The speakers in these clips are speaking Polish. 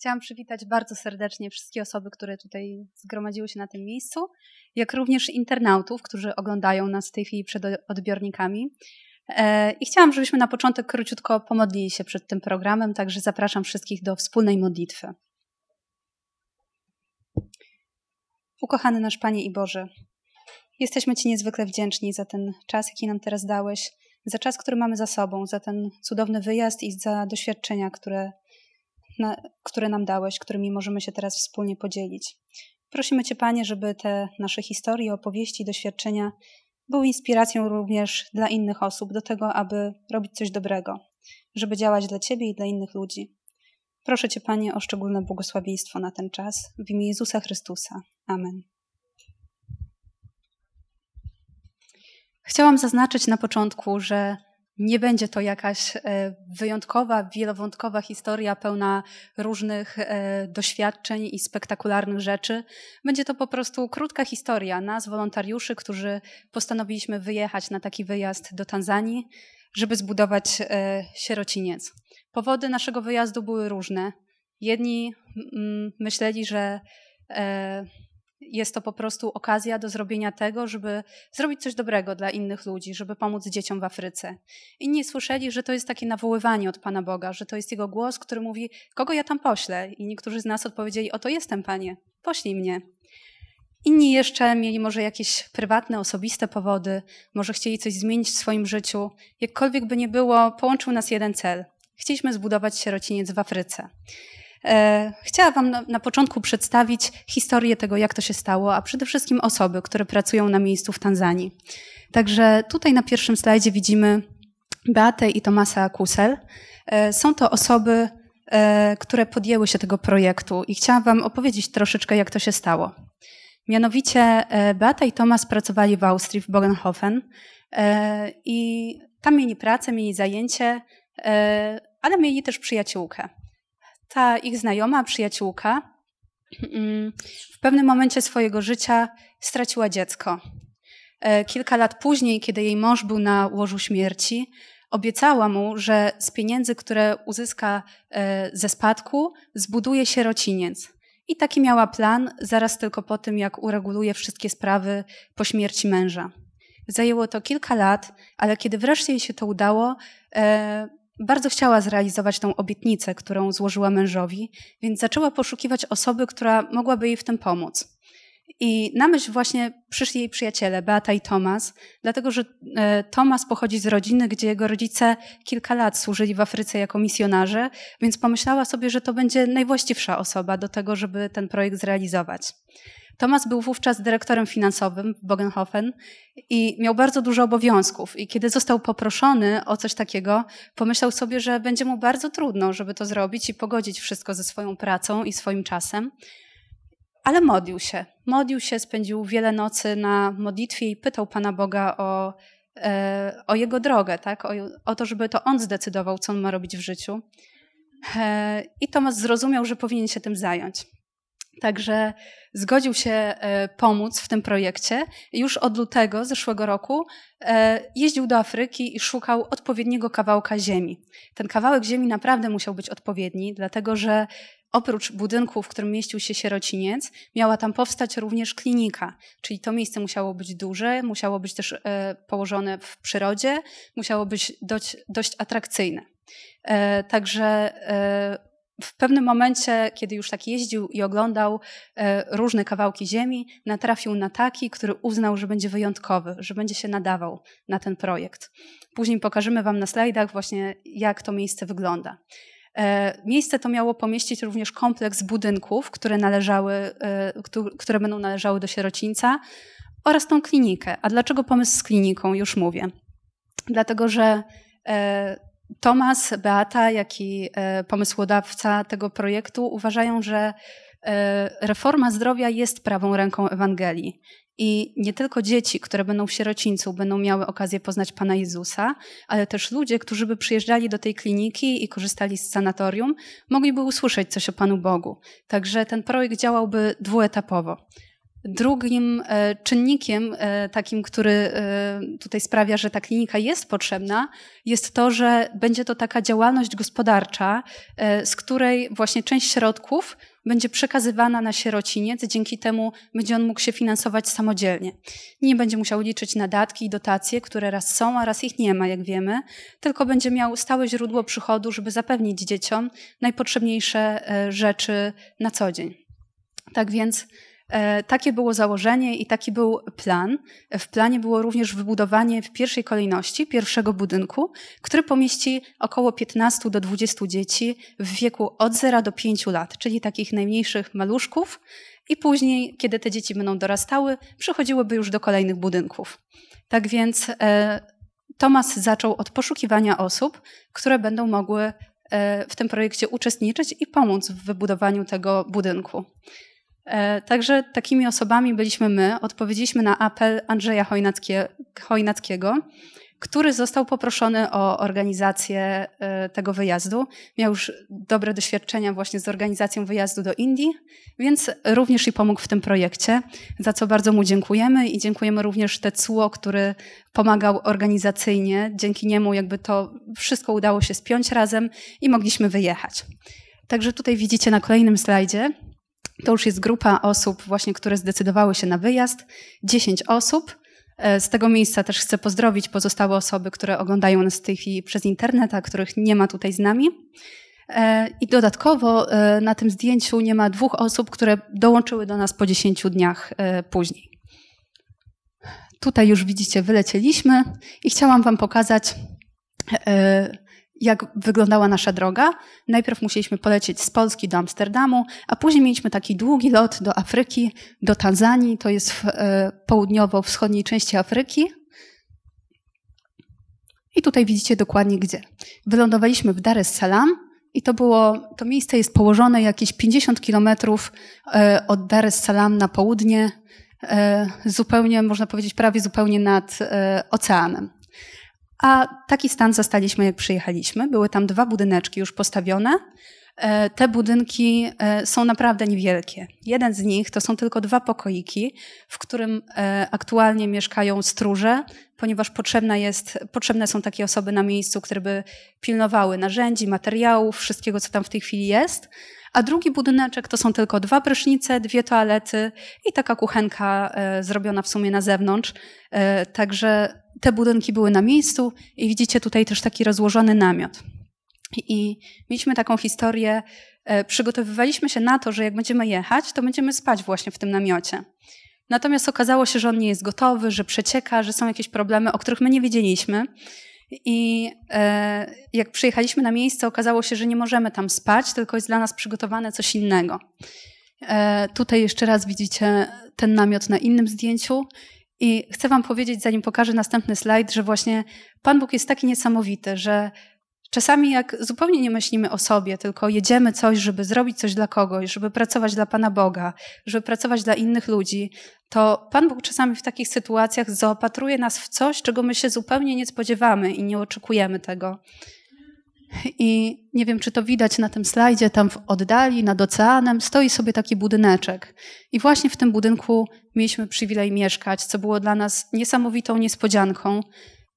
Chciałam przywitać bardzo serdecznie wszystkie osoby, które tutaj zgromadziły się na tym miejscu, jak również internautów, którzy oglądają nas w tej chwili przed odbiornikami. E, I chciałam, żebyśmy na początek króciutko pomodlili się przed tym programem, także zapraszam wszystkich do wspólnej modlitwy. Ukochany nasz Panie i Boże, jesteśmy Ci niezwykle wdzięczni za ten czas, jaki nam teraz dałeś, za czas, który mamy za sobą, za ten cudowny wyjazd i za doświadczenia, które na, które nam dałeś, którymi możemy się teraz wspólnie podzielić. Prosimy Cię, Panie, żeby te nasze historie, opowieści, doświadczenia były inspiracją również dla innych osób do tego, aby robić coś dobrego, żeby działać dla Ciebie i dla innych ludzi. Proszę Cię, Panie, o szczególne błogosławieństwo na ten czas. W imię Jezusa Chrystusa. Amen. Chciałam zaznaczyć na początku, że nie będzie to jakaś e, wyjątkowa, wielowątkowa historia pełna różnych e, doświadczeń i spektakularnych rzeczy. Będzie to po prostu krótka historia nas, wolontariuszy, którzy postanowiliśmy wyjechać na taki wyjazd do Tanzanii, żeby zbudować e, sierociniec. Powody naszego wyjazdu były różne. Jedni myśleli, że jest to po prostu okazja do zrobienia tego, żeby zrobić coś dobrego dla innych ludzi, żeby pomóc dzieciom w Afryce. Inni słyszeli, że to jest takie nawoływanie od Pana Boga, że to jest Jego głos, który mówi, kogo ja tam poślę? I niektórzy z nas odpowiedzieli, oto jestem, Panie, poślij mnie. Inni jeszcze mieli może jakieś prywatne, osobiste powody, może chcieli coś zmienić w swoim życiu. Jakkolwiek by nie było, połączył nas jeden cel. Chcieliśmy zbudować sierociniec w Afryce. E, chciałam Wam na, na, początku przedstawić historię tego, jak to się stało, a przede wszystkim osoby, które pracują na miejscu w Tanzanii. Także tutaj na pierwszym slajdzie widzimy Beatę i Tomasa Kusel. E, są to osoby, e, które podjęły się tego projektu i chciałam Wam opowiedzieć troszeczkę, jak to się stało. Mianowicie Beata i Tomas pracowali w Austrii, w Bogenhofen i tam mieli pracę, mieli zajęcie, ale mieli też przyjaciółkę ta ich znajoma, przyjaciółka, mm, w pewnym momencie swojego życia straciła dziecko. E, kilka lat później, kiedy jej mąż był na łożu śmierci, obiecała mu, że z pieniędzy, które uzyska e, ze spadku, zbuduje się sierociniec. I taki miała plan zaraz tylko po tym, jak ureguluje wszystkie sprawy po śmierci męża. Zajęło to kilka lat, ale kiedy wreszcie jej się to udało, e, bardzo chciała zrealizować tą obietnicę, którą złożyła mężowi, więc zaczęła poszukiwać osoby, która mogłaby jej w tym pomóc. I na myśl właśnie przyszli jej przyjaciele, Beata i Tomas, dlatego że e, Tomas pochodzi z rodziny, gdzie jego rodzice kilka lat służyli w Afryce jako misjonarze, więc pomyślała sobie, że to będzie najwłaściwsza osoba do tego, żeby ten projekt zrealizować. Tomas był wówczas dyrektorem finansowym w Bogenhofen i miał bardzo dużo obowiązków. I kiedy został poproszony o coś takiego, pomyślał sobie, że będzie mu bardzo trudno, żeby to zrobić i pogodzić wszystko ze swoją pracą i swoim czasem. Ale modlił się. Modlił się, spędził wiele nocy na modlitwie i pytał Pana Boga o, e, o jego drogę, tak? O, o to, żeby to on zdecydował, co on ma robić w życiu. E, I Tomas zrozumiał, że powinien się tym zająć. Także zgodził się e, pomóc w tym projekcie. Już od lutego zeszłego roku e, jeździł do Afryki i szukał odpowiedniego kawałka ziemi. Ten kawałek ziemi naprawdę musiał być odpowiedni, dlatego że oprócz budynku, w którym mieścił się sierociniec, miała tam powstać również klinika. Czyli to miejsce musiało być duże, musiało być też e, położone w przyrodzie, musiało być dość, dość atrakcyjne. Także w pewnym momencie, kiedy już tak jeździł i oglądał e, różne kawałki ziemi, natrafił na taki, który uznał, że będzie wyjątkowy, że będzie się nadawał na ten projekt. Później pokażemy Wam na slajdach właśnie, jak to miejsce wygląda. E, miejsce to miało pomieścić również kompleks budynków, które, należały, e, które będą należały do sierocińca oraz tą klinikę. A dlaczego pomysł z kliniką? Już mówię. Dlatego, że Tomas, Beata, jak i e, pomysłodawca tego projektu uważają, że e, reforma zdrowia jest prawą ręką Ewangelii. I nie tylko dzieci, które będą w sierocińcu, będą miały okazję poznać Pana Jezusa, ale też ludzie, którzy by przyjeżdżali do tej kliniki i korzystali z sanatorium, mogliby usłyszeć coś o Panu Bogu. Także ten projekt działałby dwuetapowo. Drugim e, czynnikiem, e, takim, który e, tutaj sprawia, że ta klinika jest potrzebna, jest to, że będzie to taka działalność gospodarcza, z której właśnie część środków będzie przekazywana na sierociniec, dzięki temu będzie on mógł się finansować samodzielnie. Nie będzie musiał liczyć na datki i dotacje, które raz są, a raz ich nie ma, jak wiemy, tylko będzie miał stałe źródło przychodu, żeby zapewnić dzieciom najpotrzebniejsze rzeczy na co dzień. Tak więc E, takie było założenie i taki był plan. W planie było również wybudowanie w pierwszej kolejności pierwszego budynku, który pomieści około 15 do 20 dzieci w wieku od 0 do 5 lat, czyli takich najmniejszych maluszków. I później, kiedy te dzieci będą dorastały, przechodziłyby już do kolejnych budynków. Tak więc e, Tomas zaczął od poszukiwania osób, które będą mogły e, w tym projekcie uczestniczyć i pomóc w wybudowaniu tego budynku. E, także takimi osobami byliśmy my. Odpowiedzieliśmy na apel Andrzeja Chojnackie, Chojnackiego, który został poproszony o organizację e, tego wyjazdu. Miał już dobre doświadczenia właśnie z organizacją wyjazdu do Indii, więc również i pomógł w tym projekcie, za co bardzo mu dziękujemy i dziękujemy również cło, który pomagał organizacyjnie. Dzięki niemu jakby to wszystko udało się spiąć razem i mogliśmy wyjechać. Także tutaj widzicie na kolejnym slajdzie to już jest grupa osób właśnie, które zdecydowały się na wyjazd. 10 osób. E, z tego miejsca też chcę pozdrowić pozostałe osoby, które oglądają nas tej chwili przez internet, a których nie ma tutaj z nami. E, I dodatkowo e, na tym zdjęciu nie ma dwóch osób, które dołączyły do nas po 10 dniach później. Tutaj już widzicie, wylecieliśmy i chciałam Wam pokazać jak wyglądała nasza droga. Najpierw musieliśmy polecieć z Polski do Amsterdamu, a później mieliśmy taki długi lot do Afryki, do Tanzanii, to jest w e, południowo-wschodniej części Afryki. I tutaj widzicie dokładnie gdzie. Wylądowaliśmy w Dar es Salaam i to było, to miejsce jest położone jakieś 50 kilometrów e, od Dar es Salaam na południe, e, zupełnie, można powiedzieć, prawie zupełnie nad oceanem. A taki stan zastaliśmy, jak przyjechaliśmy. Były tam dwa budyneczki już postawione. E, te budynki e, są naprawdę niewielkie. Jeden z nich to są tylko dwa pokoiki, w którym e, aktualnie mieszkają stróże, ponieważ potrzebna jest, potrzebne są takie osoby na miejscu, które by pilnowały narzędzi, materiałów, wszystkiego, co tam w tej chwili jest. A drugi budyneczek to są tylko dwa prysznice, dwie toalety i taka kuchenka zrobiona w sumie na zewnątrz. Także te budynki były na miejscu i widzicie tutaj też taki rozłożony namiot. I mieliśmy taką historię, e, przygotowywaliśmy się na to, że jak będziemy jechać, to będziemy spać właśnie w tym namiocie. Natomiast okazało się, że on nie jest gotowy, że przecieka, że są jakieś problemy, o których my nie wiedzieliśmy. I e, jak przyjechaliśmy na miejsce, okazało się, że nie możemy tam spać, tylko jest dla nas przygotowane coś innego. E, tutaj jeszcze raz widzicie ten namiot na innym zdjęciu. I chcę Wam powiedzieć, zanim pokażę następny slajd, że właśnie Pan Bóg jest taki niesamowity, że czasami jak zupełnie nie myślimy o sobie, tylko jedziemy coś, żeby zrobić coś dla kogoś, żeby pracować dla Pana Boga, żeby pracować dla innych ludzi, to Pan Bóg czasami w takich sytuacjach zaopatruje nas w coś, czego my się zupełnie nie spodziewamy i nie oczekujemy tego i nie wiem, czy to widać na tym slajdzie, tam w oddali, nad oceanem, stoi sobie taki budyneczek. I właśnie w tym budynku mieliśmy przywilej mieszkać, co było dla nas niesamowitą niespodzianką,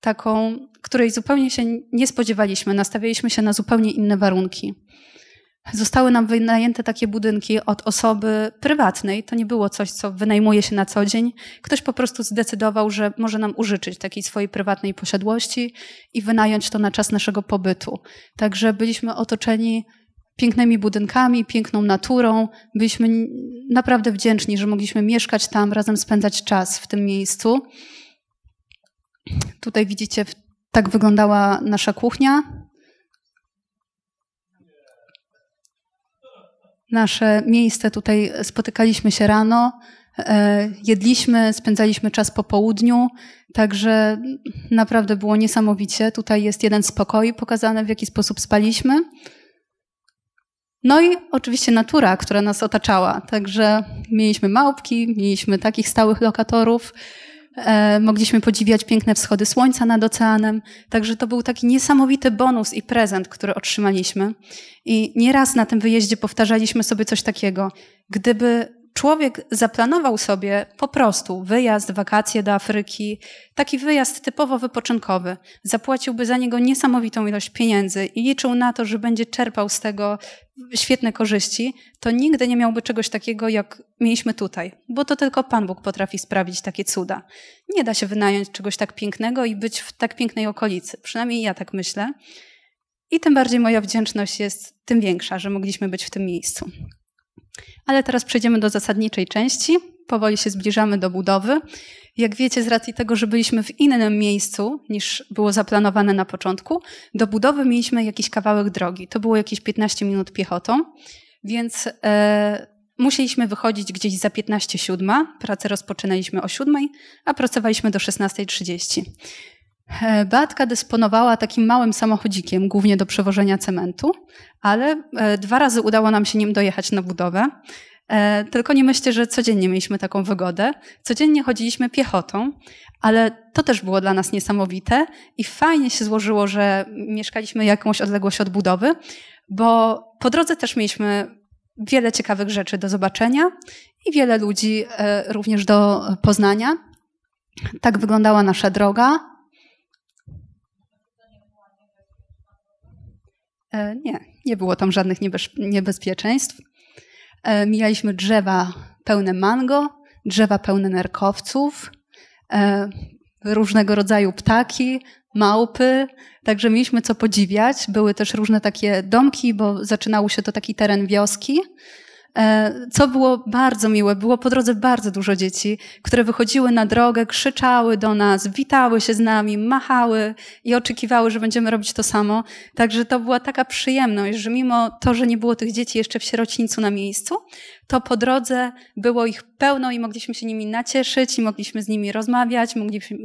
taką, której zupełnie się nie spodziewaliśmy. Nastawialiśmy się na zupełnie inne warunki. Zostały nam wynajęte takie budynki od osoby prywatnej. To nie było coś, co wynajmuje się na co dzień. Ktoś po prostu zdecydował, że może nam użyczyć takiej swojej prywatnej posiadłości i wynająć to na czas naszego pobytu. Także byliśmy otoczeni pięknymi budynkami, piękną naturą. Byliśmy naprawdę wdzięczni, że mogliśmy mieszkać tam, razem spędzać czas w tym miejscu. Tutaj widzicie, tak wyglądała nasza kuchnia. nasze miejsce. Tutaj spotykaliśmy się rano, e, jedliśmy, spędzaliśmy czas po południu, także naprawdę było niesamowicie. Tutaj jest jeden z pokoi pokazany, w jaki sposób spaliśmy. No i oczywiście natura, która nas otaczała. Także mieliśmy małpki, mieliśmy takich stałych lokatorów, E, mogliśmy podziwiać piękne wschody słońca nad oceanem. Także to był taki niesamowity bonus i prezent, który otrzymaliśmy. I nieraz na tym wyjeździe powtarzaliśmy sobie coś takiego. Gdyby człowiek zaplanował sobie po prostu wyjazd, wakacje do Afryki, taki wyjazd typowo wypoczynkowy, zapłaciłby za niego niesamowitą ilość pieniędzy i liczył na to, że będzie czerpał z tego świetne korzyści, to nigdy nie miałby czegoś takiego, jak mieliśmy tutaj, bo to tylko Pan Bóg potrafi sprawić takie cuda. Nie da się wynająć czegoś tak pięknego i być w tak pięknej okolicy, przynajmniej ja tak myślę. I tym bardziej moja wdzięczność jest tym większa, że mogliśmy być w tym miejscu. Ale teraz przejdziemy do zasadniczej części. Powoli się zbliżamy do budowy. Jak wiecie, z racji tego, że byliśmy w innym miejscu niż było zaplanowane na początku, do budowy mieliśmy jakiś kawałek drogi. To było jakieś 15 minut piechotą, więc e, musieliśmy wychodzić gdzieś za 15.07. Pracę rozpoczynaliśmy o 7, a pracowaliśmy do 16.30. E, Beatka dysponowała takim małym samochodzikiem, głównie do przewożenia cementu, ale e, dwa razy udało nam się nim dojechać na budowę. E, tylko nie myślcie, że codziennie mieliśmy taką wygodę. Codziennie chodziliśmy piechotą, ale to też było dla nas niesamowite i fajnie się złożyło, że mieszkaliśmy jakąś odległość od budowy, bo po drodze też mieliśmy wiele ciekawych rzeczy do zobaczenia i wiele ludzi również do poznania. Tak wyglądała nasza droga E, nie, nie było tam żadnych niebezpieczeństw. E, mijaliśmy drzewa pełne mango, drzewa pełne nerkowców, e, różnego rodzaju ptaki, małpy, także mieliśmy co podziwiać. Były też różne takie domki, bo zaczynało się to taki teren wioski, E, co było bardzo miłe. Było po drodze bardzo dużo dzieci, które wychodziły na drogę, krzyczały do nas, witały się z nami, machały i oczekiwały, że będziemy robić to samo. Także to była taka przyjemność, że mimo to, że nie było tych dzieci jeszcze w sierocińcu na miejscu, to po drodze było ich pełno i mogliśmy się nimi nacieszyć, i mogliśmy z nimi rozmawiać,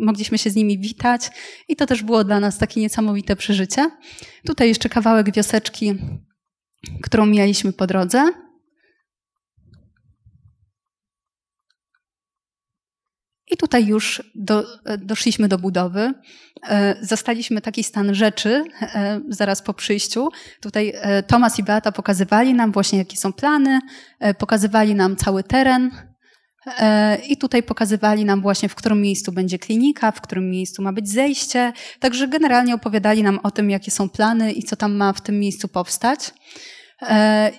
mogliśmy, się z nimi witać. I to też było dla nas takie niesamowite przeżycie. Tutaj jeszcze kawałek wioseczki, którą mieliśmy po drodze. I tutaj już do, doszliśmy do budowy. E, zastaliśmy taki stan rzeczy e, zaraz po przyjściu. Tutaj e, Tomas i Beata pokazywali nam właśnie, jakie są plany, pokazywali nam cały teren. I tutaj pokazywali nam właśnie, w którym miejscu będzie klinika, w którym miejscu ma być zejście. Także generalnie opowiadali nam o tym, jakie są plany i co tam ma w tym miejscu powstać.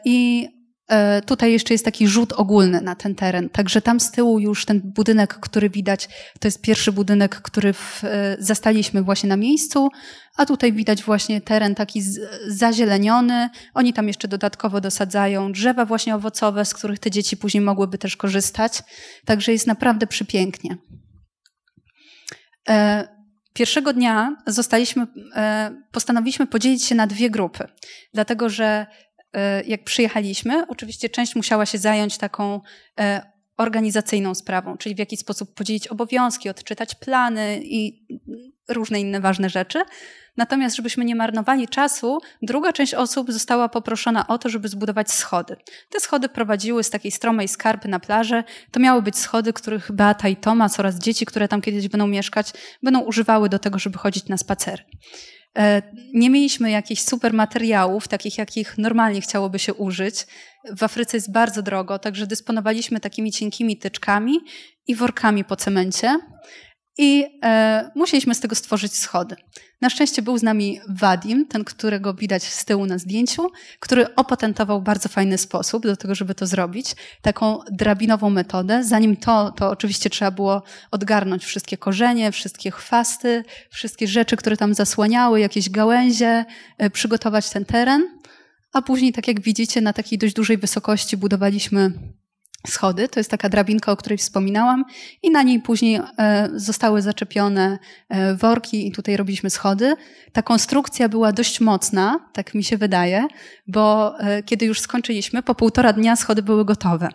I E, tutaj jeszcze jest taki rzut ogólny na ten teren. Także tam z tyłu już ten budynek, który widać, to jest pierwszy budynek, który w, e, zastaliśmy właśnie na miejscu, a tutaj widać właśnie teren taki zazieleniony. Oni tam jeszcze dodatkowo dosadzają drzewa właśnie owocowe, z których te dzieci później mogłyby też korzystać. Także jest naprawdę przepięknie. E, pierwszego dnia zostaliśmy, postanowiliśmy podzielić się na dwie grupy, dlatego że E, jak przyjechaliśmy, oczywiście część musiała się zająć taką e, organizacyjną sprawą, czyli w jaki sposób podzielić obowiązki, odczytać plany i różne inne ważne rzeczy. Natomiast, żebyśmy nie marnowali czasu, druga część osób została poproszona o to, żeby zbudować schody. Te schody prowadziły z takiej stromej skarpy na plażę. To miały być schody, których Beata i Tomas oraz dzieci, które tam kiedyś będą mieszkać, będą używały do tego, żeby chodzić na spacery. E, nie mieliśmy jakichś super materiałów, takich jakich normalnie chciałoby się użyć. W Afryce jest bardzo drogo, także dysponowaliśmy takimi cienkimi tyczkami i workami po cemencie. I e, musieliśmy z tego stworzyć schody. Na szczęście był z nami Wadim, ten, którego widać z tyłu na zdjęciu, który opatentował bardzo fajny sposób do tego, żeby to zrobić. Taką drabinową metodę. Zanim to, to oczywiście trzeba było odgarnąć wszystkie korzenie, wszystkie chwasty, wszystkie rzeczy, które tam zasłaniały, jakieś gałęzie, e, przygotować ten teren. A później, tak jak widzicie, na takiej dość dużej wysokości budowaliśmy schody. To jest taka drabinka, o której wspominałam, i na niej później e, zostały zaczepione e, worki, i tutaj robiliśmy schody. Ta konstrukcja była dość mocna, tak mi się wydaje, bo e, kiedy już skończyliśmy, po półtora dnia schody były gotowe.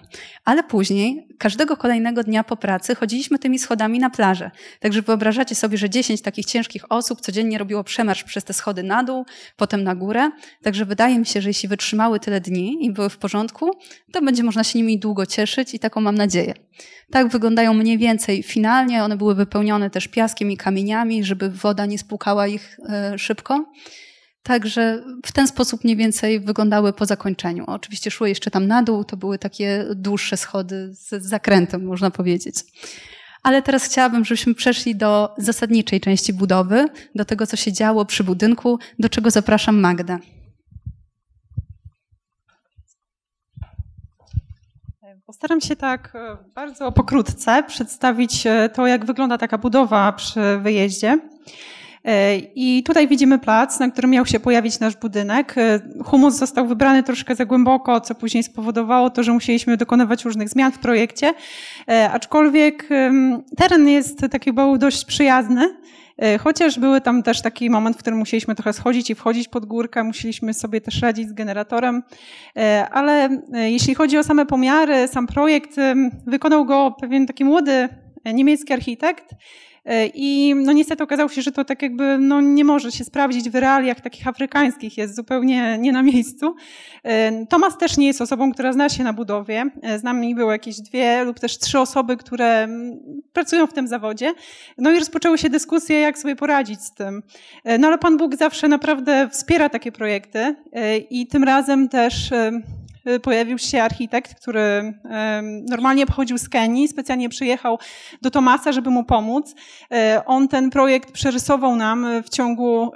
Ale później każdego kolejnego dnia po pracy chodziliśmy tymi schodami na plażę. Także wyobrażacie sobie, że 10 takich ciężkich osób codziennie robiło przemarsz przez te schody na dół, potem na górę. Także wydaje mi się, że jeśli wytrzymały tyle dni i były w porządku, to będzie można się nimi długo cieszyć i taką mam nadzieję. Tak wyglądają mniej więcej finalnie. One były wypełnione też piaskiem i kamieniami, żeby woda nie spłukała ich e, szybko. Także w ten sposób mniej więcej wyglądały po zakończeniu. Oczywiście szły jeszcze tam na dół, to były takie dłuższe schody z zakrętem, można powiedzieć. Ale teraz chciałabym, żebyśmy przeszli do zasadniczej części budowy, do tego, co się działo przy budynku, do czego zapraszam Magdę. Postaram się tak e, bardzo pokrótce przedstawić e, to, jak wygląda taka budowa przy wyjeździe. E, I tutaj widzimy plac, na którym miał się pojawić nasz budynek. E, humus został wybrany troszkę za głęboko, co później spowodowało to, że musieliśmy dokonywać różnych zmian w projekcie. E, aczkolwiek teren jest taki był dość przyjazny. Chociaż były tam też taki moment, w którym musieliśmy trochę schodzić i wchodzić pod górkę, musieliśmy sobie też radzić z generatorem, ale jeśli chodzi o same pomiary, sam projekt, wykonał go pewien taki młody niemiecki architekt, E, I no niestety okazało się, że to tak jakby no nie może się sprawdzić w realiach takich afrykańskich, jest zupełnie nie na miejscu. E, Tomas też nie jest osobą, która zna się na budowie. E, z nami były jakieś dwie lub też trzy osoby, które mm, pracują w tym zawodzie. No i rozpoczęły się dyskusje, jak sobie poradzić z tym. No ale Pan Bóg zawsze naprawdę wspiera takie projekty i tym razem też Y, pojawił się architekt, który normalnie pochodził z Kenii, specjalnie przyjechał do Tomasa, żeby mu pomóc. E, on ten projekt przerysował nam w ciągu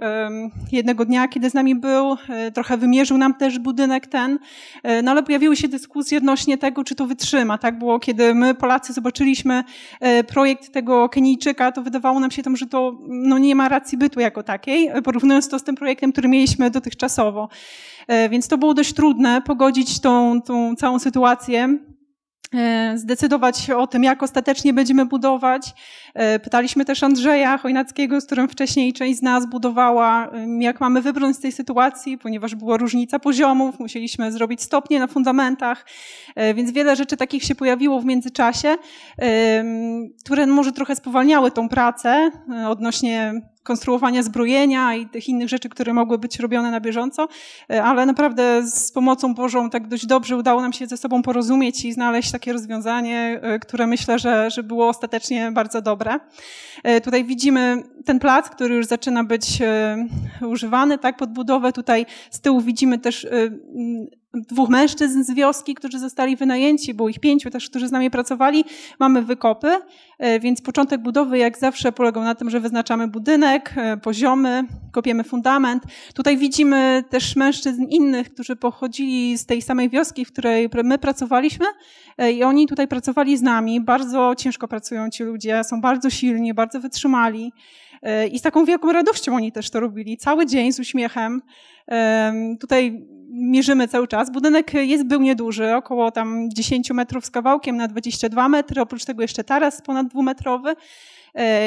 jednego dnia, kiedy z nami był, e, trochę wymierzył nam też budynek ten, e, no ale pojawiły się dyskusje odnośnie tego, czy to wytrzyma. Tak było, kiedy my Polacy zobaczyliśmy projekt tego Kenijczyka, to wydawało nam się tam, że to no, nie ma racji bytu jako takiej, porównując to z tym projektem, który mieliśmy dotychczasowo. E, więc to było dość trudne pogodzić tą, tą całą sytuację e, zdecydować się o tym, jak ostatecznie będziemy budować. E, pytaliśmy też Andrzeja Chojnackiego, z którym wcześniej część z nas budowała, jak mamy wybrnąć z tej sytuacji, ponieważ była różnica poziomów, musieliśmy zrobić stopnie na fundamentach, więc wiele rzeczy takich się pojawiło w międzyczasie, które może trochę spowalniały tą pracę odnośnie konstruowania zbrojenia i tych innych rzeczy, które mogły być robione na bieżąco, e, ale naprawdę z pomocą Bożą tak dość dobrze udało nam się ze sobą porozumieć i znaleźć takie rozwiązanie, e, które myślę, że, że było ostatecznie bardzo dobre. E, tutaj widzimy ten plac, który już zaczyna być używany, tak, pod budowę. Tutaj z tyłu widzimy też dwóch mężczyzn z wioski, którzy zostali wynajęci, było ich pięciu też, którzy z nami pracowali. Mamy wykopy, e, więc początek budowy jak zawsze polegał na tym, że wyznaczamy budynek, e, poziomy, kopiemy fundament. Tutaj widzimy też mężczyzn innych, którzy pochodzili z tej samej wioski, w której my pracowaliśmy e, i oni tutaj pracowali z nami. Bardzo ciężko pracują ci ludzie, są bardzo silni, bardzo wytrzymali. I z taką wielką radością oni też to robili, cały dzień z uśmiechem. Tutaj mierzymy cały czas. Budynek jest, był nieduży, około tam 10 metrów z kawałkiem na 22 metry, oprócz tego jeszcze taras ponad dwumetrowy. E,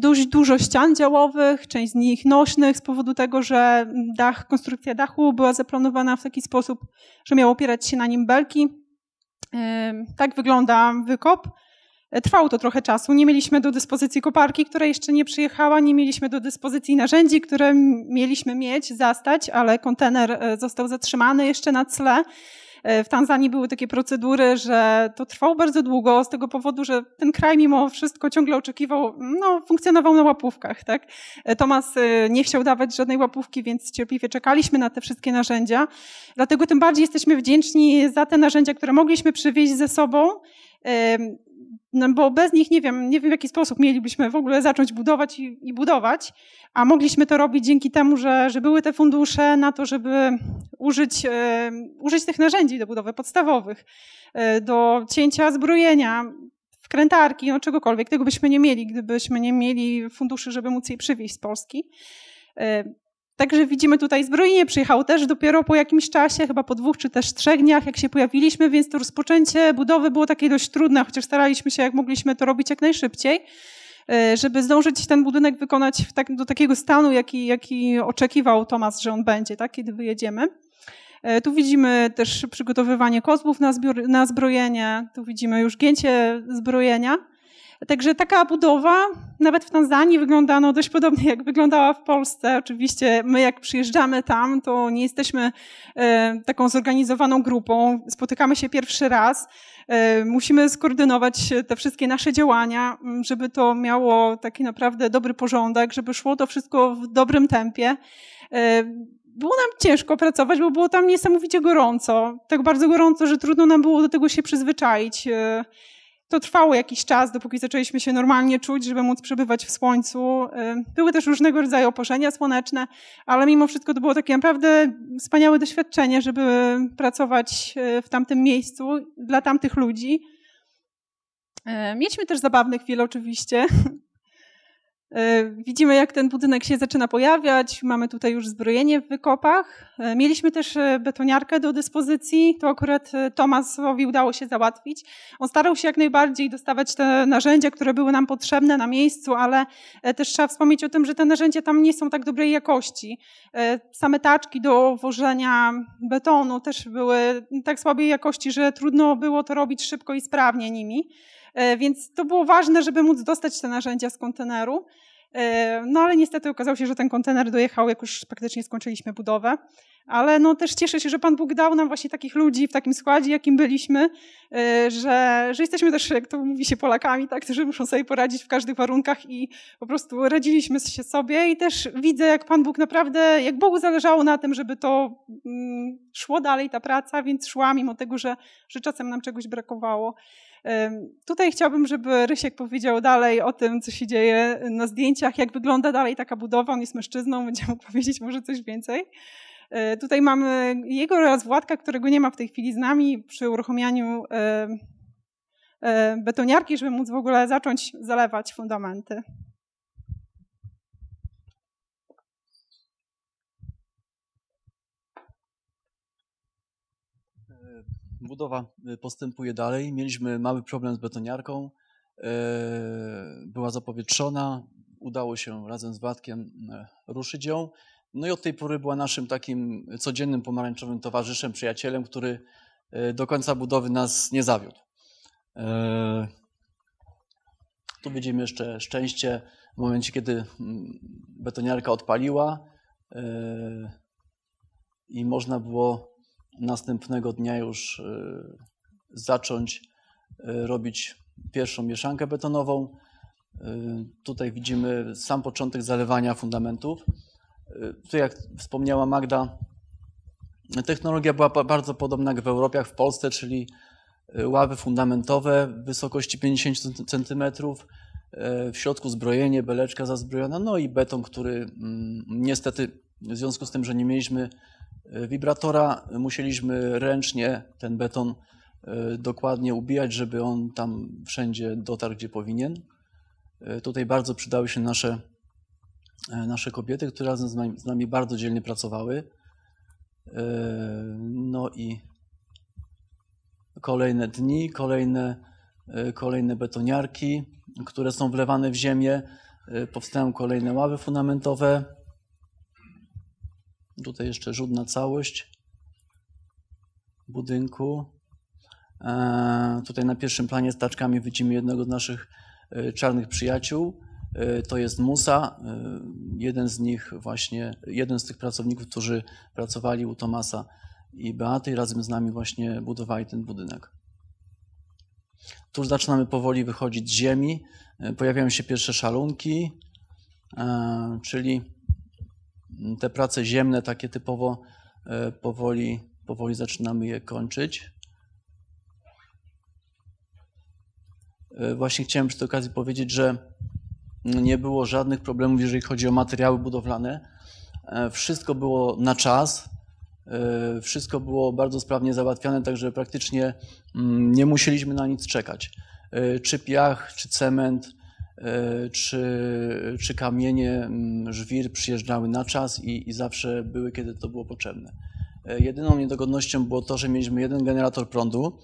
dość dużo ścian działowych, część z nich nośnych z powodu tego, że dach, konstrukcja dachu była zaplanowana w taki sposób, że miał opierać się na nim belki. E, tak wygląda wykop. Trwało to trochę czasu. Nie mieliśmy do dyspozycji koparki, która jeszcze nie przyjechała, nie mieliśmy do dyspozycji narzędzi, które mieliśmy mieć, zastać, ale kontener e, został zatrzymany jeszcze na tle. E, w Tanzanii były takie procedury, że to trwało bardzo długo z tego powodu, że ten kraj mimo wszystko ciągle oczekiwał, no, funkcjonował na łapówkach, tak? E, Tomas nie chciał dawać żadnej łapówki, więc cierpliwie czekaliśmy na te wszystkie narzędzia. Dlatego tym bardziej jesteśmy wdzięczni za te narzędzia, które mogliśmy przywieźć ze sobą no, bo bez nich nie wiem, nie wiem w jaki sposób mielibyśmy w ogóle zacząć budować i, i, budować, a mogliśmy to robić dzięki temu, że, że były te fundusze na to, żeby użyć, e, użyć tych narzędzi do budowy podstawowych, e, do cięcia zbrojenia, wkrętarki, no czegokolwiek. Tego byśmy nie mieli, gdybyśmy nie mieli funduszy, żeby móc je przywieźć z Polski. E, Także widzimy tutaj zbrojnie, przyjechał też dopiero po jakimś czasie, chyba po dwóch czy też trzech dniach, jak się pojawiliśmy, więc to rozpoczęcie budowy było takie dość trudne, chociaż staraliśmy się, jak mogliśmy, to robić jak najszybciej, e, żeby zdążyć ten budynek wykonać tak, do takiego stanu, jaki, jaki oczekiwał Tomasz, że on będzie, tak, kiedy wyjedziemy. E, tu widzimy też przygotowywanie kozłów na, zbiór, na zbrojenie, tu widzimy już gięcie zbrojenia. Także taka budowa nawet w Tanzanii wygląda no dość podobnie jak wyglądała w Polsce. Oczywiście my jak przyjeżdżamy tam, to nie jesteśmy e, taką zorganizowaną grupą. Spotykamy się pierwszy raz. E, musimy skoordynować te wszystkie nasze działania, żeby to miało taki naprawdę dobry porządek, żeby szło to wszystko w dobrym tempie e, było nam ciężko pracować, bo było tam niesamowicie gorąco. Tak bardzo gorąco, że trudno nam było do tego się przyzwyczaić to trwało jakiś czas, dopóki zaczęliśmy się normalnie czuć, żeby móc przebywać w słońcu. Były też różnego rodzaju oporzenia słoneczne, ale mimo wszystko to było takie naprawdę wspaniałe doświadczenie, żeby pracować y, w tamtym miejscu dla tamtych ludzi. Mieliśmy też zabawne chwile oczywiście, E, widzimy, jak ten budynek się zaczyna pojawiać. Mamy tutaj już zbrojenie w wykopach. E, mieliśmy też e, betoniarkę do dyspozycji. To akurat Tomasowi udało się załatwić. On starał się jak najbardziej dostawać te narzędzia, które były nam potrzebne na miejscu, ale też trzeba wspomnieć o tym, że te narzędzia tam nie są tak dobrej jakości. Same taczki do wożenia betonu też były tak słabej jakości, że trudno było to robić szybko i sprawnie nimi. E, więc to było ważne, żeby móc dostać te narzędzia z konteneru. E, no ale niestety okazało się, że ten kontener dojechał, jak już praktycznie skończyliśmy budowę. Ale no też cieszę się, że Pan Bóg dał nam właśnie takich ludzi w takim składzie, jakim byliśmy, e, że, że jesteśmy też, jak to mówi się, Polakami, tak, którzy muszą sobie poradzić w każdych warunkach i po prostu radziliśmy się sobie i też widzę, jak Pan Bóg naprawdę, jak Bogu zależało na tym, żeby to mm, szło dalej, ta praca, więc szła mimo tego, że, że czasem nam czegoś brakowało. Tutaj chciałbym, żeby Rysiek powiedział dalej o tym, co się dzieje na zdjęciach, jak wygląda dalej taka budowa. On jest mężczyzną, będzie mógł powiedzieć może coś więcej. E, tutaj mamy jego oraz Władka, którego nie ma w tej chwili z nami przy uruchomianiu e, e, betoniarki, żeby móc w ogóle zacząć zalewać fundamenty. budowa y, postępuje dalej. Mieliśmy mały problem z betoniarką. Y, była zapowietrzona. Udało się razem z Władkiem y, ruszyć ją. No i od tej pory była naszym takim codziennym pomarańczowym towarzyszem, przyjacielem, który do końca budowy nas nie zawiódł. Tu widzimy jeszcze szczęście w momencie, kiedy mm, betoniarka odpaliła i można było następnego dnia już y, zacząć y, robić pierwszą mieszankę betonową. Y, tutaj widzimy sam początek zalewania fundamentów. Tu, jak wspomniała Magda, technologia była bardzo podobna jak w Europie, jak w Polsce, czyli ławy fundamentowe wysokości 50 cm, w środku zbrojenie, beleczka zazbrojona, no i beton, który mm, niestety w związku z tym, że nie mieliśmy wibratora musieliśmy ręcznie ten beton e, dokładnie ubijać, żeby on tam wszędzie dotarł, gdzie powinien. E, tutaj bardzo przydały się nasze, e, nasze kobiety, które razem z nami, z nami bardzo dzielnie pracowały. No i kolejne dni, kolejne, kolejne betoniarki, które są wlewane w ziemię. Powstają kolejne ławy fundamentowe, Tutaj jeszcze rzut na całość budynku. E, tutaj na pierwszym planie z taczkami widzimy jednego z naszych e, czarnych przyjaciół. E, to jest Musa, jeden z nich właśnie, jeden z tych pracowników, którzy pracowali u Tomasa i Beaty i razem z nami właśnie budowali ten budynek. Tu zaczynamy powoli wychodzić z ziemi, pojawiają się pierwsze szalunki, czyli te prace ziemne, takie typowo e, powoli, powoli zaczynamy je kończyć. E, właśnie chciałem przy tej okazji powiedzieć, że nie było żadnych problemów, jeżeli chodzi o materiały budowlane. E, wszystko było na czas, wszystko było bardzo sprawnie załatwiane, także praktycznie mm, nie musieliśmy na nic czekać. Czy piach, czy cement, E, czy, czy kamienie mm, żwir przyjeżdżały na czas i, i zawsze były, kiedy to było potrzebne. E, jedyną niedogodnością było to, że mieliśmy jeden generator prądu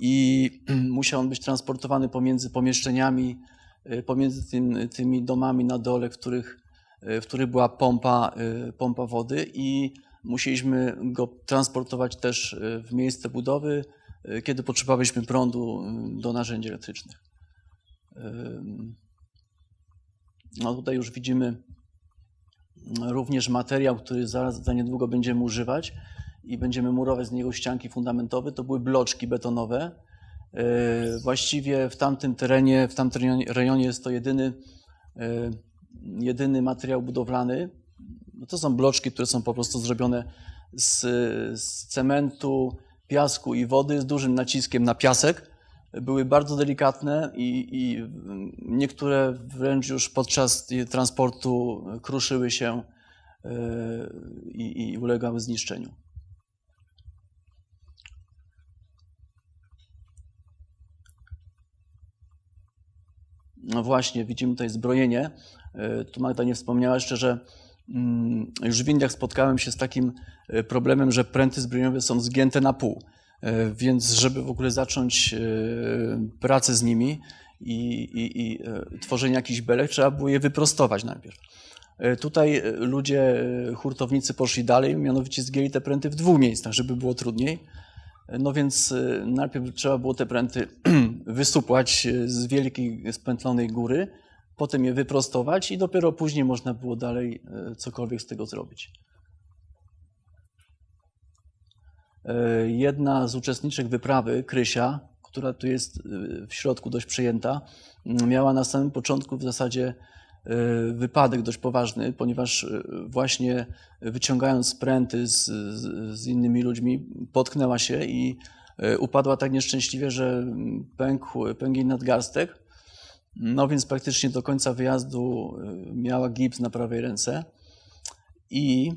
i musiał on być transportowany pomiędzy pomieszczeniami, e, pomiędzy tym, tymi domami na dole, w których, w których była pompa, pompa wody i musieliśmy go transportować też w miejsce budowy, kiedy potrzebowaliśmy prądu mm, do narzędzi elektrycznych. No tutaj już widzimy mm, również materiał, który zaraz za niedługo będziemy używać i będziemy murować z niego ścianki fundamentowe. To były bloczki betonowe. E, właściwie w tamtym terenie, w tamtym rejonie jest to jedyny, e, jedyny materiał budowlany. No, to są bloczki, które są po prostu zrobione z, z cementu, piasku i wody z dużym naciskiem na piasek były bardzo delikatne i, i niektóre wręcz już podczas transportu kruszyły się e, i, i ulegały zniszczeniu. No właśnie, widzimy tutaj zbrojenie. E, tu Magda nie wspomniała jeszcze, że mm, już w Indiach spotkałem się z takim e, problemem, że pręty zbrojeniowe są zgięte na pół. E, więc, żeby w ogóle zacząć e, pracę z nimi i, i, i e, tworzenie jakichś belek, trzeba było je wyprostować najpierw. Tutaj ludzie, hurtownicy poszli dalej, mianowicie zgięli te pręty w dwóch miejscach, żeby było trudniej. No więc najpierw trzeba było te pręty wysupłać z wielkiej, spętlonej góry, potem je wyprostować i dopiero później można było dalej cokolwiek z tego zrobić. E, jedna z uczestniczek wyprawy, Krysia, która tu jest e, w środku dość przejęta, mm, miała na samym początku w zasadzie e, wypadek dość poważny, ponieważ właśnie wyciągając spręty z, z, innymi ludźmi, potknęła się i upadła tak nieszczęśliwie, że mm, pękł, pękł jej nadgarstek. No więc praktycznie do końca wyjazdu miała gips na prawej ręce i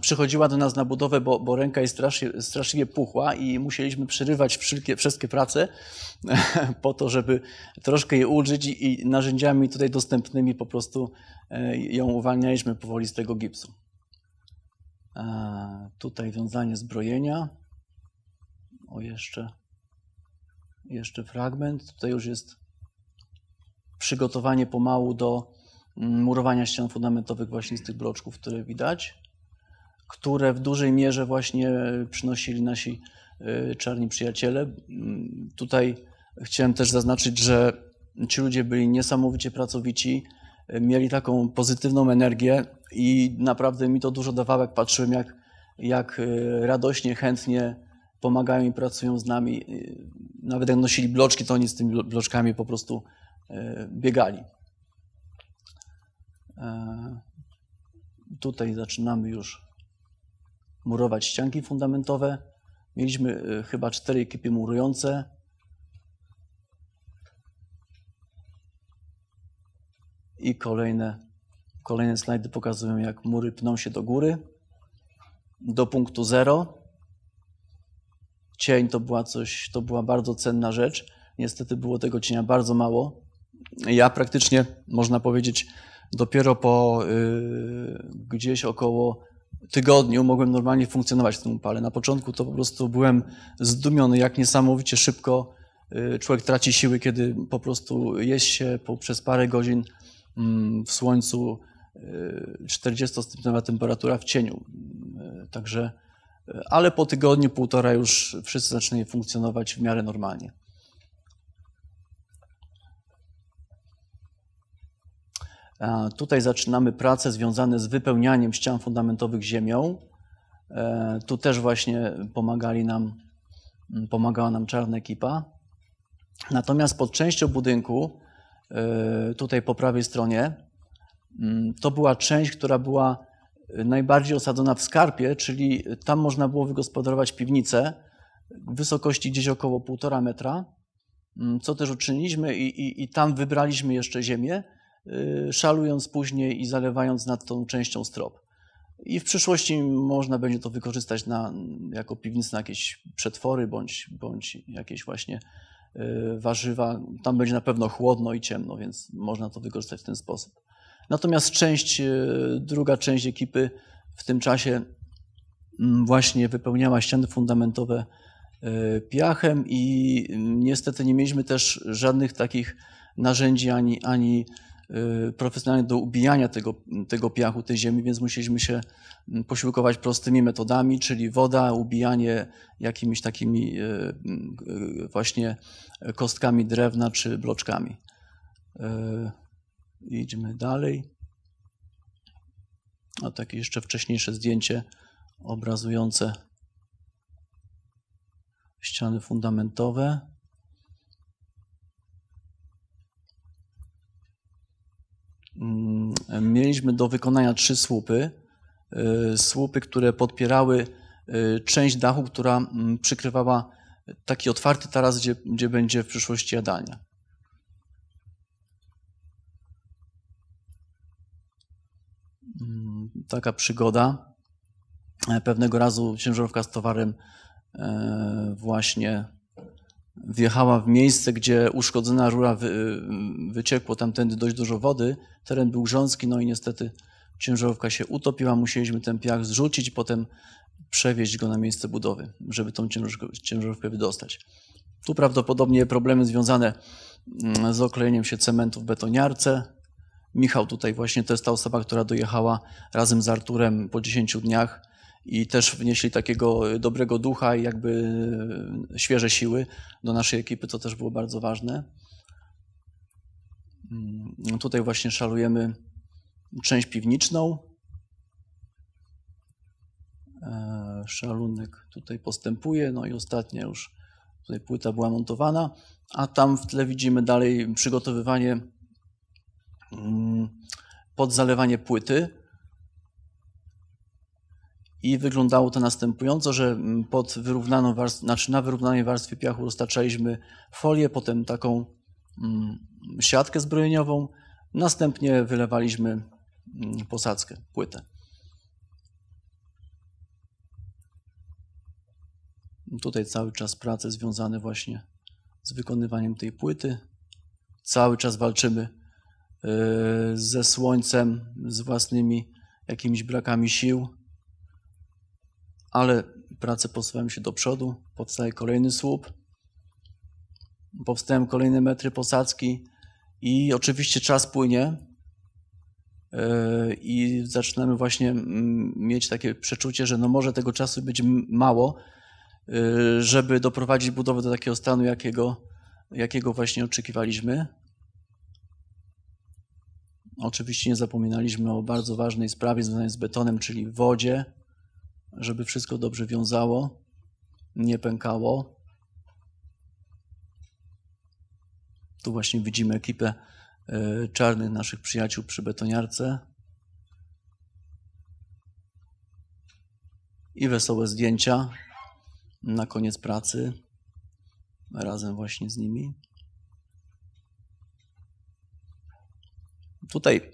przychodziła do nas na budowę, bo, bo ręka jest strasznie, puchła i musieliśmy przerywać wszelkie, wszystkie prace po to, żeby troszkę je ulżyć i, narzędziami tutaj dostępnymi po prostu e, ją uwalnialiśmy powoli z tego gipsu. E, tutaj wiązanie zbrojenia. O, jeszcze, jeszcze fragment. Tutaj już jest przygotowanie pomału do mm, murowania ścian fundamentowych właśnie z tych bloczków, które widać które w dużej mierze właśnie przynosili nasi y, czarni przyjaciele. Mm, tutaj chciałem też zaznaczyć, że ci ludzie byli niesamowicie pracowici, y, mieli taką pozytywną energię i naprawdę mi to dużo dawało, jak patrzyłem, jak, jak y, radośnie, chętnie pomagają i pracują z nami. Nawet jak nosili bloczki, to oni z tymi bloczkami po prostu biegali. E, tutaj zaczynamy już murować ścianki fundamentowe. Mieliśmy y, chyba cztery ekipy murujące. I kolejne, kolejne slajdy pokazują, jak mury pną się do góry, do punktu zero. Cień to była coś, to była bardzo cenna rzecz. Niestety było tego cienia bardzo mało. Ja praktycznie, można powiedzieć, dopiero po y, gdzieś około tygodniu mogłem normalnie funkcjonować w tym upale. Na początku to po prostu byłem zdumiony, jak niesamowicie szybko y, człowiek traci siły, kiedy po prostu jest się po, przez parę godzin mm, w słońcu 40-stopniowa y, temperatura w cieniu. Y, także, ale po tygodniu, półtora już wszyscy zaczynają funkcjonować w miarę normalnie. Tutaj zaczynamy prace związane z wypełnianiem ścian fundamentowych ziemią. E, tu też właśnie pomagali nam, mm, pomagała nam czarna ekipa. Natomiast pod częścią budynku, e, tutaj po prawej stronie, mm, to była część, która była e, najbardziej osadzona w skarpie, czyli tam można było wygospodarować piwnicę w wysokości gdzieś około 1,5 metra, mm, co też uczyniliśmy i, i, i tam wybraliśmy jeszcze ziemię Y, szalując później i zalewając nad tą częścią strop. I w przyszłości można będzie to wykorzystać na, jako piwnicę na jakieś przetwory bądź, bądź jakieś właśnie y, warzywa. Tam będzie na pewno chłodno i ciemno, więc można to wykorzystać w ten sposób. Natomiast część, y, druga część ekipy w tym czasie mm, właśnie wypełniała ściany fundamentowe piachem i niestety nie mieliśmy też żadnych takich narzędzi ani, ani Y, profesjonalnie do ubijania tego, tego piachu, tej ziemi, więc musieliśmy się mm, posiłkować prostymi metodami, czyli woda, ubijanie jakimiś takimi y, y, właśnie kostkami drewna czy bloczkami. Idźmy dalej. A takie jeszcze wcześniejsze zdjęcie obrazujące ściany fundamentowe. mieliśmy do wykonania trzy słupy. Y, słupy, które podpierały y, część dachu, która mm, przykrywała taki otwarty taras, gdzie, gdzie będzie w przyszłości jadalnia. Mm, taka przygoda. E, pewnego razu ciężarówka z towarem e, właśnie wjechała w miejsce, gdzie uszkodzona rura wy, wyciekło tamtędy dość dużo wody. Teren był grząski, no i niestety ciężarówka się utopiła. Musieliśmy ten piach zrzucić, potem przewieźć go na miejsce budowy, żeby tą ciężarówkę wydostać. Tu prawdopodobnie problemy związane mm, z oklejeniem się cementu w betoniarce. Michał tutaj właśnie to jest ta osoba, która dojechała razem z Arturem po 10 dniach i też wnieśli takiego e, dobrego ducha i jakby e, świeże siły do naszej ekipy, to też było bardzo ważne. Mm, tutaj właśnie szalujemy część piwniczną. E, szalunek tutaj postępuje, no i ostatnia już tutaj płyta była montowana, a tam w tle widzimy dalej przygotowywanie mm, pod zalewanie płyty i wyglądało to następująco, że mm, pod wyrównaną warstw, znaczy na wyrównanej warstwie piachu roztaczaliśmy folię, potem taką mm, siatkę zbrojeniową, następnie wylewaliśmy mm, posadzkę, płytę. Tutaj cały czas prace związane właśnie z wykonywaniem tej płyty. Cały czas walczymy e, ze słońcem, z własnymi jakimiś brakami sił ale prace posuwają się do przodu, powstaje kolejny słup, powstają kolejne metry posadzki i oczywiście czas płynie e, i zaczynamy właśnie mm, mieć takie przeczucie, że no może tego czasu być mało, e, żeby doprowadzić budowę do takiego stanu, jakiego, jakiego właśnie oczekiwaliśmy. Oczywiście nie zapominaliśmy o bardzo ważnej sprawie związanej z betonem, czyli wodzie, żeby wszystko dobrze wiązało, nie pękało. Tu właśnie widzimy ekipę e, czarnych naszych przyjaciół przy betoniarce. I wesołe zdjęcia na koniec pracy razem właśnie z nimi. Tutaj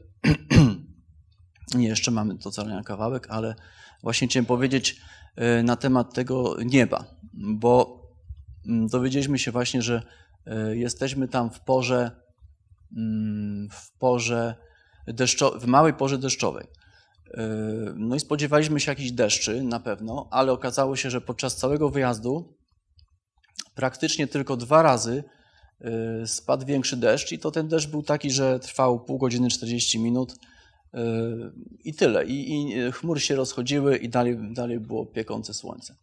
jeszcze mamy to co kawałek, ale właśnie chciałem powiedzieć e, na temat tego nieba, bo mm, dowiedzieliśmy się właśnie, że e, jesteśmy tam w porze, mm, w porze deszczo, w małej porze deszczowej. E, no i spodziewaliśmy się jakichś deszczy na pewno, ale okazało się, że podczas całego wyjazdu praktycznie tylko dwa razy spadł większy deszcz i to ten deszcz był taki, że trwał pół godziny 40 minut Yy, I tyle. I, I, e, chmury się rozchodziły i dalej, dalej było piekące słońce.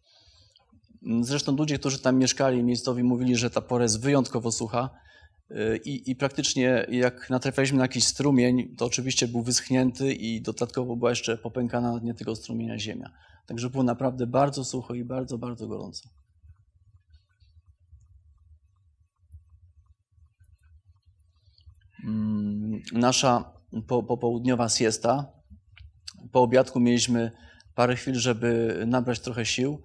Mm, zresztą ludzie, którzy tam mieszkali, miejscowi mówili, że ta pora jest wyjątkowo sucha yy, i, i praktycznie jak natrafialiśmy na jakiś strumień, to oczywiście był wyschnięty i dodatkowo była jeszcze popękana na dnie tego strumienia ziemia. Także było naprawdę bardzo sucho i bardzo, bardzo gorąco. Mm, nasza po, popołudniowa siesta. Po obiadku mieliśmy parę chwil, żeby nabrać trochę sił.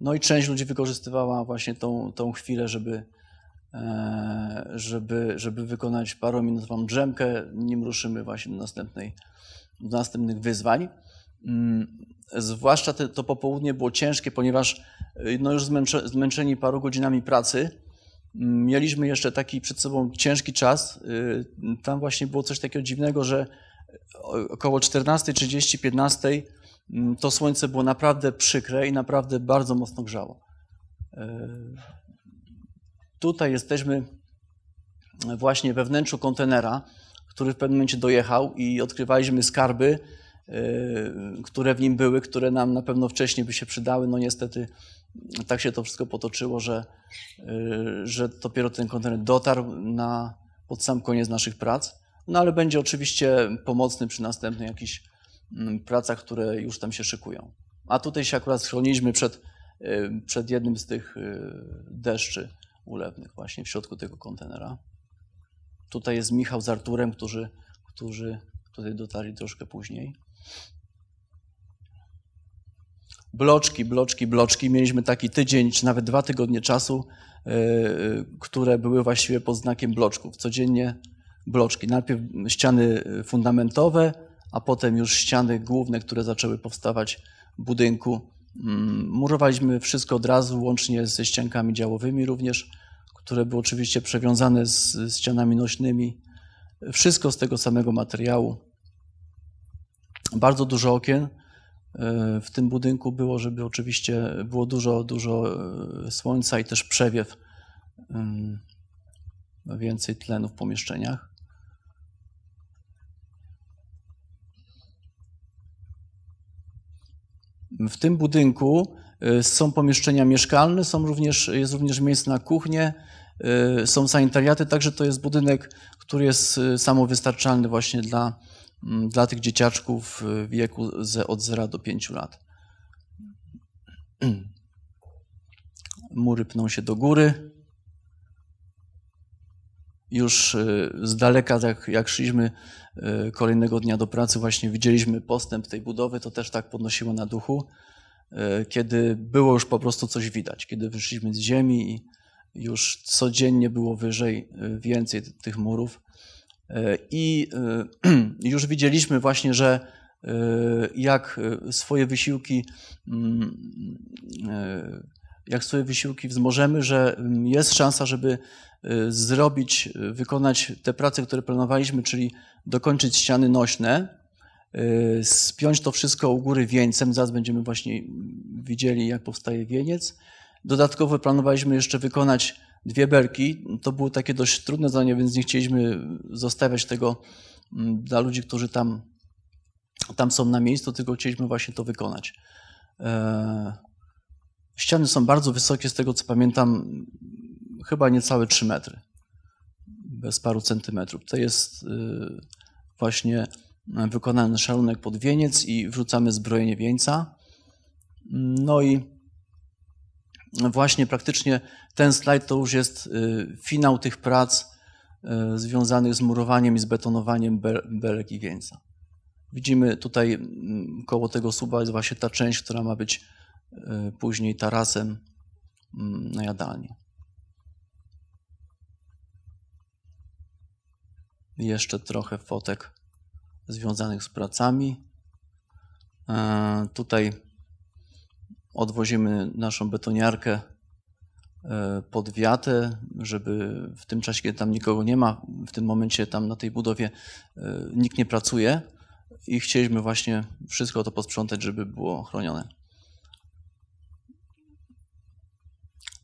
No i część ludzi wykorzystywała właśnie tą, tą chwilę, żeby, e, żeby, żeby wykonać wam drzemkę, nim ruszymy właśnie do, następnej, do następnych wyzwań. Mm, zwłaszcza te, to popołudnie było ciężkie, ponieważ e, no już zmęczeni paru godzinami pracy, mieliśmy jeszcze taki przed sobą ciężki czas. Y, tam właśnie było coś takiego dziwnego, że około 14.30, 15 y, to słońce było naprawdę przykre i naprawdę bardzo mocno grzało. Y, tutaj jesteśmy właśnie we wnętrzu kontenera, który w pewnym momencie dojechał i odkrywaliśmy skarby, które w nim były, które nam na pewno wcześniej by się przydały. No niestety tak się to wszystko potoczyło, że, y, że dopiero ten kontener dotarł na, pod sam koniec naszych prac. No ale będzie oczywiście pomocny przy następnych jakichś mm, pracach, które już tam się szykują. A tutaj się akurat schroniliśmy przed, y, przed jednym z tych y, deszczy ulewnych właśnie w środku tego kontenera. Tutaj jest Michał z Arturem, którzy, którzy tutaj dotarli troszkę później bloczki, bloczki, bloczki. Mieliśmy taki tydzień, czy nawet dwa tygodnie czasu, e, e, które były właściwie pod znakiem bloczków. Codziennie bloczki. Najpierw ściany fundamentowe, a potem już ściany główne, które zaczęły powstawać w budynku. Mm, murowaliśmy wszystko od razu, łącznie ze ściankami działowymi również, które były oczywiście przewiązane z ścianami nośnymi. Wszystko z tego samego materiału. Bardzo dużo okien E, w tym budynku było, żeby oczywiście było dużo, dużo e, słońca i też przewiew, więcej tlenu w pomieszczeniach. W tym budynku e, są pomieszczenia mieszkalne, są również, jest również miejsce na kuchnię, są sanitariaty, także to jest budynek, który jest samowystarczalny właśnie dla, Mm, dla tych dzieciaczków y, w wieku od 0 do 5 lat. Mury pną się do góry. Już y, z daleka, jak, jak szliśmy y, kolejnego dnia do pracy, właśnie widzieliśmy postęp tej budowy, to też tak podnosiło na duchu, kiedy było już po prostu coś widać, kiedy wyszliśmy z ziemi i już codziennie było wyżej, więcej tych murów E, I e, już widzieliśmy właśnie, że e, jak swoje wysiłki, mm, jak swoje wysiłki wzmożemy, że mm, jest szansa, żeby zrobić, wykonać te prace, które planowaliśmy, czyli dokończyć ściany nośne, spiąć to wszystko u góry wieńcem. Zaraz będziemy właśnie mm, widzieli, jak powstaje wieniec. Dodatkowo planowaliśmy jeszcze wykonać dwie belki. To było takie dość trudne zadanie, więc nie chcieliśmy zostawiać tego mm, dla ludzi, którzy tam, tam są na miejscu, tylko chcieliśmy właśnie to wykonać. E, ściany są bardzo wysokie, z tego co pamiętam, chyba niecałe 3 metry, bez paru centymetrów. To jest y, właśnie e, wykonany szalunek pod wieniec i wrzucamy zbrojenie wieńca. No i właśnie praktycznie ten slajd to już jest y, finał tych prac y, związanych z murowaniem i z betonowaniem belek i wieńca. Widzimy tutaj koło tego suba jest właśnie ta część, która ma być y, później tarasem mm, na jadalnię. Jeszcze trochę fotek związanych z pracami. E, tutaj odwozimy naszą betoniarkę e, pod wiatę, żeby w tym czasie, kiedy tam nikogo nie ma, w tym momencie tam na tej budowie e, nikt nie pracuje i chcieliśmy właśnie wszystko to posprzątać, żeby było chronione.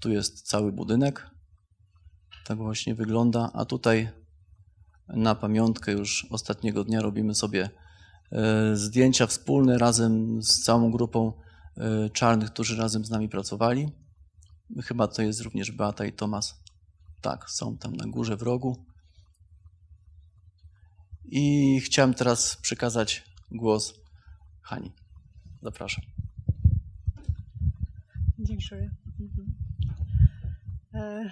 Tu jest cały budynek. Tak właśnie wygląda, a tutaj na pamiątkę już ostatniego dnia robimy sobie e, zdjęcia wspólne razem z całą grupą Y, czarnych, którzy razem z nami pracowali. Chyba to jest również Beata i Tomas. Tak, są tam na górze w rogu. I chciałem teraz przekazać głos Hani. Zapraszam. Dziękuję. Mhm. E,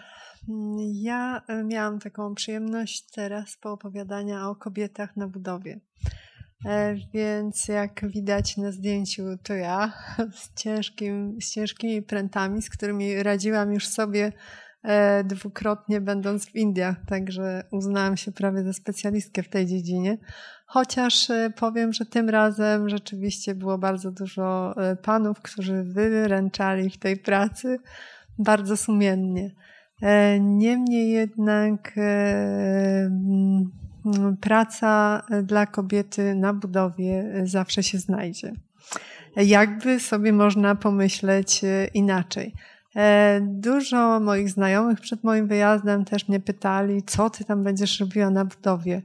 ja miałam taką przyjemność teraz poopowiadania o kobietach na budowie. E, więc jak widać na zdjęciu, to ja z, ciężkim, z ciężkimi prętami, z którymi radziłam już sobie e, dwukrotnie będąc w Indiach, także uznałam się prawie za specjalistkę w tej dziedzinie. Chociaż e, powiem, że tym razem rzeczywiście było bardzo dużo panów, którzy wyręczali w tej pracy bardzo sumiennie. Niemniej jednak Mm, praca e, dla kobiety na budowie e, zawsze się znajdzie. Jakby sobie można pomyśleć e, inaczej. Dużo moich znajomych przed moim wyjazdem też mnie pytali, co ty tam będziesz robiła na budowie.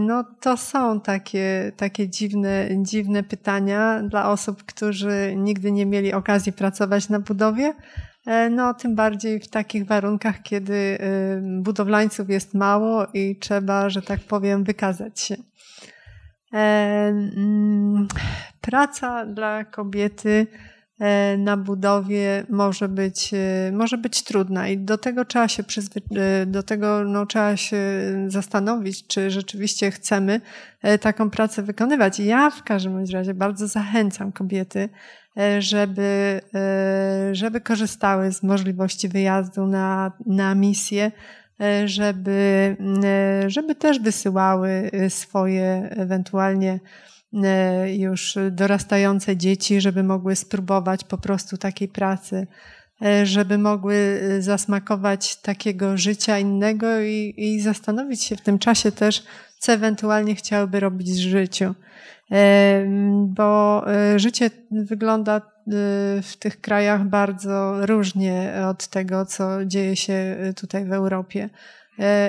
No to są takie, takie dziwne, dziwne pytania dla osób, którzy nigdy nie mieli okazji pracować na budowie, E, no, tym bardziej w takich warunkach, kiedy y, budowlańców jest mało i trzeba, że tak powiem, wykazać się. E, mm, praca dla kobiety e, na budowie może być, y, może być trudna i do tego trzeba się przyzwy- do tego no, trzeba się zastanowić, czy rzeczywiście chcemy taką pracę wykonywać. Ja w każdym razie bardzo zachęcam kobiety E, żeby, e, żeby korzystały z możliwości wyjazdu na, na misję, e, żeby, żeby też wysyłały swoje ewentualnie już dorastające dzieci, żeby mogły spróbować po prostu takiej pracy, żeby mogły zasmakować takiego życia innego i, i zastanowić się w tym czasie też, co ewentualnie chciałyby robić w życiu bo e, życie wygląda e, w tych krajach bardzo różnie od tego, co dzieje się e, tutaj w Europie.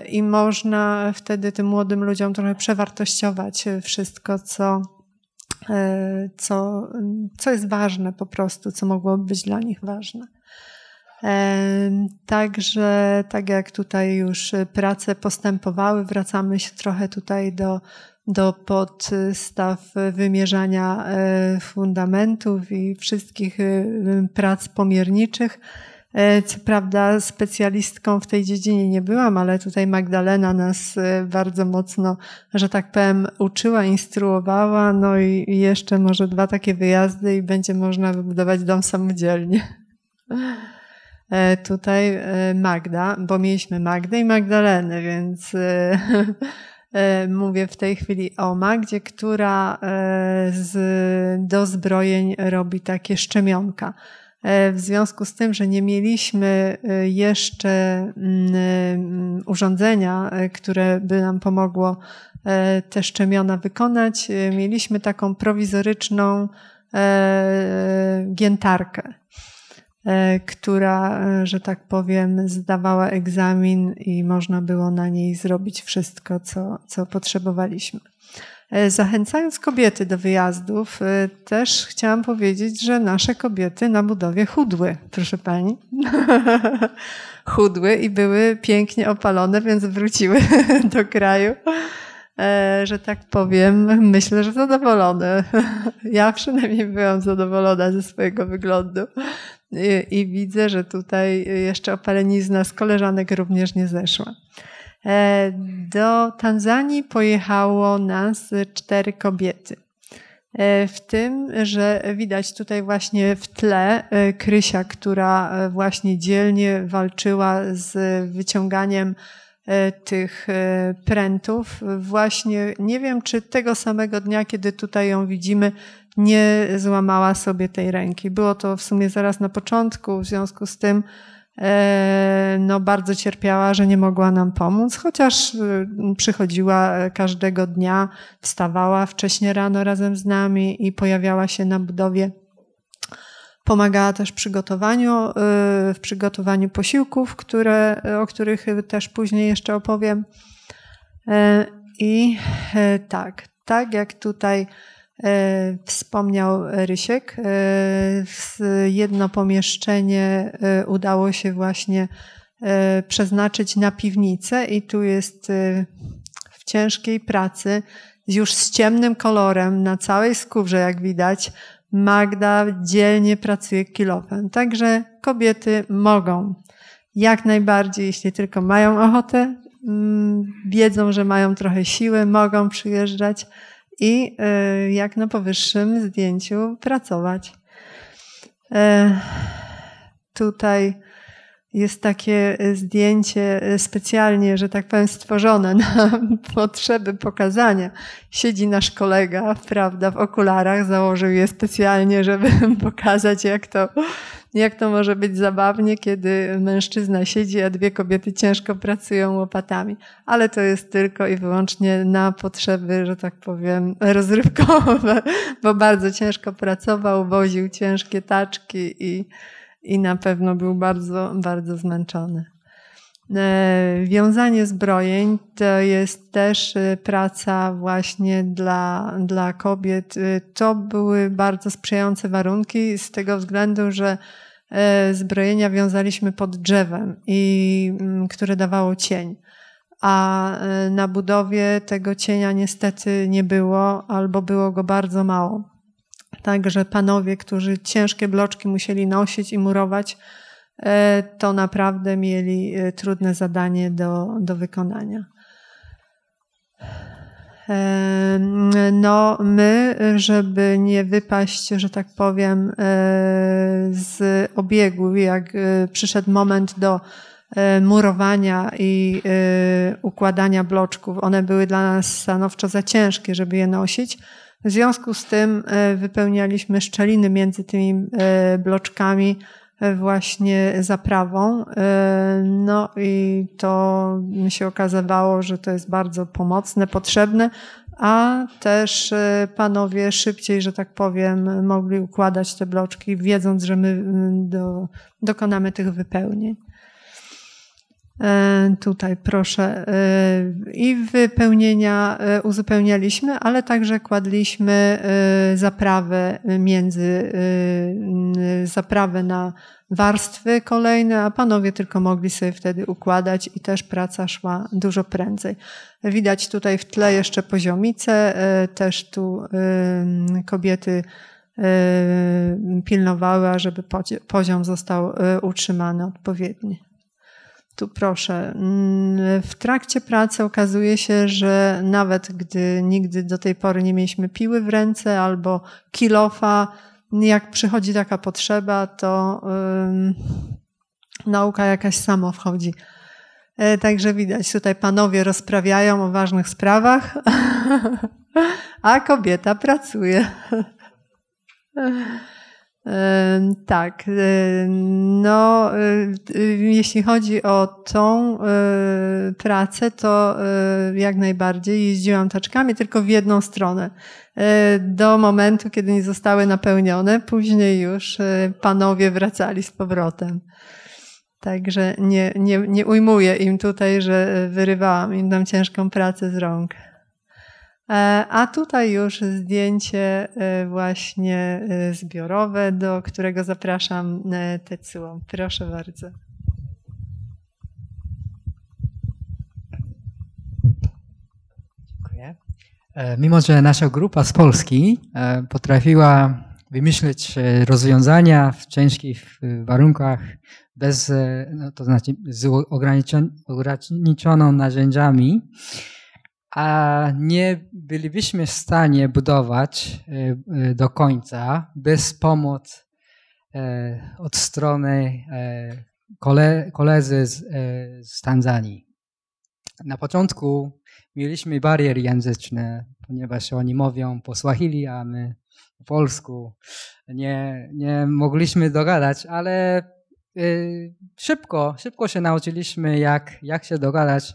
I można wtedy tym młodym ludziom trochę przewartościować wszystko, co, co, co jest ważne po prostu, co mogłoby być dla nich ważne. Także, tak jak tutaj już prace postępowały, wracamy się trochę tutaj do do podstaw wymierzania e, fundamentów i wszystkich e, prac pomierniczych. E, co prawda specjalistką w tej dziedzinie nie byłam, ale tutaj Magdalena nas bardzo mocno, że tak powiem, uczyła, instruowała. No i jeszcze może dwa takie wyjazdy i będzie można wybudować dom samodzielnie. Tutaj Magda, bo mieliśmy Magdę i Magdalenę, więc E, mówię w tej chwili o Magdzie, która e, z dozbrojeń robi takie szczemionka. E, w związku z tym, że nie mieliśmy jeszcze mm, urządzenia, które by nam pomogło te szczemiona wykonać, mieliśmy taką prowizoryczną giętarkę. E, która, e, że tak powiem, zdawała egzamin i można było na niej zrobić wszystko, co, co potrzebowaliśmy. E, zachęcając kobiety do wyjazdów, też chciałam powiedzieć, że nasze kobiety na budowie chudły, proszę pani. chudły i były pięknie opalone, więc wróciły do kraju, że tak powiem, myślę, że zadowolone. ja przynajmniej byłam zadowolona ze swojego wyglądu i, i widzę, że tutaj jeszcze opalenizna z koleżanek również nie zeszła. E, do Tanzanii pojechało nas cztery kobiety. E, w tym, że widać tutaj właśnie w tle e, Krysia, która właśnie dzielnie walczyła z wyciąganiem tych prętów. Właśnie nie wiem, czy tego samego dnia, kiedy tutaj ją widzimy, nie złamała sobie tej ręki. Było to w sumie zaraz na początku, w związku z tym e, no, bardzo cierpiała, że nie mogła nam pomóc, chociaż e, przychodziła e, każdego dnia, wstawała wcześnie rano razem z nami i pojawiała się na budowie. Pomagała też w przygotowaniu, w przygotowaniu posiłków, które, o których też później jeszcze opowiem. I tak, tak jak tutaj E, wspomniał Rysiek. E, jedno pomieszczenie e, udało się właśnie przeznaczyć na piwnicę i tu jest w ciężkiej pracy, już z ciemnym kolorem na całej skórze, jak widać, Magda dzielnie pracuje kilofem. Także kobiety mogą. Jak najbardziej, jeśli tylko mają ochotę, mm, wiedzą, że mają trochę siły, mogą przyjeżdżać i e, jak na powyższym zdjęciu pracować. E, tutaj jest takie zdjęcie e, specjalnie, że tak powiem, stworzone na potrzeby pokazania. Siedzi nasz kolega, prawda, w okularach, założył je specjalnie, żeby pokazać, jak to jak to może być zabawnie, kiedy mężczyzna siedzi, a dwie kobiety ciężko pracują łopatami. Ale to jest tylko i wyłącznie na potrzeby, że tak powiem, rozrywkowe, bo bardzo ciężko pracował, woził ciężkie taczki i, i na pewno był bardzo, bardzo zmęczony. E, wiązanie zbrojeń to jest też e, praca właśnie dla, dla kobiet. E, to były bardzo sprzyjające warunki z tego względu, że zbrojenia wiązaliśmy pod drzewem, i, mm, które dawało cień. A na budowie tego cienia niestety nie było, albo było go bardzo mało. Także panowie, którzy ciężkie bloczki musieli nosić i murować, E, to naprawdę mieli e, trudne zadanie do, do wykonania. E, no, my, żeby nie wypaść, że tak powiem, z obiegu, jak przyszedł moment do murowania i układania bloczków, one były dla nas stanowczo za ciężkie, żeby je nosić. W związku z tym wypełnialiśmy szczeliny między tymi bloczkami, właśnie zaprawą. E, no i to się okazywało, że to jest bardzo pomocne, potrzebne, a też e, panowie szybciej, że tak powiem, mogli układać te bloczki, wiedząc, że my mm, do, dokonamy tych wypełnień. E, tutaj proszę. E, I wypełnienia e, uzupełnialiśmy, ale także kładliśmy zaprawę między, zaprawę na warstwy kolejne, a panowie tylko mogli sobie wtedy układać i też praca szła dużo prędzej. Widać tutaj w tle jeszcze poziomice, też tu kobiety pilnowały, ażeby poziom został utrzymany odpowiedni tu proszę. Mm, w trakcie pracy okazuje się, że nawet gdy nigdy do tej pory nie mieliśmy piły w ręce albo kilofa, jak przychodzi taka potrzeba, to yy, nauka jakaś sama wchodzi. E, także widać, tutaj panowie rozprawiają o ważnych sprawach, a kobieta pracuje. Tak, no y, jeśli chodzi o tą y, pracę, to y, jak najbardziej jeździłam taczkami tylko w jedną stronę. E, do momentu, kiedy nie zostały napełnione, później już e, panowie wracali z powrotem. Także nie, nie, nie ujmuję im tutaj, że e, wyrywałam im tam ciężką pracę z rąk. E, a tutaj już zdjęcie e, właśnie e, zbiorowe, do którego zapraszam Tecyłą. Proszę bardzo. Dziękuję. Mimo, że nasza grupa z Polski potrafiła wymyśleć rozwiązania w ciężkich warunkach, bez, no to znaczy z ograniczoną narzędziami, a nie bylibyśmy w stanie budować e, e, do końca bez pomocy e, od strony kole, koledzy z, z Tanzanii. Na początku mieliśmy bariery języczne, ponieważ oni mówią po Swahili, a my po polsku. Nie, nie mogliśmy dogadać, ale szybko, szybko się nauczyliśmy, jak, jak się dogadać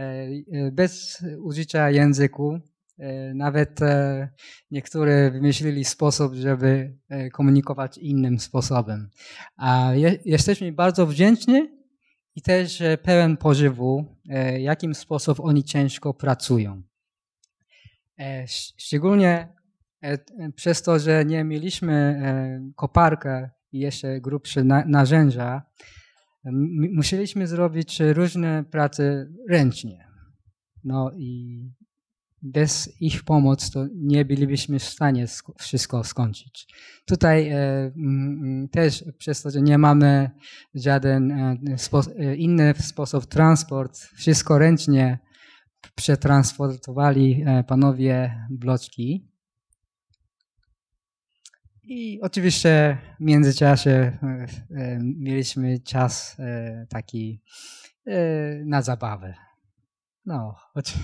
E, e, bez użycia języku. E, nawet niektórzy wymyślili sposób, żeby komunikować innym sposobem. A jesteśmy bardzo wdzięczni i też pełen pożywu, jakim sposób oni ciężko pracują. Szczególnie przez to, że nie mieliśmy koparka i jeszcze grubsze narzędzia, musieliśmy zrobić różne prace ręcznie. No i bez ich pomocy to nie bylibyśmy w stanie wszystko skończyć. Tutaj e, też przez to, że nie mamy żaden e, e, inny sposób transport, wszystko ręcznie przetransportowali panowie bloczki i oczywiście w międzyczasie e, e, mieliśmy czas e, taki na zabawę. No, choć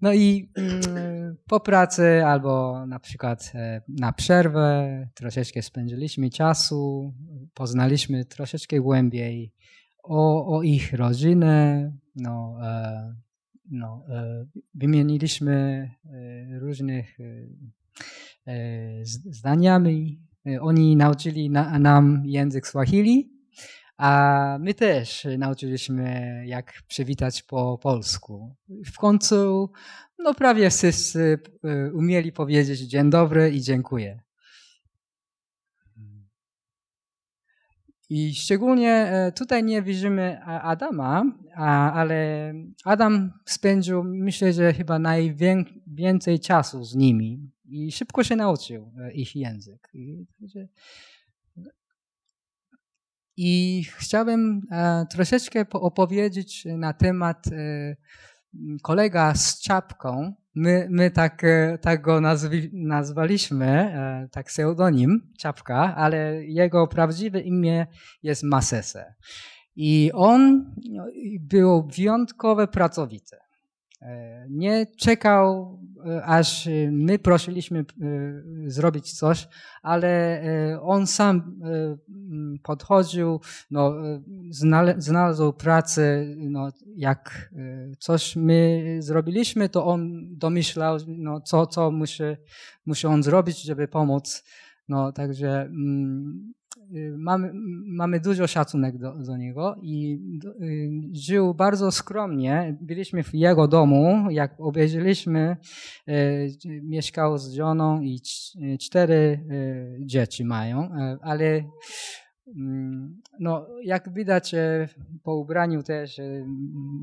no i mm, po pracy albo na przykład na przerwę troszeczkę spędziliśmy czasu, poznaliśmy troszeczkę głębiej o, o ich rodzinę, no, no, e, wymieniliśmy e, różnych e, zdaniami. Oni nauczyli na, nam język Swahili, a my też nauczyliśmy, jak przywitać po polsku. W końcu, no prawie wszyscy umieli powiedzieć dzień dobry i dziękuję. I szczególnie e, tutaj nie widzimy e, Adama, ale Adam spędził, myślę, że chyba najwięcej czasu z nimi i szybko się nauczył e, ich język. I chciałbym troszeczkę opowiedzieć na temat kolega z czapką, My, my tak, e, tak go nazwi, nazwaliśmy, e, tak pseudonim, Czapka, ale jego prawdziwe imię jest Masese. I on no, był wyjątkowo pracowity. E, nie czekał aż y, my prosiliśmy y, zrobić coś, ale y, on sam mm, podchodził, no, znalazł pracę, no, jak coś my zrobiliśmy, to on domyślał, no, co, co musi, musi on zrobić, żeby pomóc. No, także mm, Y, mamy, mamy dużo szacunek do, do niego i do, y, żył bardzo skromnie. Byliśmy w jego domu, jak obejrzeliśmy, y, mieszkał z żoną i cztery dzieci mają, e, ale mm, no, jak widać e, po ubraniu też e,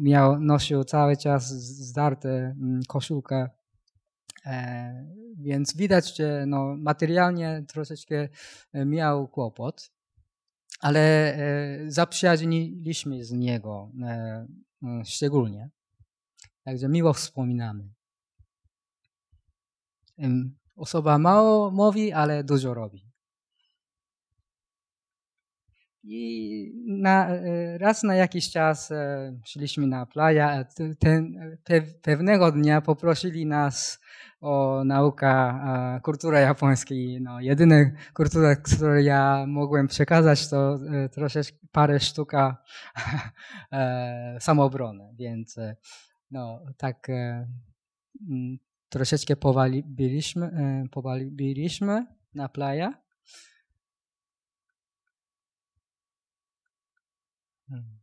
miał, nosił cały czas zdarte mm, koszulkę E, więc widać, że no, materialnie troszeczkę e, miał kłopot, ale e, zaprzyjaźniliśmy z niego szczególnie. Także miło wspominamy. Osoba mało mówi, ale dużo robi. I na, raz na jakiś czas szliśmy na playa. Ten, pewnego dnia poprosili nas o nauka, kultura japońska i no, jedyny kultura, który ja mogłem przekazać, to e, troszeczkę parę sztuka e, samoobrony. więc e, no, tak troszeczkę powalibiliśmy, powalibiliśmy na playa. Hmm.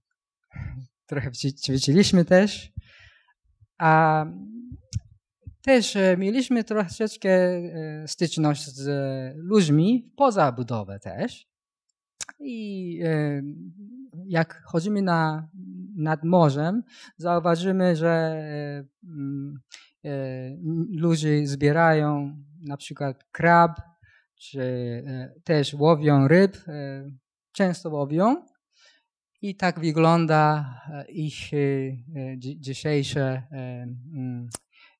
Trochę ćwiczyliśmy też. A też e, mieliśmy troszeczkę e, styczność z e, ludźmi poza budowę też. I jak chodzimy na, nad morzem, zauważymy, że mm, ludzie zbierają na przykład krab, czy też łowią ryb, często łowią. I tak wygląda ich dzisiejsze mm,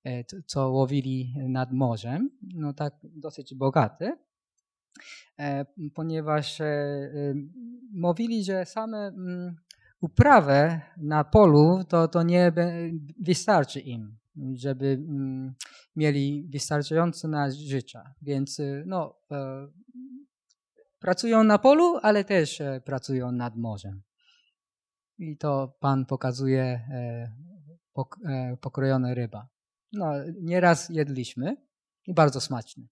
E, co łowili nad morzem, no tak dosyć bogaty, e, ponieważ e, mówili, że same mm, uprawy na polu to, to nie wystarczy im, żeby mm, mieli wystarczająco na życie. Więc no, pracują na polu, ale też pracują nad morzem. I to Pan pokazuje pokrojone ryba. No, nieraz jedliśmy i bardzo smaczny.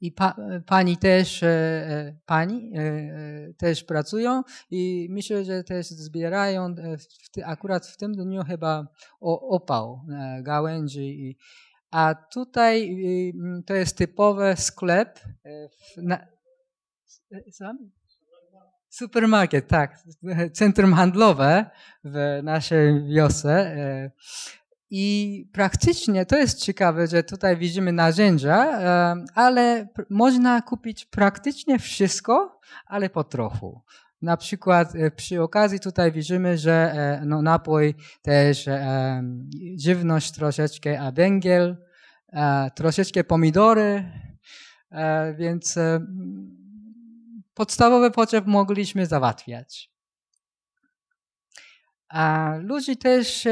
I pa, e, pani też, e, e, pani też pracują i myślę, że też zbierają w akurat w tym dniu chyba opał e, gałęzi. I, a tutaj to jest typowy sklep. sam? Supermarket, tak. Centrum handlowe w naszej wiosce. I praktycznie to jest ciekawe, że tutaj widzimy narzędzia, ale można kupić praktycznie wszystko, ale po trochu. Na przykład e, przy okazji tutaj widzimy, że e, no, napój też e, żywność troszeczkę, a węgiel, troszeczkę pomidory, więc podstawowe potrzeby mogliśmy załatwiać. A ludzie też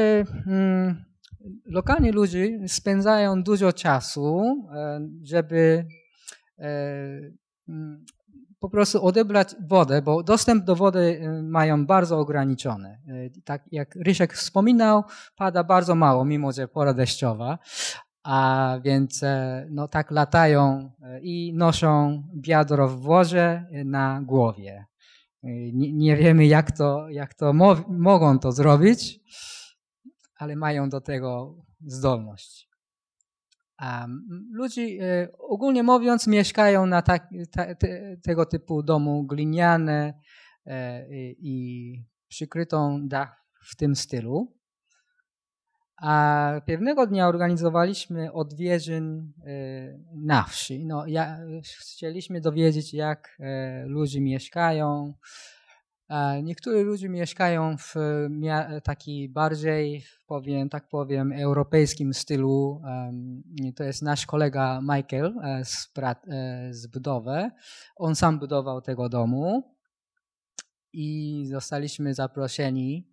lokalni ludzie spędzają dużo czasu, e, żeby e, mm, po prostu odebrać wodę, bo dostęp do wody e, mają bardzo ograniczony. Tak jak Rysiek wspominał, pada bardzo mało, mimo że pora deszczowa, a więc no, tak latają i noszą wiadro w wodzie na głowie. Nie, nie wiemy, jak to, jak to mo mogą to zrobić ale mają do tego zdolność. ludzi e, ogólnie mówiąc mieszkają na tak, ta, te, tego typu domu gliniane e, i przykrytą dach w tym stylu. A pewnego dnia organizowaliśmy odwiedzin e, na wsi. No, ja, chcieliśmy dowiedzieć, jak ludzie mieszkają, E, niektórzy ludzie mieszkają w taki bardziej, powiem, tak powiem, europejskim stylu. To jest nasz kolega Michael e, z, e, z budowy. On sam budował tego domu i zostaliśmy zaproszeni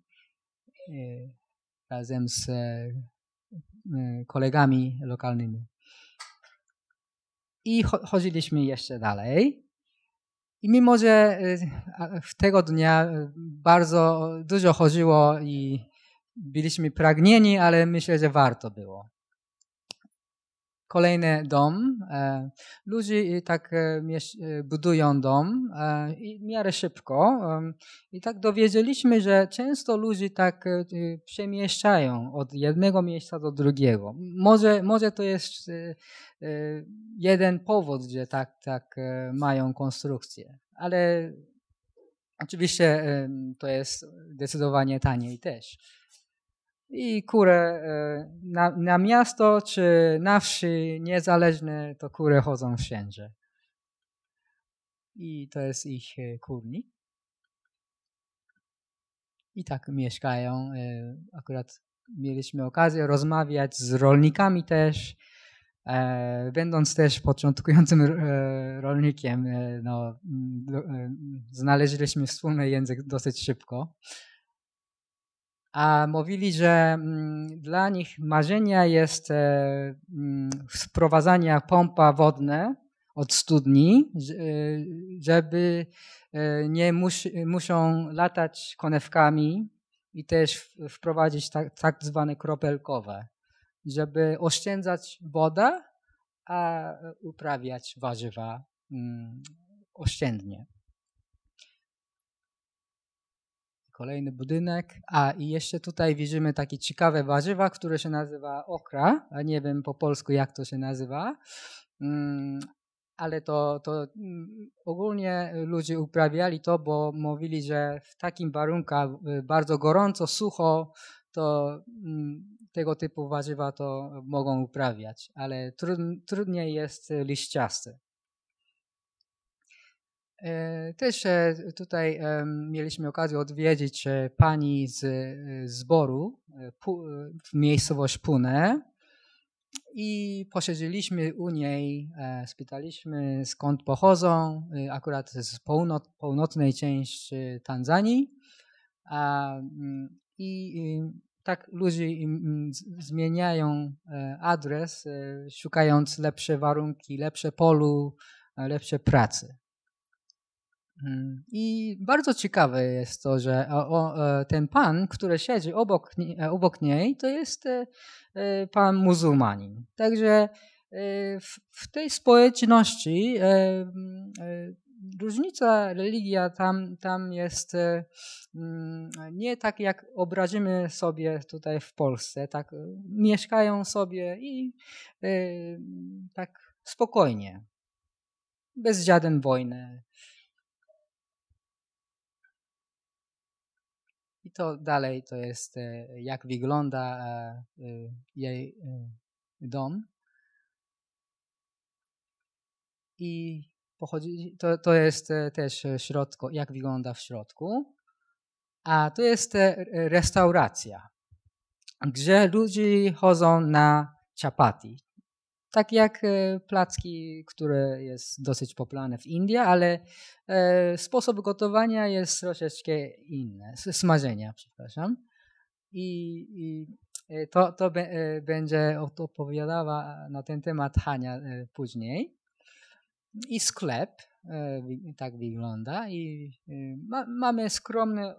razem z kolegami lokalnymi. I chodziliśmy jeszcze dalej. I mimo, że y, w tego dnia y, bardzo dużo chodziło i byliśmy pragnieni, ale myślę, że warto było kolejny dom. E, ludzie tak e, e, budują dom i w miarę szybko. I tak dowiedzieliśmy, że często ludzie tak y, przemieszczają od jednego miejsca do drugiego. Może, może to jest jeden powód, że tak, tak mają konstrukcję, ale oczywiście to jest zdecydowanie taniej też i kurę e, na, na, miasto czy na wsi, niezależnie, to kury chodzą wszędzie. I to jest ich e, kurnik. I tak mieszkają. E, akurat mieliśmy okazję rozmawiać z rolnikami też. Będąc też początkującym rolnikiem, no, znaleźliśmy wspólny język dosyć szybko a mówili, że mm, dla nich marzenia jest wprowadzania e, mm, pompa wodne od studni, e, żeby e, nie mus, muszą latać konewkami i też wprowadzić tak, tak zwane kropelkowe, żeby oszczędzać wodę, a uprawiać warzywa mm, oszczędnie. kolejny budynek. A i jeszcze tutaj widzimy takie ciekawe warzywa, które się nazywa okra, a nie wiem po polsku jak to się nazywa. Mm, ale to, to mm, ogólnie ludzie uprawiali to, bo mówili, że w takim warunkach y, bardzo gorąco, sucho, to mm, tego typu warzywa to mogą uprawiać, ale trudniej jest liściasty. E, też e, tutaj e, mieliśmy okazję odwiedzić pani z zboru w miejscowość Pune i posiedzieliśmy u niej, spytaliśmy skąd pochodzą, akurat z północnej części Tanzanii. Mm, I tak ludzie zmieniają adres, szukając lepsze warunki, lepsze polu, lepsze pracy. Mhm. I bardzo ciekawe jest to, że e, ten pan, który siedzi obok, e, obok niej, to jest e, pan muzułmanin. Także w tej społeczności różnica religia tam, tam jest mm, nie tak, jak obrazimy sobie tutaj w Polsce. Tak mieszkają sobie i tak spokojnie, bez żaden wojny. to dalej to jest, e, jak wygląda e, e, jej dom. I pochodzi, to, to jest też środko, jak wygląda w środku. A to jest restauracja, gdzie ludzie chodzą na chapati. Tak jak e, placki, które jest dosyć popularne w Indii, ale e, sposób gotowania jest troszeczkę inny, smażenia, przepraszam. I, i e, to, to będzie opowiadała na ten temat Hania później. I sklep tak wygląda. I mamy skromny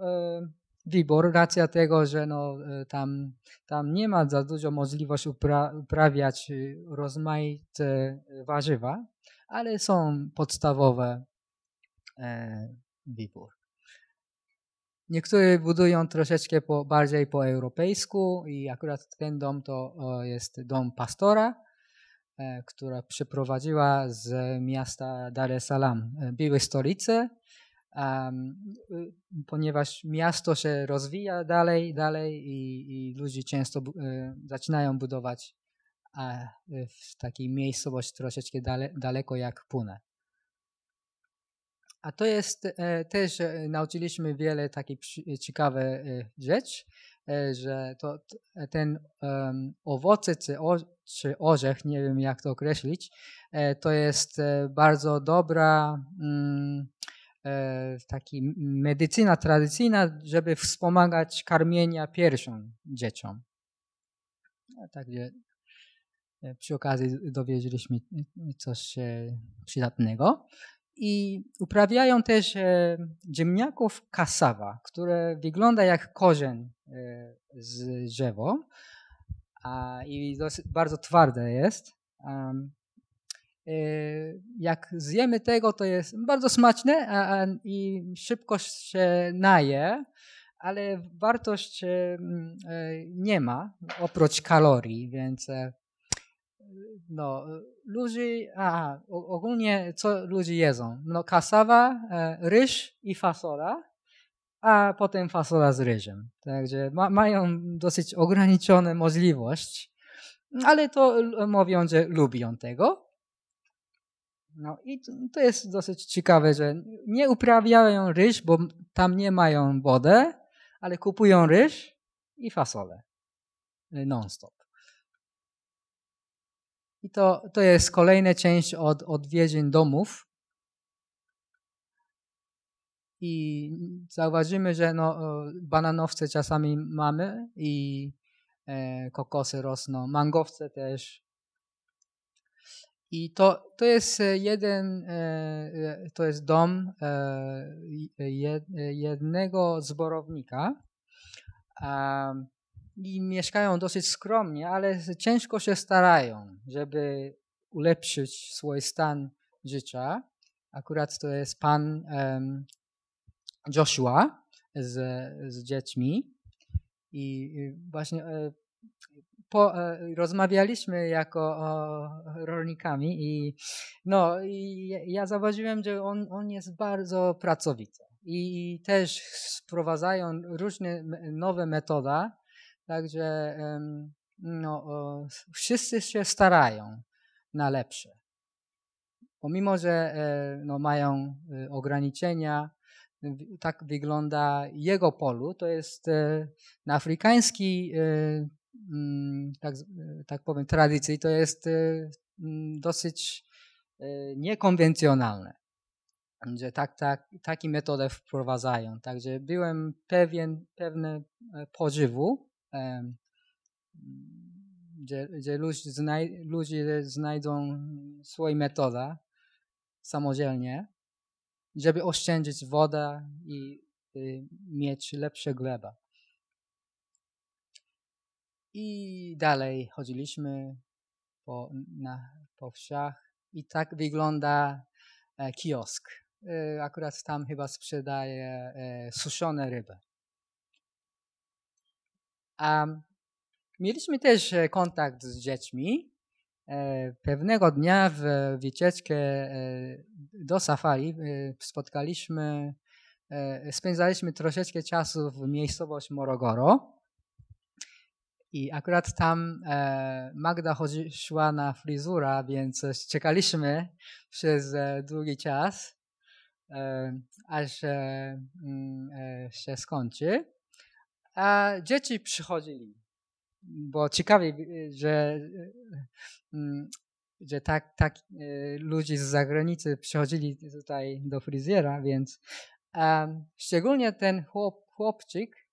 wybór, racja tego, że no, e, tam, tam nie ma za dużo możliwości upra uprawiać y, rozmaite e, warzywa, ale są podstawowe e, wybór. Niektóre budują troszeczkę po, bardziej po europejsku i akurat ten dom to jest dom pastora, e, która przeprowadziła z miasta Dar es Salaam, były stolicy Y, ponieważ miasto się rozwija dalej, dalej i, i ludzie często y, zaczynają budować e, y, w takiej miejscowości troszeczkę dale, daleko jak Pune. A to jest e, też, e, nauczyliśmy wiele takich ciekawych rzeczy, że to, ten owoce czy, o, czy orzech, nie wiem jak to określić, to jest bardzo dobra mm, E, taki medycyna tradycyjna, żeby wspomagać karmienia piersią dzieciom. E, Także e, przy okazji dowiedzieliśmy coś przydatnego. I uprawiają też ziemniaków kasawa, które wygląda jak korzeń z drzewo a i dosyć, bardzo twarde jest jak zjemy tego, to jest bardzo smaczne i szybko się naje, ale wartość e, e, nie ma oprócz kalorii, więc e, no, ludzi, a ogólnie co ludzie jedzą? No, kasawa, ryż i fasola, a potem fasola z ryżem. Także ma, mają dosyć ograniczone możliwość, ale to mówią, że lubią tego. No i to jest dosyć ciekawe, że nie uprawiają ryż, bo tam nie mają wodę, ale kupują ryż i fasolę y, non-stop. I to, to jest kolejna część od odwiedzin domów. I zauważymy, że no, bananowce czasami mamy i e, kokosy rosną, mangowce też i to, to jest e, jeden, e, e, to jest dom jednego zborownika. I mieszkają dosyć skromnie, ale ciężko się starają, żeby ulepszyć swój stan życia. Akurat to jest pan Joshua z, z dziećmi. I właśnie po, e, rozmawialiśmy jako o, rolnikami i, no, i ja zauważyłem, że on, on jest bardzo pracowity i też wprowadzają różne nowe metody, także no, wszyscy się starają na lepsze. Pomimo, że e, no, mają e, ograniczenia, tak wygląda jego polu. To jest na afrykański Mm, tak, e, tak powiem, tradycji, to jest e, mm, dosyć e, niekonwencjonalne, że tak, tak, takie metodę wprowadzają. Także byłem pewien, pewne podziwu, mm, że, że ludzie, znaj, ludzie znajdą swoje metody samodzielnie, żeby oszczędzić wodę i y, mieć lepsze gleba. I dalej chodziliśmy po, na, po wsiach i tak wygląda e, kiosk. E, akurat tam chyba sprzedaje suszone ryby. A mieliśmy też e, kontakt z dziećmi. Pewnego dnia w wycieczkę do safari spotkaliśmy, spędzaliśmy troszeczkę czasu w miejscowości Morogoro i akurat tam e, Magda chodziła na fryzura, więc czekaliśmy przez e, długi czas, e, aż mm, się skończy. A dzieci przychodzili, bo ciekawi, że, mm, że tak, tak ludzie z zagranicy przychodzili tutaj do fryzjera, więc szczególnie ten chłop, chłopczyk,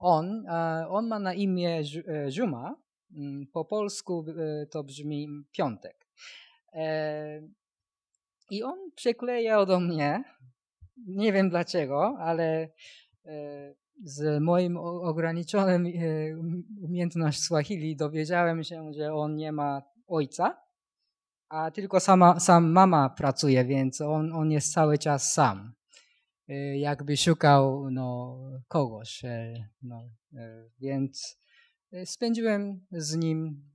on, e, on ma na imię Żuma. E, mm, po polsku e, to brzmi piątek. I on od do mnie, nie wiem dlaczego, ale z moim ograniczonym um, umiejętnością Swahili dowiedziałem się, że on nie ma ojca, a tylko sama, sam mama pracuje, więc on, on jest cały czas sam. Y, jakby szukał no, kogoś. E, no, e, więc e, spędziłem z nim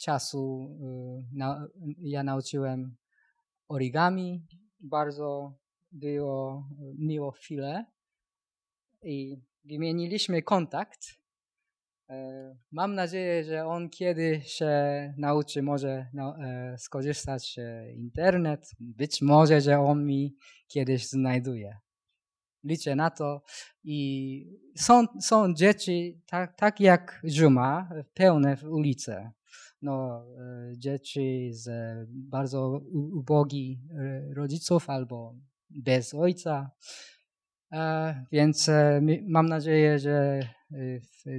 czasu. Y, na, ja nauczyłem origami. Bardzo było miło chwilę i wymieniliśmy kontakt. Mam nadzieję, że on kiedyś się nauczy, może no, skorzystać z internet. Być może, że on mi kiedyś znajduje liczę na to. I są, są dzieci, tak, tak jak Żuma, pełne w ulicy. No, e, dzieci z bardzo ubogich e, rodziców albo bez ojca. E, więc mam nadzieję, że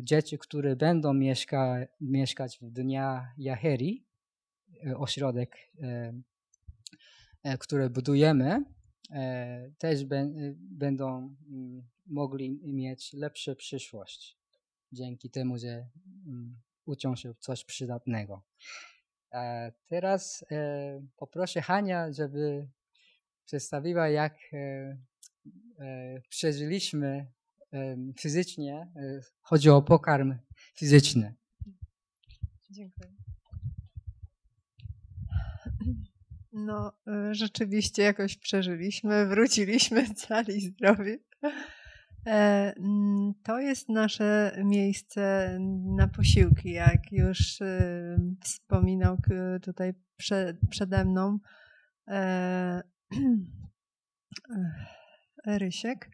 dzieci, które będą mieszka, mieszkać w Dnia Jaheri, ośrodek, który budujemy, E, też e, będą mm, mogli mieć lepszą przyszłość dzięki temu, że mm, uczą się coś przydatnego. E, teraz poproszę Hania, żeby przedstawiła, jak przeżyliśmy fizycznie. Chodzi o pokarm fizyczny. Dziękuję. No, e, rzeczywiście jakoś przeżyliśmy, wróciliśmy cali zdrowi. E, to jest nasze miejsce na posiłki, jak już e, wspominał tutaj przede mną Rysiek.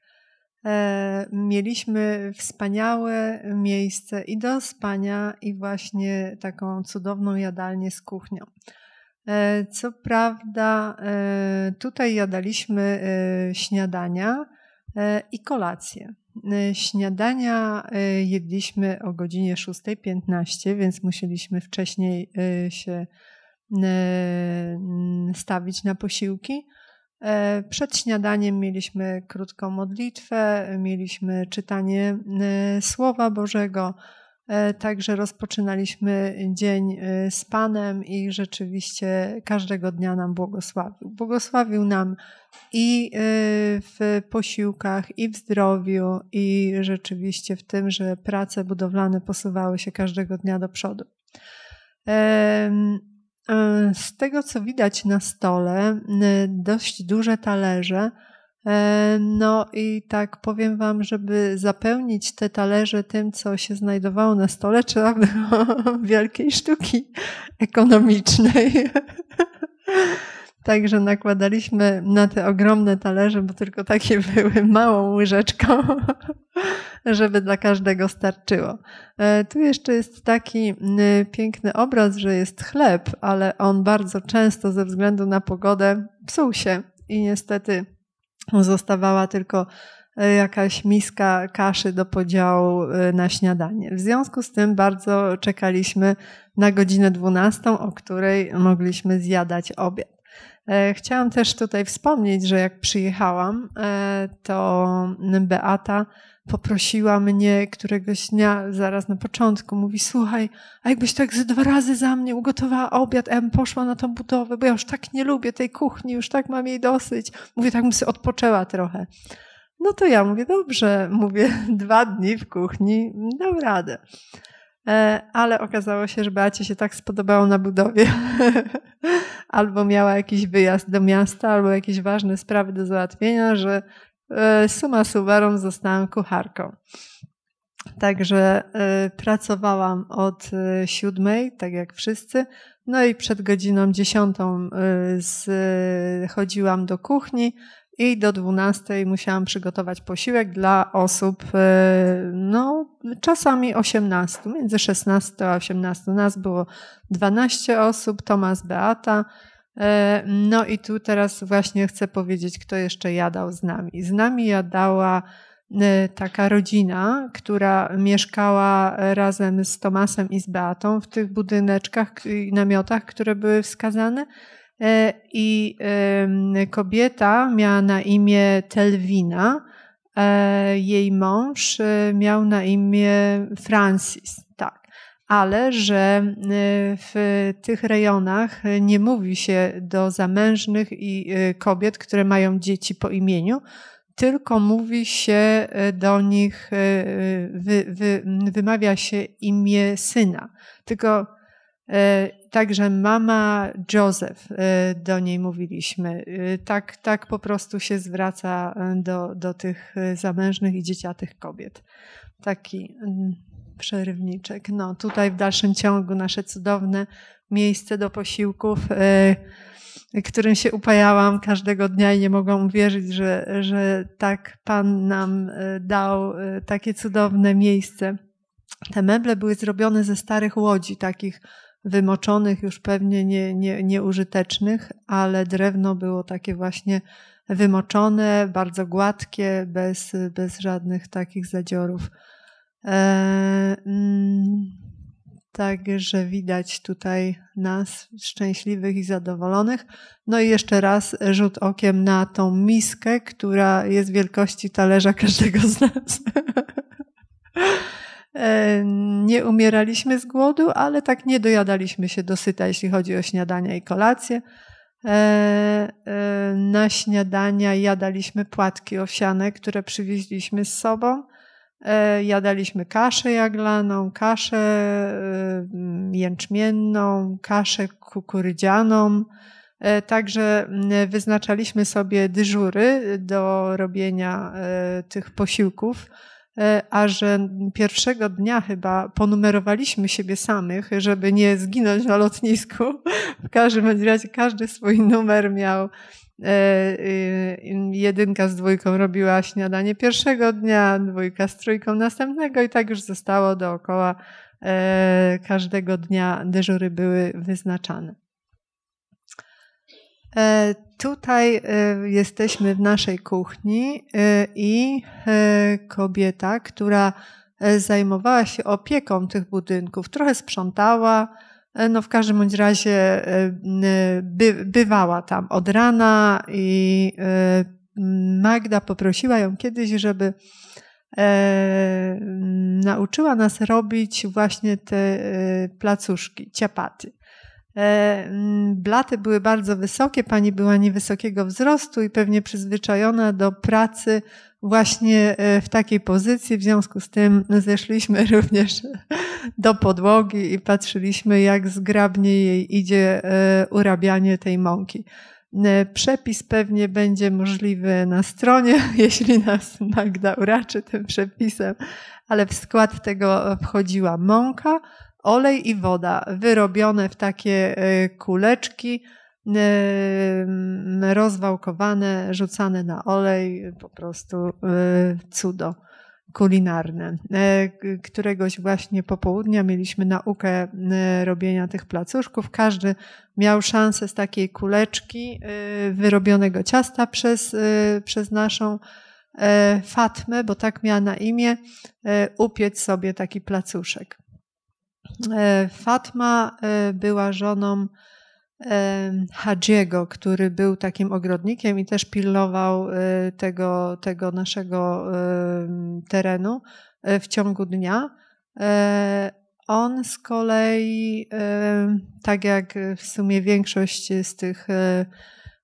Mieliśmy wspaniałe miejsce i do spania, i właśnie taką cudowną jadalnię z kuchnią. E, co prawda, e, tutaj jadaliśmy e, śniadania i kolację. Śniadania jedliśmy o godzinie 6.15, więc musieliśmy wcześniej się stawić na posiłki. Przed śniadaniem mieliśmy krótką modlitwę, mieliśmy czytanie Słowa Bożego. E, także rozpoczynaliśmy dzień e, z Panem i rzeczywiście każdego dnia nam błogosławił. Błogosławił nam i e, w posiłkach, i w zdrowiu, i rzeczywiście w tym, że prace budowlane posuwały się każdego dnia do przodu. Z tego, co widać na stole, dość duże talerze E, no i tak powiem Wam, żeby zapełnić te talerze tym, co się znajdowało na stole, trzeba było wielkiej sztuki ekonomicznej. Także nakładaliśmy na te ogromne talerze, bo tylko takie były, małą łyżeczką, żeby dla każdego starczyło. E, tu jeszcze jest taki piękny obraz, że jest chleb, ale on bardzo często ze względu na pogodę psuł się i niestety zostawała tylko e, jakaś miska kaszy do podziału e, na śniadanie. W związku z tym bardzo czekaliśmy na godzinę 12, o której mogliśmy zjadać obiad. E, chciałam też tutaj wspomnieć, że jak przyjechałam, e, to Beata poprosiła mnie któregoś dnia, zaraz na początku, mówi: Słuchaj, a jakbyś tak ze dwa razy za mnie ugotowała obiad, a ja bym poszła na tą budowę, bo ja już tak nie lubię tej kuchni, już tak mam jej dosyć. Mówię, tak bym sobie odpoczęła trochę. No to ja mówię: Dobrze, mówię, dwa dni w kuchni, dam radę. E, ale okazało się, że Beacie się tak spodobało na budowie. albo miała jakiś wyjazd do miasta, albo jakieś ważne sprawy do załatwienia, że e, suma suwarum zostałam kucharką. Także e, pracowałam od siódmej, tak jak wszyscy, no i przed godziną dziesiątą chodziłam do kuchni, i do 12 musiałam przygotować posiłek dla osób, y, no czasami 18, między 16 a 18. Nas było 12 osób, Tomas, Beata. Y, no i tu teraz właśnie chcę powiedzieć, kto jeszcze jadał z nami. Z nami jadała y, taka rodzina, która mieszkała razem z Tomasem i z Beatą w tych budyneczkach i namiotach, które były wskazane. E, i kobieta miała na imię Telwina, e, jej mąż e, miał na imię Francis, tak. Ale że w tych rejonach nie mówi się do zamężnych i kobiet, które mają dzieci po imieniu, tylko mówi się do nich, wy, wy, wymawia się imię syna. Tylko E, także mama Joseph, e, do niej mówiliśmy. E, tak, tak po prostu się zwraca do, do tych zamężnych i dzieciatych kobiet. Taki mm, przerywniczek. No, tutaj w dalszym ciągu nasze cudowne miejsce do posiłków, którym się upajałam każdego dnia i nie mogłam uwierzyć, że, że tak Pan nam dał takie cudowne miejsce. Te meble były zrobione ze starych łodzi, takich wymoczonych, już pewnie nie, nie, nieużytecznych, ale drewno było takie właśnie wymoczone, bardzo gładkie, bez, bez żadnych takich zadziorów. E, mm, Także widać tutaj nas szczęśliwych i zadowolonych. No i jeszcze raz rzut okiem na tą miskę, która jest wielkości talerza każdego z nas. E, nie umieraliśmy z głodu, ale tak nie dojadaliśmy się dosyta, jeśli chodzi o śniadania i kolacje. E, e, na śniadania jadaliśmy płatki owsiane, które przywieźliśmy z sobą. Jadaliśmy kaszę jaglaną, kaszę jęczmienną, kaszę kukurydzianą. Także wyznaczaliśmy sobie dyżury do robienia tych posiłków E, a że pierwszego dnia chyba ponumerowaliśmy siebie samych, żeby nie zginąć na lotnisku. W każdym razie każdy swój numer miał. E, jedynka z dwójką robiła śniadanie pierwszego dnia, dwójka z trójką następnego i tak już zostało dookoła e, każdego dnia dyżury były wyznaczane. E, tutaj e, jesteśmy w naszej kuchni e, i kobieta, która zajmowała się opieką tych budynków, trochę sprzątała, no w każdym bądź razie bywała tam od rana i Magda poprosiła ją kiedyś, żeby nauczyła nas robić właśnie te placuszki, ciapaty. E, mm, blaty były bardzo wysokie, pani była niewysokiego wzrostu i pewnie przyzwyczajona do pracy właśnie e, w takiej pozycji. W związku z tym zeszliśmy również do podłogi i patrzyliśmy, jak zgrabnie jej idzie e, urabianie tej mąki. Przepis pewnie będzie możliwy na stronie, jeśli nas Magda uraczy tym przepisem, ale w skład tego wchodziła mąka, olej i woda wyrobione w takie e, kuleczki, e, rozwałkowane, rzucane na olej, po prostu e, cudo kulinarne. Któregoś właśnie popołudnia mieliśmy naukę robienia tych placuszków. Każdy miał szansę z takiej kuleczki wyrobionego ciasta przez, przez naszą Fatmę, bo tak miała na imię, upiec sobie taki placuszek. E, Fatma e, była żoną e, Hadziego, który był takim ogrodnikiem i też pilnował tego, tego naszego terenu w ciągu dnia. On z kolei, tak jak w sumie większość z tych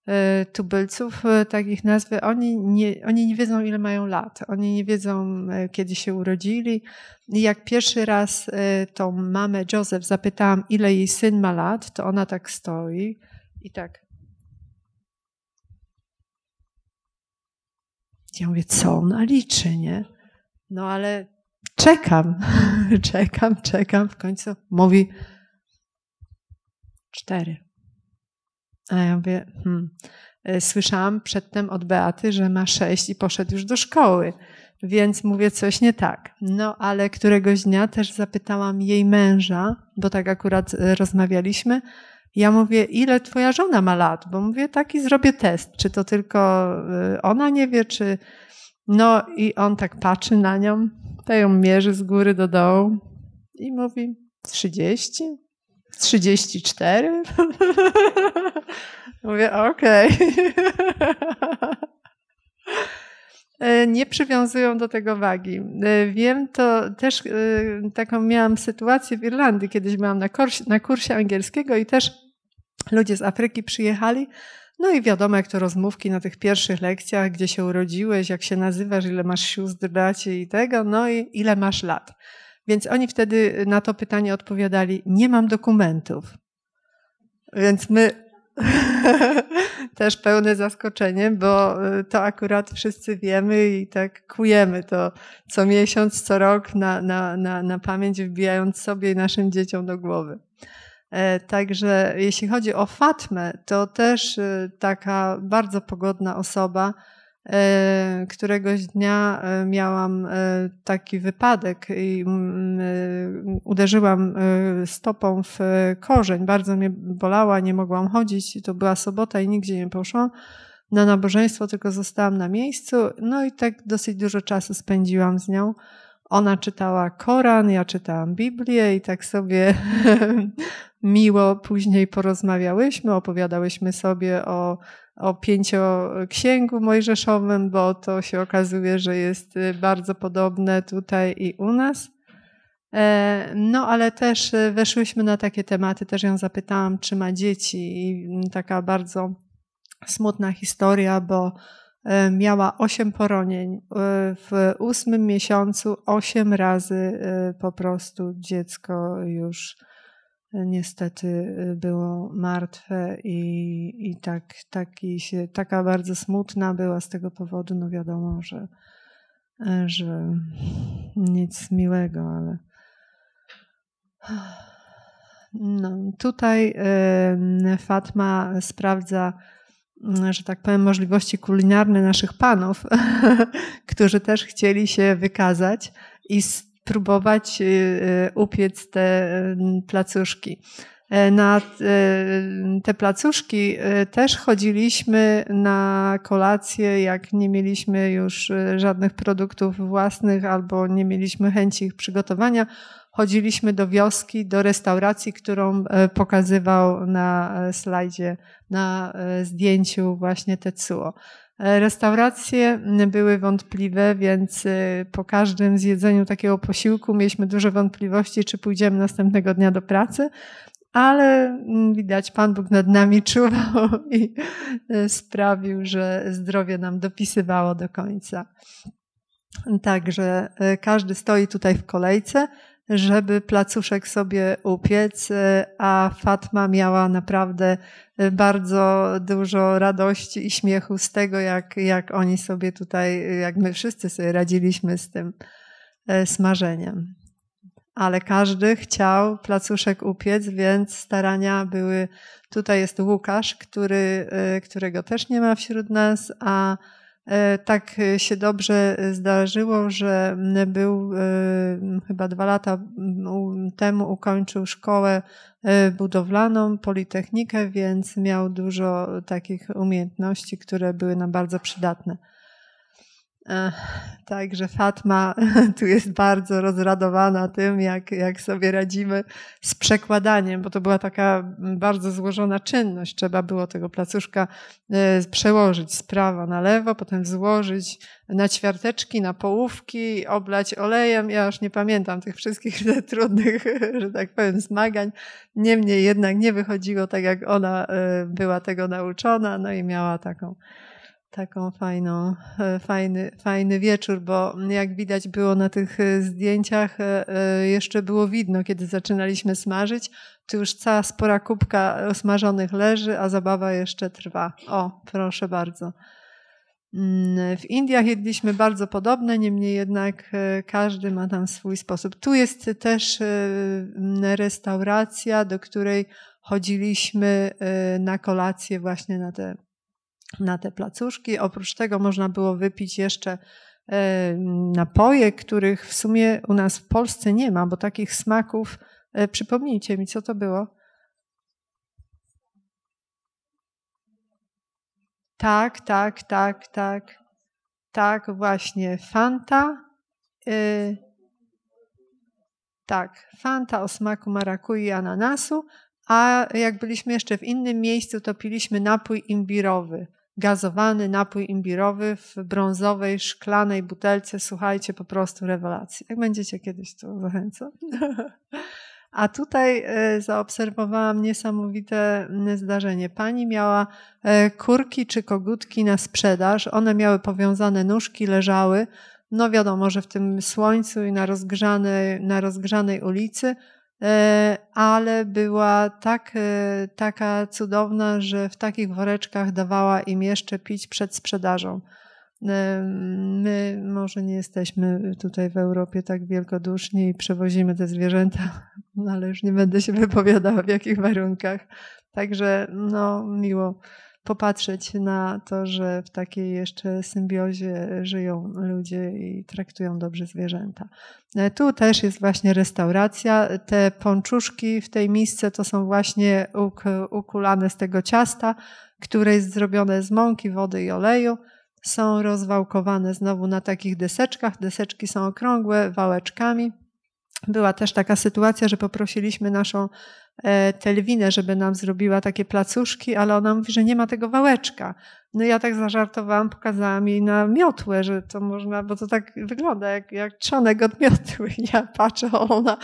E, tubylców, e, tak ich nazwy, oni nie, oni nie wiedzą, ile mają lat. Oni nie wiedzą, e, kiedy się urodzili. I jak pierwszy raz tą mamę Joseph zapytałam, ile jej syn ma lat, to ona tak stoi i tak. Ja mówię, co ona liczy, nie? No ale czekam, czekam, czekam. W końcu mówi cztery. A ja mówię, hmm, e, słyszałam przedtem od Beaty, że ma sześć i poszedł już do szkoły, więc mówię coś nie tak. No ale któregoś dnia też zapytałam jej męża, bo tak akurat e, rozmawialiśmy. Ja mówię, ile twoja żona ma lat? Bo mówię, taki zrobię test. Czy to tylko e, ona nie wie, czy. No i on tak patrzy na nią, to ją mierzy z góry do dołu i mówi, 30? 34? Mówię, okej. E, nie przywiązują do tego wagi. E, wiem to też, e, taką miałam sytuację w Irlandii, kiedyś byłam na kursie, na kursie angielskiego i też ludzie z Afryki przyjechali. No i wiadomo, jak to rozmówki na tych pierwszych lekcjach, gdzie się urodziłeś, jak się nazywasz, ile masz sióstr, braci i tego, no i ile masz lat. Więc oni wtedy na to pytanie odpowiadali: Nie mam dokumentów. Więc my też pełne zaskoczenie, bo y, to akurat wszyscy wiemy i tak kujemy to co miesiąc, co rok na, na, na, na pamięć, wbijając sobie i naszym dzieciom do głowy. E, także jeśli chodzi o Fatmę, to też y, taka bardzo pogodna osoba, E, któregoś dnia e, miałam e, taki wypadek i uderzyłam stopą w korzeń. Bardzo mnie bolała, nie mogłam chodzić. To była sobota i nigdzie nie poszłam na nabożeństwo, tylko zostałam na miejscu. No i tak dosyć dużo czasu spędziłam z nią. Ona czytała Koran, ja czytałam Biblię i tak sobie miło później porozmawiałyśmy, opowiadałyśmy sobie o o pięcioksięgu mojżeszowym, bo to się okazuje, że jest y, bardzo podobne tutaj i u nas. E, no, ale też y, weszłyśmy na takie tematy. Też ją zapytałam, czy ma dzieci, i mm, taka bardzo smutna historia, bo e, miała osiem poronień. E, w ósmym miesiącu osiem razy po prostu dziecko już niestety y, było martwe i, i tak, taki się, taka bardzo smutna była z tego powodu. No wiadomo, że, e, że nic miłego, ale. No, tutaj y, Fatma sprawdza, y, że tak powiem, możliwości kulinarne naszych panów, którzy też chcieli się wykazać i z próbować y, y, upiec te y, placuszki. E, na e, te placuszki e, też chodziliśmy na kolację, jak nie mieliśmy już żadnych produktów własnych albo nie mieliśmy chęci ich przygotowania. Chodziliśmy do wioski, do restauracji, którą pokazywał na slajdzie, na zdjęciu właśnie Tetsuo. Restauracje były wątpliwe, więc y, po każdym zjedzeniu takiego posiłku mieliśmy duże wątpliwości, czy pójdziemy następnego dnia do pracy, ale mm, widać, Pan Bóg nad nami czuwał i y, sprawił, że zdrowie nam dopisywało do końca. Także y, każdy stoi tutaj w kolejce, żeby placuszek sobie upiec, y, a Fatma miała naprawdę y, bardzo dużo radości i śmiechu z tego, jak, jak oni sobie tutaj, y, jak my wszyscy sobie radziliśmy z tym smażeniem. Ale każdy chciał placuszek upiec, więc starania były. Tutaj jest Łukasz, który, którego też nie ma wśród nas, a E, tak e, się dobrze e, zdarzyło, że był chyba dwa lata temu ukończył szkołę budowlaną, politechnikę, więc miał dużo takich umiejętności, które były nam bardzo przydatne. Także Fatma tu jest bardzo rozradowana tym, jak, jak sobie radzimy z przekładaniem, bo to była taka mm, bardzo złożona czynność. Trzeba było tego placuszka e, przełożyć z prawa na lewo, potem złożyć na ćwiarteczki, na połówki, oblać olejem. Ja już nie pamiętam tych wszystkich trudnych, że tak powiem, zmagań. Niemniej jednak nie wychodziło tak, jak ona e, była tego nauczona, no i miała taką taką fajną, e, fajny, fajny wieczór, bo jak widać było na tych e, zdjęciach, e, jeszcze było widno, kiedy zaczynaliśmy smażyć, tu już cała spora kubka smażonych leży, a zabawa jeszcze trwa. O, proszę bardzo. Mm, w Indiach jedliśmy bardzo podobne, niemniej jednak każdy ma tam swój sposób. Tu jest też restauracja, do której chodziliśmy na kolację właśnie na te na te placuszki. Oprócz tego można było wypić jeszcze e, napoje, których w sumie u nas w Polsce nie ma, bo takich smaków. E, przypomnijcie mi, co to było. Tak, tak, tak, tak. Tak, właśnie. Fanta. E, tak, fanta o smaku marakui i ananasu. A jak byliśmy jeszcze w innym miejscu, to piliśmy napój imbirowy gazowany napój imbirowy w brązowej, szklanej butelce. Słuchajcie, po prostu rewelacji. Jak będziecie kiedyś, to zachęcam. A tutaj e, zaobserwowałam niesamowite mm, zdarzenie. Pani miała e, kurki czy kogutki na sprzedaż. One miały powiązane nóżki, leżały. No wiadomo, że w tym słońcu i na rozgrzanej, na rozgrzanej ulicy E, ale była tak, e, taka cudowna, że w takich woreczkach dawała im jeszcze pić przed sprzedażą. E, my może nie jesteśmy tutaj w Europie tak wielkoduszni i przewozimy te zwierzęta, ale już nie będę się wypowiadała w jakich warunkach. Także no miło popatrzeć na to, że w takiej jeszcze symbiozie żyją ludzie i traktują dobrze zwierzęta. No tu też jest właśnie restauracja. Te ponczuszki w tej misce to są właśnie ukulane z tego ciasta, które jest zrobione z mąki, wody i oleju. Są rozwałkowane znowu na takich deseczkach. Deseczki są okrągłe, wałeczkami. Była też taka sytuacja, że poprosiliśmy naszą E, Telwinę, żeby nam zrobiła takie placuszki, ale ona mówi, że nie ma tego wałeczka. No ja tak zażartowałam, pokazałam jej na miotłę, że to można, bo to tak wygląda jak, jak trzonek od miotły. Ja patrzę, ona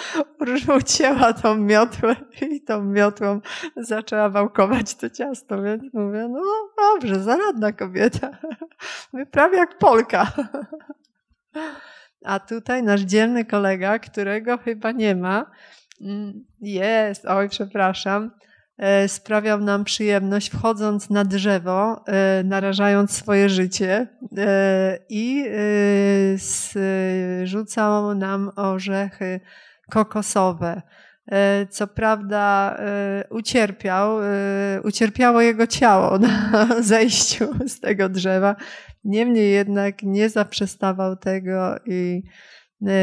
rzuciła tą miotłę i tą miotłą zaczęła wałkować to ciasto, więc mówię, no dobrze, zaradna kobieta. Mówię, prawie jak Polka. A tutaj nasz dzielny kolega, którego chyba nie ma, jest, oj, przepraszam, e, sprawiał nam przyjemność, wchodząc na drzewo, e, narażając swoje życie e, i rzucał nam orzechy kokosowe. Co prawda ucierpiał, ucierpiało jego ciało na zejściu z tego drzewa, niemniej jednak nie zaprzestawał tego i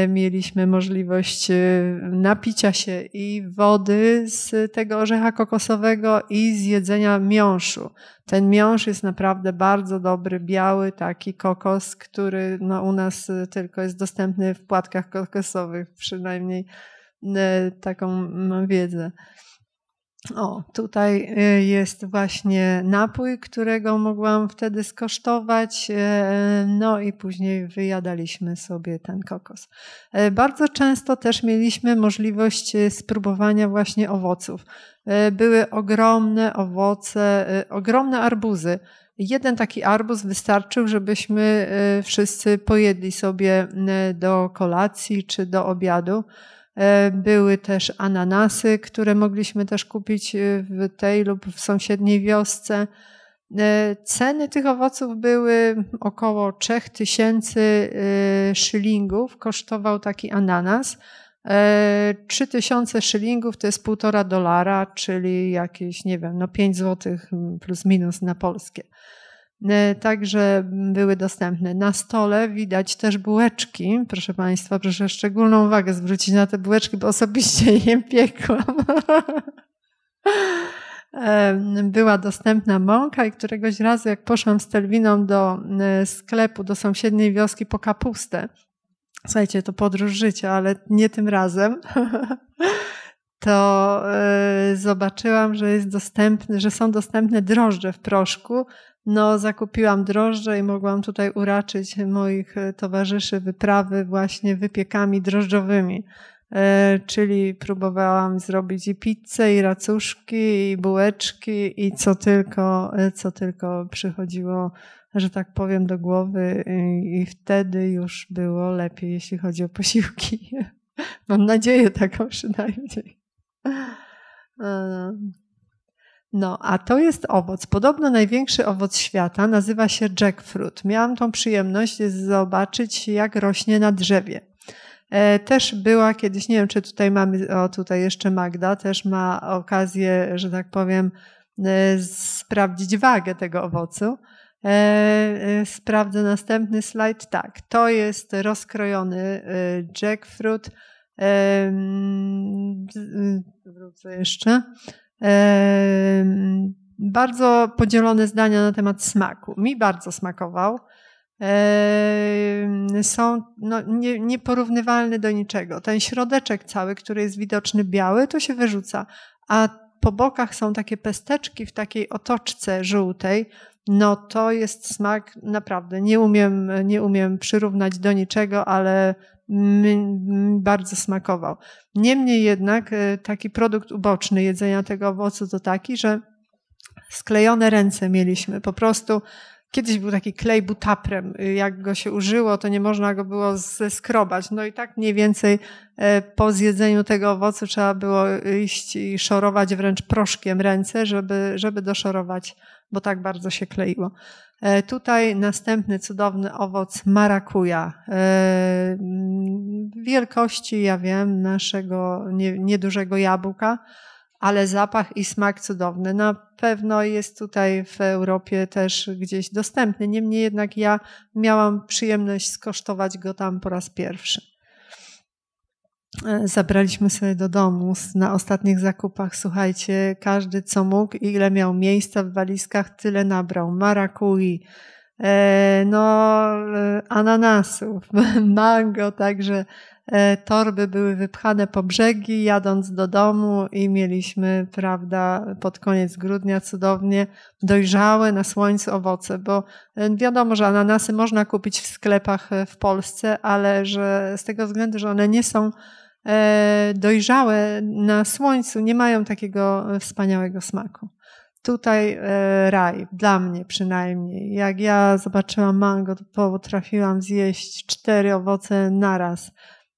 mieliśmy możliwość y, napicia się i wody z tego orzecha kokosowego i zjedzenia miąższu. Ten miąższ jest naprawdę bardzo dobry, biały taki kokos, który no, u nas tylko jest dostępny w płatkach kokosowych, przynajmniej y, taką mam wiedzę. O, tutaj e, jest właśnie napój, którego mogłam wtedy skosztować, e, no i później wyjadaliśmy sobie ten kokos. E, bardzo często też mieliśmy możliwość spróbowania właśnie owoców. Były ogromne owoce, ogromne arbuzy. Jeden taki arbuz wystarczył, żebyśmy wszyscy pojedli sobie do kolacji czy do obiadu. E, były też ananasy, które mogliśmy też kupić e, w tej lub w sąsiedniej wiosce. E, ceny tych owoców były około 3000 szylingów, kosztował taki ananas. 3000 szylingów to jest półtora dolara, czyli jakieś, nie wiem, no 5 zł plus minus na polskie. E, także były dostępne. Na stole widać też bułeczki. Proszę Państwa, proszę szczególną uwagę zwrócić na te bułeczki, bo osobiście je piekłam. Była dostępna mąka i któregoś razu, jak poszłam z Telwiną do e, sklepu, do sąsiedniej wioski po kapustę, słuchajcie, to podróż życia, ale nie tym razem, to e, zobaczyłam, że, jest dostępny, że są dostępne drożdże w proszku no zakupiłam drożdże i mogłam tutaj uraczyć moich e, towarzyszy wyprawy właśnie wypiekami drożdżowymi. E, czyli próbowałam zrobić i pizzę, i racuszki, i bułeczki, i co tylko, e, co tylko przychodziło, że tak powiem, do głowy, i wtedy już było lepiej, jeśli chodzi o posiłki. Mam nadzieję taką przynajmniej. No, a to jest owoc. Podobno największy owoc świata nazywa się jackfruit. Miałam tą przyjemność zobaczyć, jak rośnie na drzewie. E, też była kiedyś, nie wiem czy tutaj mamy, o tutaj jeszcze Magda, też ma okazję, że tak powiem, e, sprawdzić wagę tego owocu. E, sprawdzę następny slajd. Tak, to jest rozkrojony jackfruit. Wrócę jeszcze? Bardzo podzielone zdania na temat smaku. Mi bardzo smakował. Są no, nie, nieporównywalne do niczego. Ten środeczek cały, który jest widoczny biały, to się wyrzuca, a po bokach są takie pesteczki w takiej otoczce żółtej, no to jest smak naprawdę. Nie umiem, nie umiem przyrównać do niczego, ale Mm, bardzo smakował. Niemniej jednak e, taki produkt uboczny jedzenia tego owocu to taki, że sklejone ręce mieliśmy. Po prostu kiedyś był taki klej butaprem. Y, jak go się użyło, to nie można go było zeskrobać. No i tak mniej więcej e, po zjedzeniu tego owocu trzeba było y, iść i szorować wręcz proszkiem ręce, żeby, żeby doszorować, bo tak bardzo się kleiło. E, tutaj następny cudowny owoc marakuja. E, mm, wielkości, ja wiem, naszego niedużego jabłka, ale zapach i smak cudowny. Na pewno jest tutaj w Europie też gdzieś dostępny. Niemniej jednak ja miałam przyjemność skosztować go tam po raz pierwszy. E, zabraliśmy sobie do domu na ostatnich zakupach. Słuchajcie, każdy co mógł, ile miał miejsca w walizkach, tyle nabrał. Marakui, e, no, e, ananasów, mango, także torby były wypchane po brzegi, jadąc do domu i mieliśmy, prawda, pod koniec grudnia cudownie dojrzałe na słońcu owoce, bo wiadomo, że ananasy można kupić w sklepach w Polsce, ale że z tego względu, że one nie są E, dojrzałe na słońcu nie mają takiego e, wspaniałego smaku. Tutaj e, raj, dla mnie przynajmniej. Jak ja zobaczyłam mango, to potrafiłam zjeść cztery owoce naraz.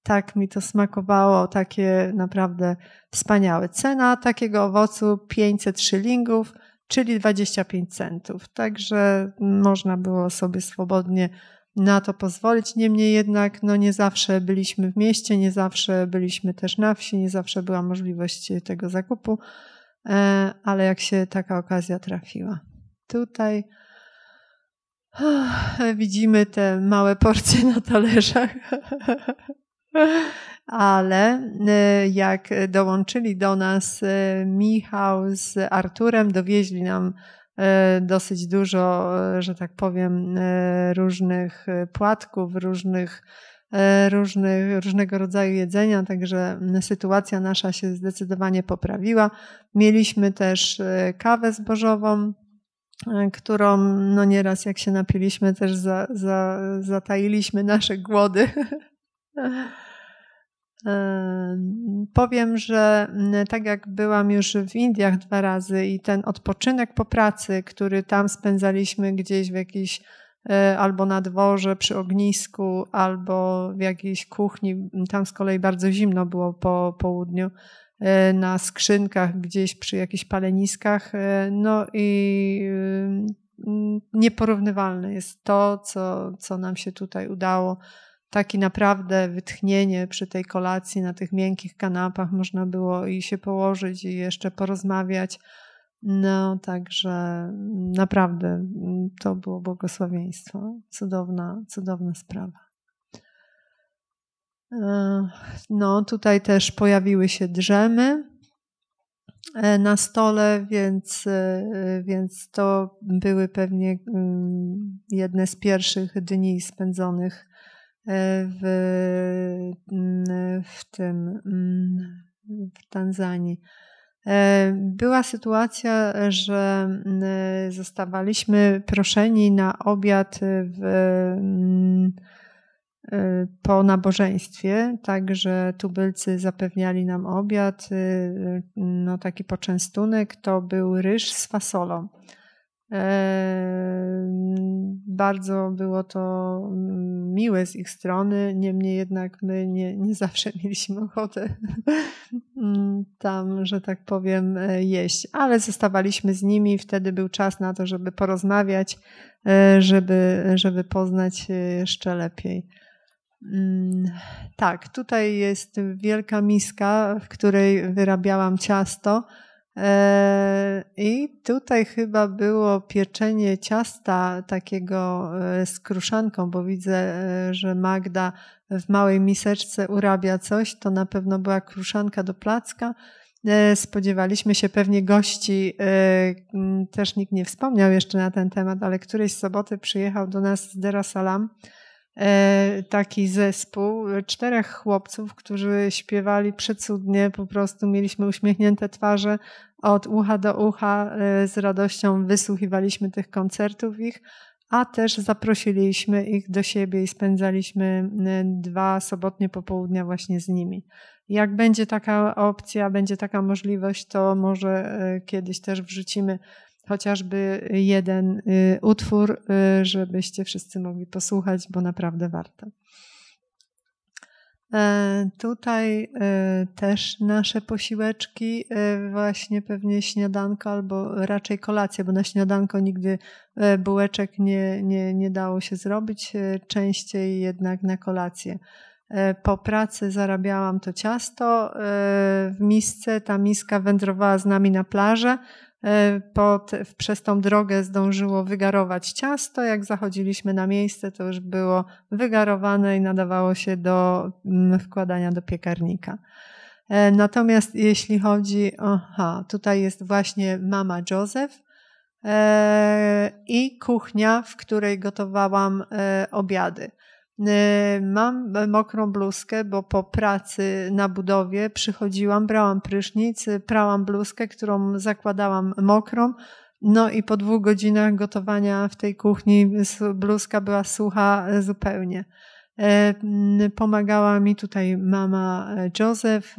Tak mi to smakowało, takie naprawdę wspaniałe. Cena takiego owocu 500 szylingów, czyli 25 centów. Także można było sobie swobodnie na to pozwolić. Niemniej jednak, no nie zawsze byliśmy w mieście, nie zawsze byliśmy też na wsi, nie zawsze była możliwość tego zakupu, e, ale jak się taka okazja trafiła. Tutaj widzimy te małe porcje na talerzach. Ale e, jak dołączyli do nas e, Michał z Arturem, dowieźli nam E, dosyć dużo, e, że tak powiem, e, różnych płatków, różnych, różnych, różnego rodzaju jedzenia, także sytuacja nasza się zdecydowanie poprawiła. Mieliśmy też kawę zbożową, którą no nieraz jak się napiliśmy, też za, za, zatailiśmy nasze głody. Powiem, że mm, tak jak byłam już w Indiach dwa razy i ten odpoczynek po pracy, który tam spędzaliśmy gdzieś w jakiejś e, albo na dworze przy ognisku, albo w jakiejś kuchni, tam z kolei bardzo zimno było po południu, e, na skrzynkach gdzieś przy jakichś paleniskach. E, no i nieporównywalne jest to, co, co nam się tutaj udało taki naprawdę wytchnienie przy tej kolacji na tych miękkich kanapach. Można było i się położyć, i jeszcze porozmawiać. No, także naprawdę mm, to było błogosławieństwo. Cudowna, cudowna sprawa. E, no, tutaj też pojawiły się drzemy e, na stole, więc, e, więc to były pewnie mm, jedne z pierwszych dni spędzonych w, mm, w tym, mm, w Tanzanii. E, była sytuacja, że mm, zostawaliśmy proszeni na obiad w, e, po nabożeństwie, także tubylcy zapewniali nam obiad, e, no taki poczęstunek to był ryż z fasolą. Bardzo było to mm, miłe z ich strony, niemniej jednak my nie, nie zawsze mieliśmy ochotę mm, tam, że tak powiem, e, jeść, ale zostawaliśmy z nimi. Wtedy był czas na to, żeby porozmawiać, e, żeby, żeby poznać się e, jeszcze lepiej. Mm, tak, tutaj jest wielka miska, w której wyrabiałam ciasto Eee, I tutaj chyba było pieczenie ciasta takiego e, z kruszanką, bo widzę, e, że Magda w małej miseczce urabia coś. To na pewno była kruszanka do placka. E, spodziewaliśmy się pewnie gości, też nikt nie wspomniał jeszcze na ten temat, ale którejś soboty przyjechał do nas z Dera Salam E, taki zespół czterech chłopców, którzy śpiewali przecudnie, po prostu mieliśmy uśmiechnięte twarze od ucha do ucha, e, z radością wysłuchiwaliśmy tych koncertów ich, a też zaprosiliśmy ich do siebie i spędzaliśmy dwa sobotnie popołudnia właśnie z nimi. Jak będzie taka opcja, będzie taka możliwość, to może e, kiedyś też wrzucimy chociażby jeden y, utwór, y, żebyście wszyscy mogli posłuchać, bo naprawdę warto. E, tutaj e, też nasze posiłeczki, e, właśnie pewnie śniadanko albo raczej kolację, bo na śniadanko nigdy bułeczek nie, nie, nie dało się zrobić, częściej jednak na kolację. Po pracy zarabiałam to ciasto w misce, ta miska wędrowała z nami na plażę, E, pod, przez tą drogę zdążyło wygarować ciasto. Jak zachodziliśmy na miejsce, to już było wygarowane i nadawało się do mm, wkładania do piekarnika. E, natomiast jeśli chodzi, aha, tutaj jest właśnie mama Joseph e, i kuchnia, w której gotowałam obiady. Yy, mam e, mokrą bluzkę, bo po pracy na budowie przychodziłam, brałam prysznic, y, prałam bluzkę, którą zakładałam mokrą. No i po dwóch godzinach gotowania w tej kuchni bluzka była sucha e, zupełnie. E, mm, pomagała mi tutaj mama Józef,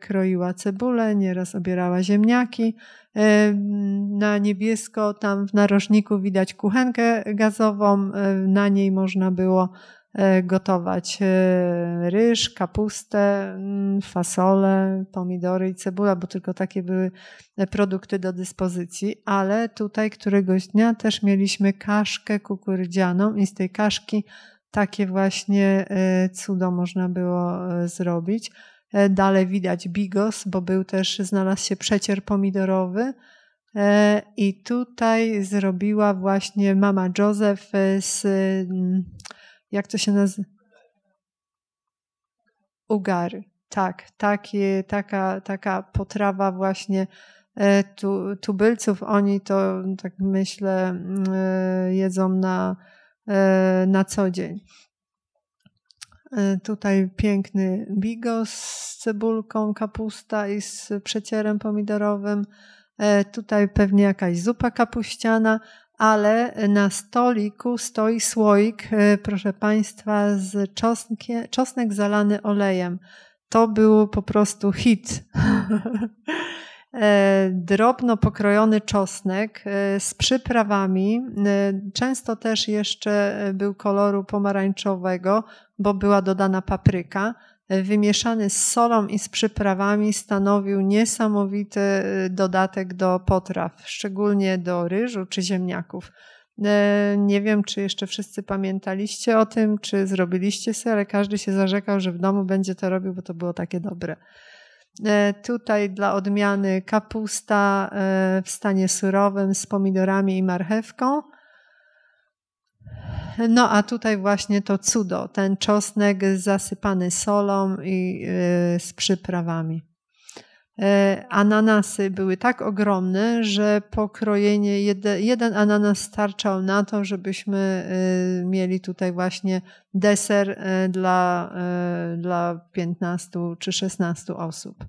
kroiła cebulę, nieraz obierała ziemniaki. Mm, na niebiesko tam w narożniku widać kuchenkę gazową, na niej można było E, gotować e, ryż, kapustę, mm, fasole, pomidory i cebula, bo tylko takie były e, produkty do dyspozycji. Ale tutaj któregoś dnia też mieliśmy kaszkę kukurydzianą i z tej kaszki takie właśnie cudo można było zrobić. Dalej widać bigos, bo był też, znalazł się przecier pomidorowy. I tutaj zrobiła właśnie mama Joseph z mm, jak to się nazywa? Ugar, Tak, taka, taka potrawa właśnie e, tu, tubylców. Oni to, tak myślę, e, jedzą na, e, na co dzień. Tutaj piękny bigos z cebulką, kapusta i z przecierem pomidorowym. Tutaj pewnie jakaś zupa kapuściana, ale y, na stoliku stoi słoik, y, proszę Państwa, z czosnkiem, czosnek zalany olejem. To był po prostu hit. E, drobno pokrojony czosnek y, z przyprawami, często też jeszcze był koloru pomarańczowego, bo była dodana papryka wymieszany z solą i z przyprawami stanowił niesamowity y, dodatek do potraw, szczególnie do ryżu czy ziemniaków. E, nie wiem, czy jeszcze wszyscy pamiętaliście o tym, czy zrobiliście sobie, ale każdy się zarzekał, że w domu będzie to robił, bo to było takie dobre. E, tutaj dla odmiany kapusta e, w stanie surowym z pomidorami i marchewką no a tutaj właśnie to cudo, ten czosnek zasypany solą i y, z przyprawami. Y, ananasy były tak ogromne, że pokrojenie, jeden ananas starczał na to, żebyśmy y, mieli tutaj właśnie deser dla, dla 15 czy 16 osób.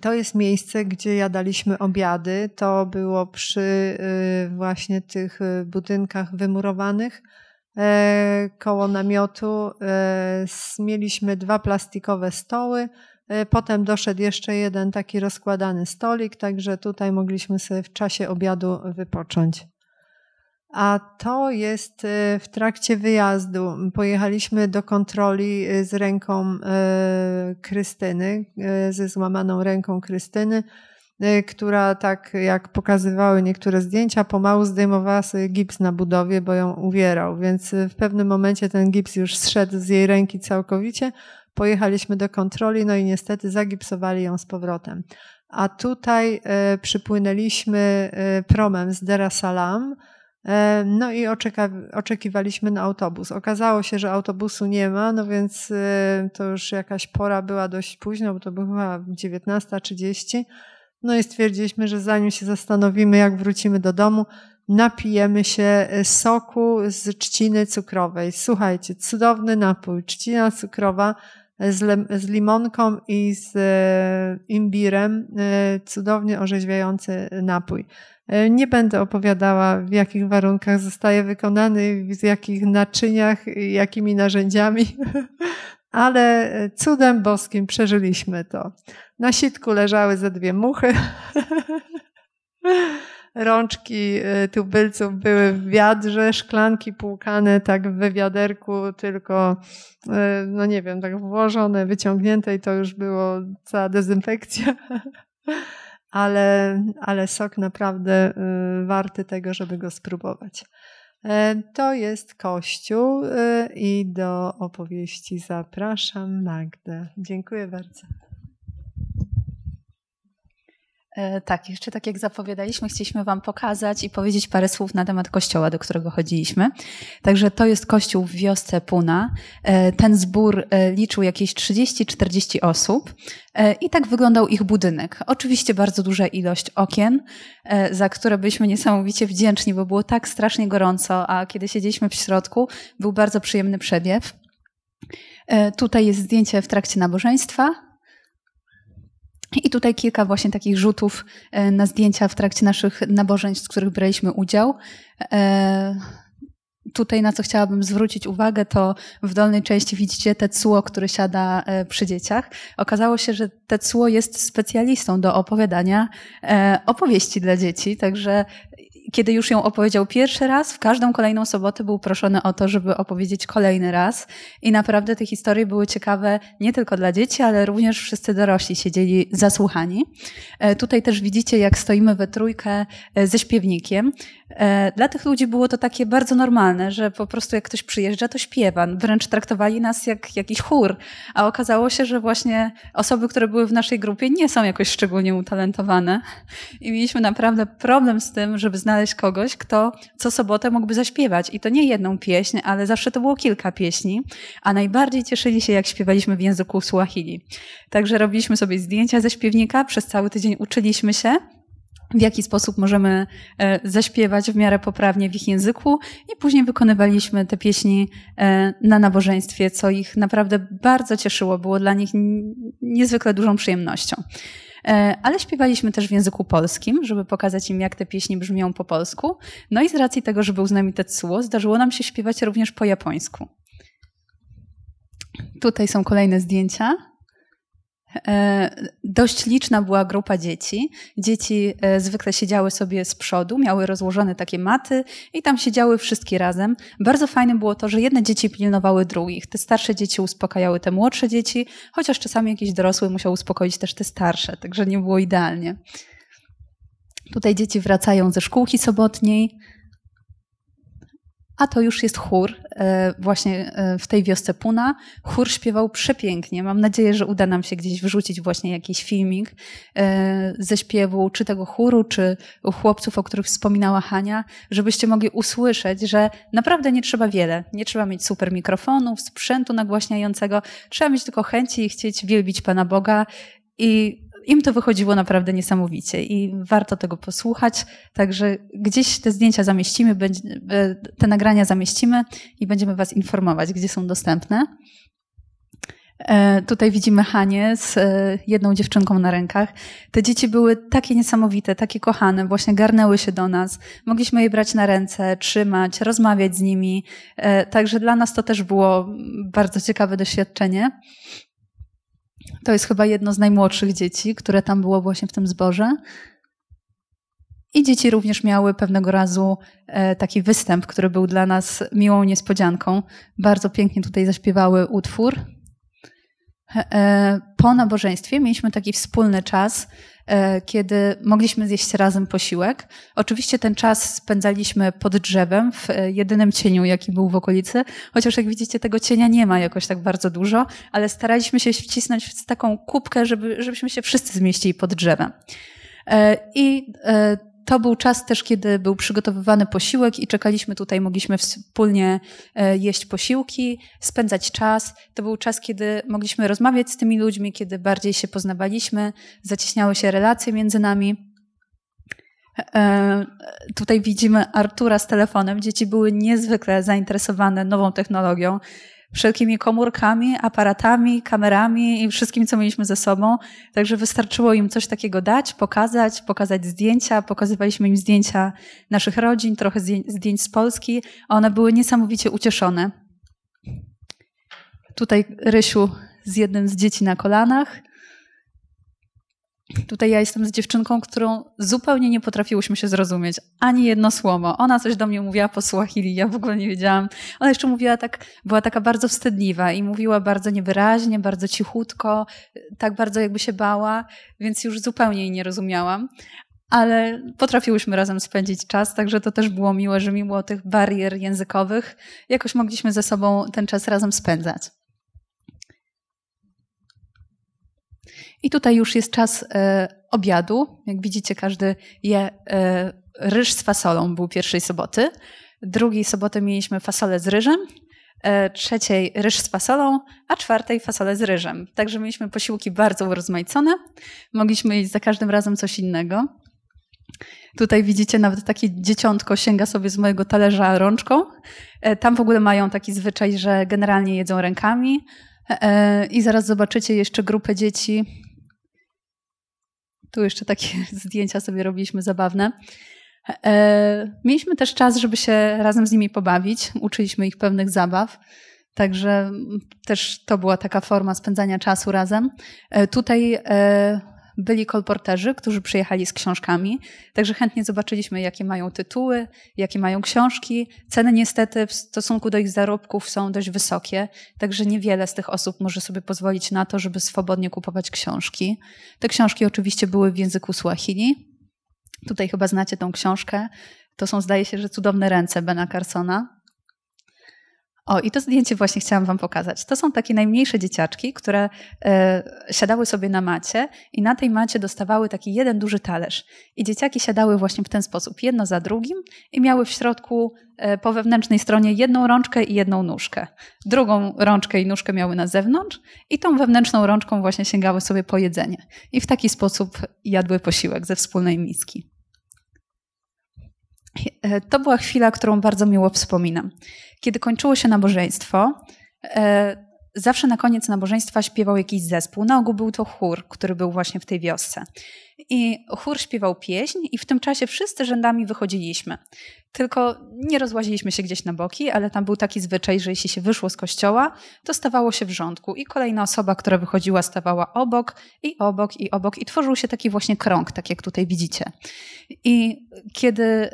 To jest miejsce, gdzie jadaliśmy obiady. To było przy y, właśnie tych y, budynkach wymurowanych e, koło namiotu. E, mieliśmy dwa plastikowe stoły. E, potem doszedł jeszcze jeden taki rozkładany stolik, także tutaj mogliśmy sobie w czasie obiadu wypocząć a to jest y, w trakcie wyjazdu. Pojechaliśmy do kontroli y, z ręką y, Krystyny, ze złamaną ręką Krystyny, która tak jak pokazywały niektóre zdjęcia, pomału zdejmowała sobie gips na budowie, bo ją uwierał, więc w pewnym momencie ten gips już zszedł z jej ręki całkowicie. Pojechaliśmy do kontroli, no i niestety zagipsowali ją z powrotem. A tutaj przypłynęliśmy promem z Dera Salam, E, no i oczekiwaliśmy na autobus. Okazało się, że autobusu nie ma, no więc e, to już jakaś pora była dość późno, bo to była 19.30. No i stwierdziliśmy, że zanim się zastanowimy, jak wrócimy do domu, napijemy się e, soku z trzciny cukrowej. Słuchajcie, cudowny napój, trzcina cukrowa z, limonką i z imbirem, cudownie orzeźwiający napój. E, nie będę opowiadała, w jakich warunkach zostaje wykonany, z jakich naczyniach, jakimi narzędziami, ale e, cudem boskim przeżyliśmy to. Na sitku leżały ze dwie muchy. Rączki e, tubylców były w wiadrze, szklanki płukane tak w wiaderku, tylko, no nie wiem, tak włożone, wyciągnięte i to już było cała dezynfekcja. ale, ale sok naprawdę y, warty tego, żeby go spróbować. E, to jest Kościół y, i do opowieści zapraszam Magdę. Dziękuję bardzo. E, tak, jeszcze tak jak zapowiadaliśmy, chcieliśmy Wam pokazać i powiedzieć parę słów na temat kościoła, do którego chodziliśmy. Także to jest kościół w wiosce Puna. E, ten zbór e, liczył jakieś 30-40 osób i tak wyglądał ich budynek. Oczywiście bardzo duża ilość okien, za które byliśmy niesamowicie wdzięczni, bo było tak strasznie gorąco, a kiedy siedzieliśmy w środku, był bardzo przyjemny przebieg. Tutaj jest zdjęcie w trakcie nabożeństwa. I tutaj kilka właśnie takich rzutów e, na zdjęcia w trakcie naszych nabożeń, w których braliśmy udział. E, tutaj na co chciałabym zwrócić uwagę, to w dolnej części widzicie te cło, które siada e, przy dzieciach. Okazało się, że cło jest specjalistą do opowiadania opowieści dla dzieci, także kiedy już ją opowiedział pierwszy raz, w każdą kolejną sobotę był proszony o to, żeby opowiedzieć kolejny raz. I naprawdę te historie były ciekawe nie tylko dla dzieci, ale również wszyscy dorośli siedzieli zasłuchani. E, tutaj też widzicie, jak stoimy we trójkę e, ze śpiewnikiem. E, dla tych ludzi było to takie bardzo normalne, że po prostu jak ktoś przyjeżdża, to śpiewa. Wręcz traktowali nas jak jakiś chór. A okazało się, że właśnie osoby, które były w naszej grupie, nie są jakoś szczególnie utalentowane. I mieliśmy naprawdę problem z tym, żeby znaleźć kogoś, kto co sobotę mógłby zaśpiewać. I to nie jedną pieśń, ale zawsze to było kilka pieśni. A najbardziej cieszyli się, jak śpiewaliśmy w języku Swahili. Także robiliśmy sobie zdjęcia ze śpiewnika, przez cały tydzień uczyliśmy się w jaki sposób możemy e, zaśpiewać w miarę poprawnie w ich języku i później wykonywaliśmy te pieśni e, na nabożeństwie, co ich naprawdę bardzo cieszyło, było dla nich niezwykle dużą przyjemnością. E, ale śpiewaliśmy też w języku polskim, żeby pokazać im, jak te pieśni brzmią po polsku. No i z racji tego, że był z nami Tetsuo, zdarzyło nam się śpiewać również po japońsku. Tutaj są kolejne zdjęcia. E, dość liczna była grupa dzieci. Dzieci e, zwykle siedziały sobie z przodu, miały rozłożone takie maty i tam siedziały wszystkie razem. Bardzo fajne było to, że jedne dzieci pilnowały drugich. Te starsze dzieci uspokajały te młodsze dzieci, chociaż czasami jakiś dorosły musiał uspokoić też te starsze, także nie było idealnie. Tutaj dzieci wracają ze szkółki sobotniej a to już jest chór e, właśnie e, w tej wiosce Puna. Chór śpiewał przepięknie. Mam nadzieję, że uda nam się gdzieś wrzucić właśnie jakiś filmik e, ze śpiewu, czy tego chóru, czy chłopców, o których wspominała Hania, żebyście mogli usłyszeć, że naprawdę nie trzeba wiele. Nie trzeba mieć super mikrofonów, sprzętu nagłaśniającego. Trzeba mieć tylko chęci i chcieć wielbić Pana Boga i im to wychodziło naprawdę niesamowicie i warto tego posłuchać. Także gdzieś te zdjęcia zamieścimy, e, te nagrania zamieścimy i będziemy Was informować, gdzie są dostępne. E, tutaj widzimy Hanie z e, jedną dziewczynką na rękach. Te dzieci były takie niesamowite, takie kochane, właśnie garnęły się do nas. Mogliśmy je brać na ręce, trzymać, rozmawiać z nimi. Także dla nas to też było bardzo ciekawe doświadczenie. To jest chyba jedno z najmłodszych dzieci, które tam było właśnie w tym zborze. I dzieci również miały pewnego razu e, taki występ, który był dla nas miłą niespodzianką. Bardzo pięknie tutaj zaśpiewały utwór. E, e, po nabożeństwie mieliśmy taki wspólny czas E, kiedy mogliśmy zjeść razem posiłek. Oczywiście ten czas spędzaliśmy pod drzewem, w e, jedynym cieniu, jaki był w okolicy, chociaż jak widzicie, tego cienia nie ma jakoś tak bardzo dużo, ale staraliśmy się wcisnąć w taką kubkę, żeby, żebyśmy się wszyscy zmieścili pod drzewem. E, I to był czas też, kiedy był przygotowywany posiłek i czekaliśmy tutaj, mogliśmy wspólnie e, jeść posiłki, spędzać czas. To był czas, kiedy mogliśmy rozmawiać z tymi ludźmi, kiedy bardziej się poznawaliśmy, zacieśniały się relacje między nami. E, e, tutaj widzimy Artura z telefonem. Dzieci były niezwykle zainteresowane nową technologią wszelkimi komórkami, aparatami, kamerami i wszystkim, co mieliśmy ze sobą. Także wystarczyło im coś takiego dać, pokazać, pokazać zdjęcia. Pokazywaliśmy im zdjęcia naszych rodzin, trochę zdjęć z Polski, a one były niesamowicie ucieszone. Tutaj Rysiu z jednym z dzieci na kolanach. Tutaj ja jestem z dziewczynką, którą zupełnie nie potrafiłyśmy się zrozumieć. Ani jedno słowo. Ona coś do mnie mówiła po Swahili, ja w ogóle nie wiedziałam. Ona jeszcze mówiła tak, była taka bardzo wstydliwa i mówiła bardzo niewyraźnie, bardzo cichutko, tak bardzo jakby się bała, więc już zupełnie jej nie rozumiałam. Ale potrafiłyśmy razem spędzić czas, także to też było miłe, że mimo tych barier językowych jakoś mogliśmy ze sobą ten czas razem spędzać. I tutaj już jest czas e, obiadu. Jak widzicie, każdy je e, ryż z fasolą był pierwszej soboty. Drugiej soboty mieliśmy fasolę z ryżem, e, trzeciej ryż z fasolą, a czwartej fasolę z ryżem. Także mieliśmy posiłki bardzo urozmaicone. Mogliśmy jeść za każdym razem coś innego. Tutaj widzicie nawet takie dzieciątko sięga sobie z mojego talerza rączką. Tam w ogóle mają taki zwyczaj, że generalnie jedzą rękami. I zaraz zobaczycie jeszcze grupę dzieci, tu jeszcze takie zdjęcia sobie robiliśmy zabawne. E, mieliśmy też czas, żeby się razem z nimi pobawić, uczyliśmy ich pewnych zabaw. Także też to była taka forma spędzania czasu razem. E, tutaj e, byli kolporterzy, którzy przyjechali z książkami, także chętnie zobaczyliśmy, jakie mają tytuły, jakie mają książki. Ceny niestety w stosunku do ich zarobków są dość wysokie, także niewiele z tych osób może sobie pozwolić na to, żeby swobodnie kupować książki. Te książki oczywiście były w języku Swahili. Tutaj chyba znacie tą książkę. To są, zdaje się, że cudowne ręce Bena Carsona. O, i to zdjęcie właśnie chciałam Wam pokazać. To są takie najmniejsze dzieciaczki, które y, siadały sobie na macie i na tej macie dostawały taki jeden duży talerz. I dzieciaki siadały właśnie w ten sposób, jedno za drugim i miały w środku y, po wewnętrznej stronie jedną rączkę i jedną nóżkę. Drugą rączkę i nóżkę miały na zewnątrz i tą wewnętrzną rączką właśnie sięgały sobie po jedzenie. I w taki sposób jadły posiłek ze wspólnej miski. E, to była chwila, którą bardzo miło wspominam. Kiedy kończyło się nabożeństwo, e, zawsze na koniec nabożeństwa śpiewał jakiś zespół. Na ogół był to chór, który był właśnie w tej wiosce. I chór śpiewał pieśń, i w tym czasie wszyscy rzędami wychodziliśmy. Tylko nie rozłaziliśmy się gdzieś na boki, ale tam był taki zwyczaj, że jeśli się wyszło z kościoła, to stawało się w rządku i kolejna osoba, która wychodziła, stawała obok i obok i obok i tworzył się taki właśnie krąg, tak jak tutaj widzicie. I kiedy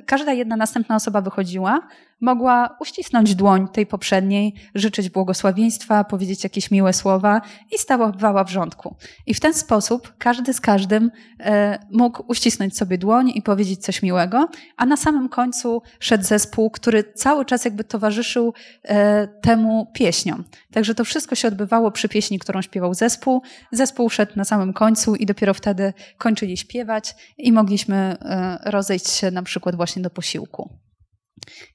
y, każda jedna następna osoba wychodziła, mogła uścisnąć dłoń tej poprzedniej, życzyć błogosławieństwa, powiedzieć jakieś miłe słowa i stawała w rządku. I w ten sposób każdy z każdym e, mógł uścisnąć sobie dłoń i powiedzieć coś miłego, a na samym końcu szedł zespół, który cały czas jakby towarzyszył e, temu pieśniom. Także to wszystko się odbywało przy pieśni, którą śpiewał zespół. Zespół szedł na samym końcu i dopiero wtedy kończyli śpiewać i mogliśmy e, rozejść się na przykład właśnie do posiłku.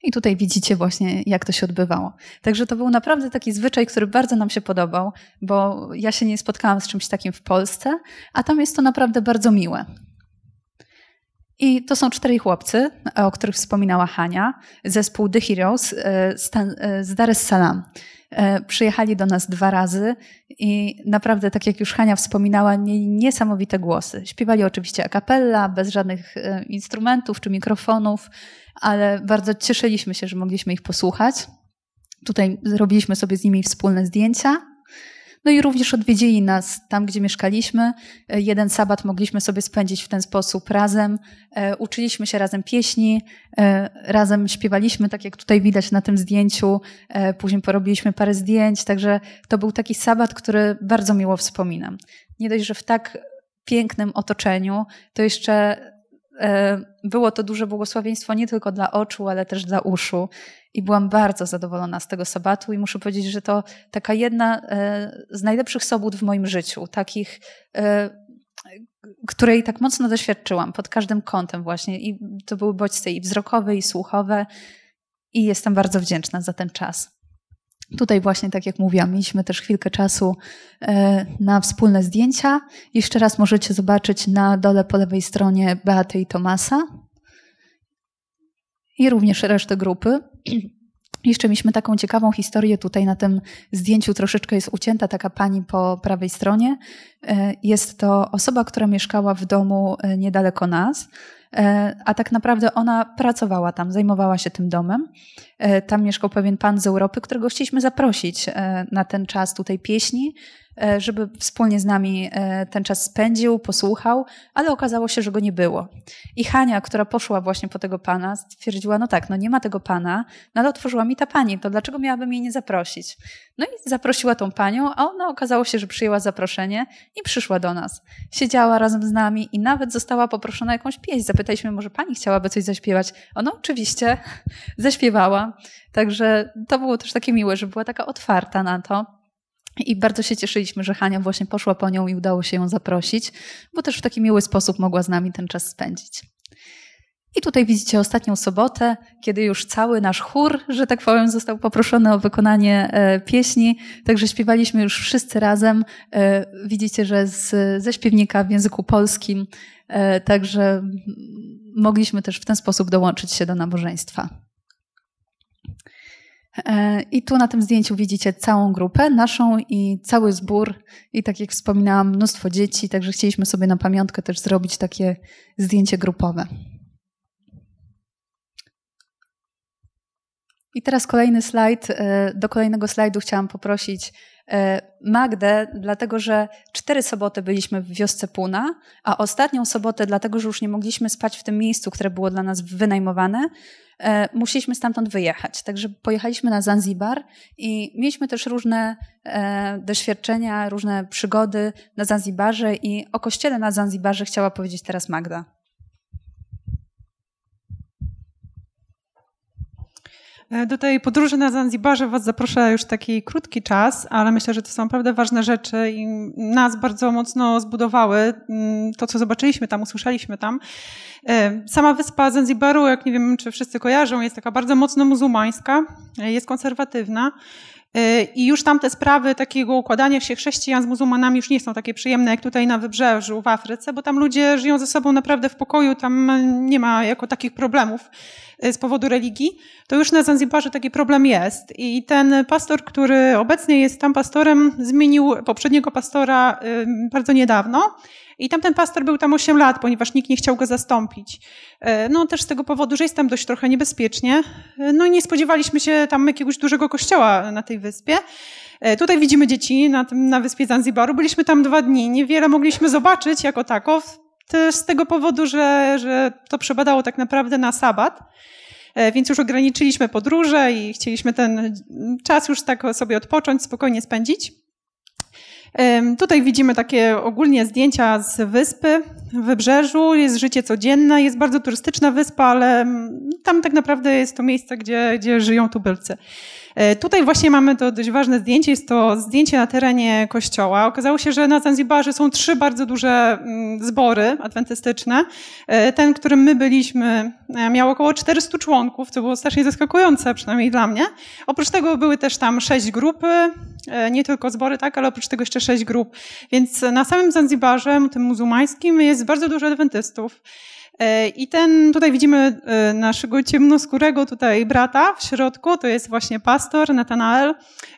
I tutaj widzicie właśnie, jak to się odbywało. Także to był naprawdę taki zwyczaj, który bardzo nam się podobał, bo ja się nie spotkałam z czymś takim w Polsce, a tam jest to naprawdę bardzo miłe. I to są czterej chłopcy, o których wspominała Hania, zespół The Heroes e, e, z Dar es Salaam. E, przyjechali do nas dwa razy i naprawdę, tak jak już Hania wspominała, niesamowite głosy. Śpiewali oczywiście a cappella, bez żadnych instrumentów czy mikrofonów ale bardzo cieszyliśmy się, że mogliśmy ich posłuchać. Tutaj zrobiliśmy sobie z nimi wspólne zdjęcia. No i również odwiedzili nas tam, gdzie mieszkaliśmy. Jeden sabat mogliśmy sobie spędzić w ten sposób razem. E, uczyliśmy się razem pieśni, e, razem śpiewaliśmy, tak jak tutaj widać na tym zdjęciu. E, później porobiliśmy parę zdjęć, także to był taki sabat, który bardzo miło wspominam. Nie dość, że w tak pięknym otoczeniu, to jeszcze E, było to duże błogosławieństwo nie tylko dla oczu, ale też dla uszu. I byłam bardzo zadowolona z tego sabatu i muszę powiedzieć, że to taka jedna e, z najlepszych sobót w moim życiu, takich, e, której tak mocno doświadczyłam pod każdym kątem właśnie. I to były bodźce i wzrokowe, i słuchowe. I jestem bardzo wdzięczna za ten czas. Tutaj właśnie, tak jak mówiłam, mieliśmy też chwilkę czasu e, na wspólne zdjęcia. Jeszcze raz możecie zobaczyć na dole po lewej stronie Beaty i Tomasa i również resztę grupy. Jeszcze mieliśmy taką ciekawą historię tutaj na tym zdjęciu, troszeczkę jest ucięta taka pani po prawej stronie. E, jest to osoba, która mieszkała w domu e, niedaleko nas. E, a tak naprawdę ona pracowała tam, zajmowała się tym domem. E, tam mieszkał pewien pan z Europy, którego chcieliśmy zaprosić e, na ten czas tutaj pieśni, żeby wspólnie z nami ten czas spędził, posłuchał, ale okazało się, że go nie było. I Hania, która poszła właśnie po tego pana, stwierdziła, no tak, no nie ma tego pana, no ale otworzyła mi ta pani, to dlaczego miałabym jej nie zaprosić? No i zaprosiła tą panią, a ona okazało się, że przyjęła zaproszenie i przyszła do nas. Siedziała razem z nami i nawet została poproszona jakąś pieśń zapytaliśmy, może pani chciałaby coś zaśpiewać. Ona oczywiście zaśpiewała, także to było też takie miłe, że była taka otwarta na to. I bardzo się cieszyliśmy, że Hania właśnie poszła po nią i udało się ją zaprosić, bo też w taki miły sposób mogła z nami ten czas spędzić. I tutaj widzicie ostatnią sobotę, kiedy już cały nasz chór, że tak powiem, został poproszony o wykonanie e, pieśni. Także śpiewaliśmy już wszyscy razem. E, widzicie, że z, ze śpiewnika w języku polskim. E, także mogliśmy też w ten sposób dołączyć się do nabożeństwa. I tu na tym zdjęciu widzicie całą grupę, naszą i cały zbór. I tak jak wspominałam, mnóstwo dzieci, także chcieliśmy sobie na pamiątkę też zrobić takie zdjęcie grupowe. I teraz kolejny slajd. E, do kolejnego slajdu chciałam poprosić e, Magdę, dlatego że cztery soboty byliśmy w wiosce Puna, a ostatnią sobotę, dlatego że już nie mogliśmy spać w tym miejscu, które było dla nas wynajmowane, e, musieliśmy stamtąd wyjechać. Także pojechaliśmy na Zanzibar i mieliśmy też różne doświadczenia, różne przygody na Zanzibarze i o kościele na Zanzibarze chciała powiedzieć teraz Magda. Do e, tej podróży na Zanzibarze Was zaproszę już taki krótki czas, ale myślę, że to są naprawdę ważne rzeczy i nas bardzo mocno zbudowały. Mm, to, co zobaczyliśmy tam, usłyszeliśmy tam. E, sama wyspa Zanzibaru, jak nie wiem, czy wszyscy kojarzą, jest taka bardzo mocno muzułmańska, e, jest konserwatywna. I już tam te sprawy takiego układania się chrześcijan z muzułmanami już nie są takie przyjemne jak tutaj na wybrzeżu w Afryce, bo tam ludzie żyją ze sobą naprawdę w pokoju, tam nie ma jako takich problemów. Y, z powodu religii, to już na Zanzibarze taki problem jest. I ten pastor, który obecnie jest tam pastorem, zmienił poprzedniego pastora y, bardzo niedawno. I tamten pastor był tam 8 lat, ponieważ nikt nie chciał go zastąpić. Y, no też z tego powodu, że jest tam dość trochę niebezpiecznie. No i nie spodziewaliśmy się tam jakiegoś dużego kościoła na tej wyspie. Tutaj widzimy dzieci na, tym, na wyspie Zanzibaru. Byliśmy tam dwa dni. Niewiele mogliśmy zobaczyć jako tako. Też z tego powodu, że, że to przebadało tak naprawdę na sabat. E, więc już ograniczyliśmy podróże i chcieliśmy ten czas już tak sobie odpocząć, spokojnie spędzić. E, tutaj widzimy takie ogólnie zdjęcia z wyspy, wybrzeżu, jest życie codzienne, jest bardzo turystyczna wyspa, ale mm, tam tak naprawdę jest to miejsce, gdzie, gdzie żyją tubylcy. E, tutaj właśnie mamy to dość ważne zdjęcie, jest to zdjęcie na terenie kościoła. Okazało się, że na Zanzibarze są trzy bardzo duże mm, zbory adwentystyczne. E, ten, którym my byliśmy, e, miał około 400 członków, co było strasznie zaskakujące, przynajmniej dla mnie. Oprócz tego były też tam sześć grupy, nie tylko zbory, tak, ale oprócz tego jeszcze sześć grup. Więc na samym Zanzibarze, tym muzułmańskim, jest bardzo dużo adwentystów. E, I ten, tutaj widzimy e, naszego ciemnoskórego tutaj brata w środku, to jest właśnie pastor Natanael.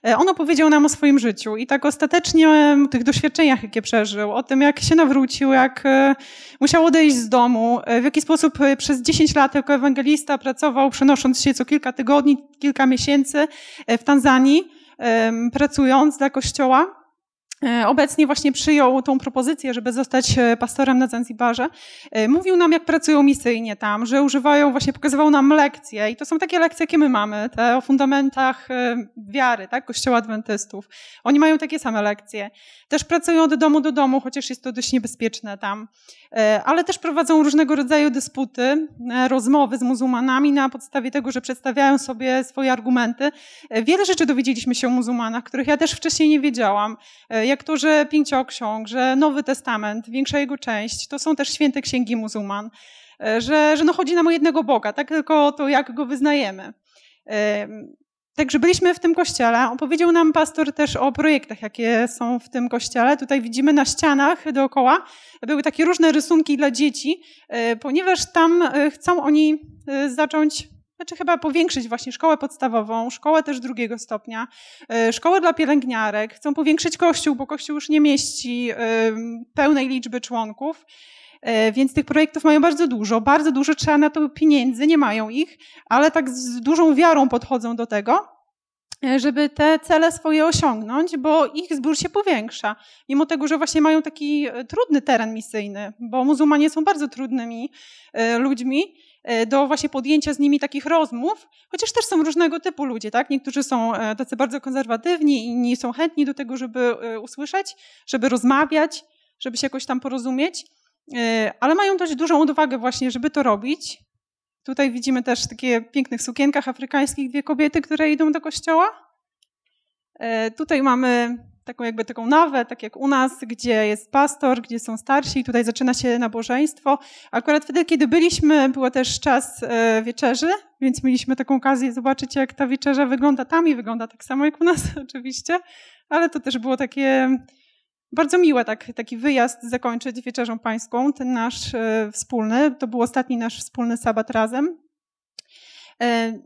E, on opowiedział nam o swoim życiu i tak ostatecznie o tych doświadczeniach, jakie przeżył, o tym, jak się nawrócił, jak musiał odejść z domu, w jaki sposób przez 10 lat jako ewangelista pracował, przenosząc się co kilka tygodni, kilka miesięcy w Tanzanii, pracując dla kościoła. E, obecnie właśnie przyjął tą propozycję, żeby zostać e, pastorem na Zanzibarze. E, mówił nam, jak pracują misyjnie tam, że używają, właśnie pokazywał nam lekcje i to są takie lekcje, jakie my mamy, te o fundamentach wiary, tak, Kościoła Adwentystów. Oni mają takie same lekcje. Też pracują od domu do domu, chociaż jest to dość niebezpieczne tam. E, ale też prowadzą różnego rodzaju dysputy, e, rozmowy z muzułmanami na podstawie tego, że przedstawiają sobie swoje argumenty. E, wiele rzeczy dowiedzieliśmy się o muzułmanach, których ja też wcześniej nie wiedziałam, jak to, że pięcioksiąg, że Nowy Testament, większa jego część, to są też święte księgi muzułman, że, że no chodzi nam o jednego Boga, tak tylko to, jak go wyznajemy. Także byliśmy w tym kościele. Opowiedział nam pastor też o projektach, jakie są w tym kościele. Tutaj widzimy na ścianach dookoła były takie różne rysunki dla dzieci, e, ponieważ tam e, chcą oni e, zacząć znaczy chyba powiększyć właśnie szkołę podstawową, szkołę też drugiego stopnia, szkołę dla pielęgniarek, chcą powiększyć kościół, bo kościół już nie mieści pełnej liczby członków. E, więc tych projektów mają bardzo dużo, bardzo dużo trzeba na to pieniędzy, nie mają ich, ale tak z dużą wiarą podchodzą do tego e, żeby te cele swoje osiągnąć, bo ich zbór się powiększa. Mimo tego, że właśnie mają taki e, trudny teren misyjny, bo muzułmanie są bardzo trudnymi ludźmi do właśnie podjęcia z nimi takich rozmów, chociaż też są różnego typu ludzie, tak? Niektórzy są tacy bardzo konserwatywni, inni są chętni do tego, żeby usłyszeć, żeby rozmawiać, żeby się jakoś tam porozumieć. E, ale mają dość dużą odwagę właśnie, żeby to robić. Tutaj widzimy też takie pięknych sukienkach afrykańskich dwie kobiety, które idą do kościoła. E, tutaj mamy taką jakby taką nawę, tak jak u nas, gdzie jest pastor, gdzie są starsi, tutaj zaczyna się nabożeństwo. Akurat wtedy, kiedy byliśmy, było też czas e, wieczerzy, więc mieliśmy taką okazję zobaczyć, jak ta wieczerza wygląda tam i wygląda tak samo jak u nas oczywiście, ale to też było takie bardzo miłe tak, taki wyjazd zakończyć wieczerzą pańską, ten nasz e, wspólny. To był ostatni nasz wspólny sabat razem. E,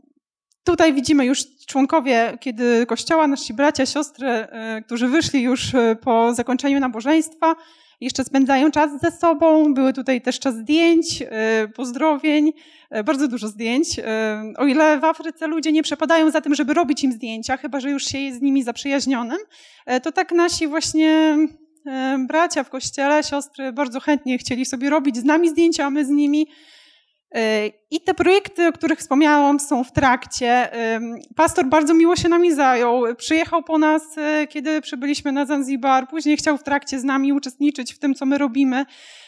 tutaj widzimy już członkowie kiedy kościoła, nasi bracia, siostry, e, którzy wyszli już po zakończeniu nabożeństwa, jeszcze spędzają czas ze sobą. Były tutaj też czas zdjęć, e, pozdrowień, e, bardzo dużo zdjęć. E, o ile w Afryce ludzie nie przepadają za tym, żeby robić im zdjęcia, chyba że już się jest z nimi zaprzyjaźnionym, to tak nasi właśnie bracia w kościele, siostry bardzo chętnie chcieli sobie robić z nami zdjęcia, a my z nimi. I te projekty, o których wspomniałam, są w trakcie. Pastor bardzo miło się nami zajął. Przyjechał po nas, y, kiedy przybyliśmy na Zanzibar. Później chciał w trakcie z nami uczestniczyć w tym, co my robimy.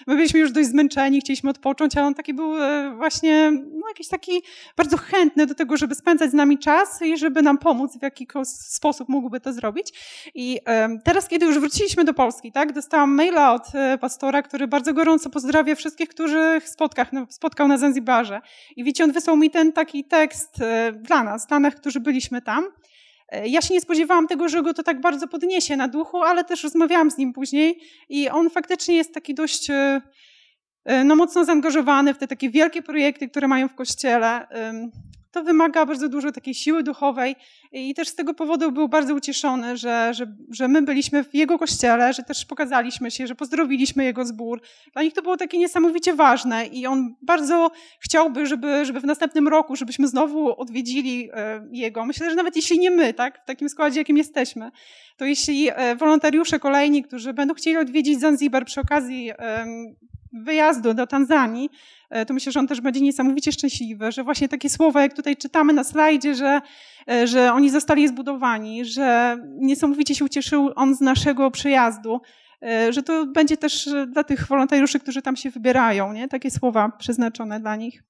My byliśmy już dość zmęczeni, chcieliśmy odpocząć, a on taki był y, właśnie no, jakiś taki bardzo chętny do tego, żeby spędzać z nami czas i żeby nam pomóc, w jaki sposób mógłby to zrobić. I teraz, kiedy już wróciliśmy do Polski, tak, dostałam maila od y, pastora, który bardzo gorąco pozdrawia wszystkich, których no, spotkał na Zanzibar Zanzibarze. I wiecie, on wysłał mi ten taki tekst e, dla nas, dla nas, którzy byliśmy tam. E, ja się nie spodziewałam tego, że go to tak bardzo podniesie na duchu, ale też rozmawiałam z nim później i on faktycznie jest taki dość e, no, mocno zaangażowany w te takie wielkie projekty, które mają w kościele to wymaga bardzo dużo takiej siły duchowej i też z tego powodu był bardzo ucieszony, że, że, że my byliśmy w jego kościele, że też pokazaliśmy się, że pozdrowiliśmy jego zbór. Dla nich to było takie niesamowicie ważne i on bardzo chciałby, żeby, żeby w następnym roku, żebyśmy znowu odwiedzili e, jego. Myślę, że nawet jeśli nie my, tak, w takim składzie, jakim jesteśmy, to jeśli e, wolontariusze kolejni, którzy będą chcieli odwiedzić Zanzibar przy okazji wyjazdu do Tanzanii, E, to myślę, że on też będzie niesamowicie szczęśliwy, że właśnie takie słowa, jak tutaj czytamy na slajdzie, że, e, że oni zostali zbudowani, że niesamowicie się ucieszył on z naszego przyjazdu, e, że to będzie też dla tych wolontariuszy, którzy tam się wybierają, nie? takie słowa przeznaczone dla nich.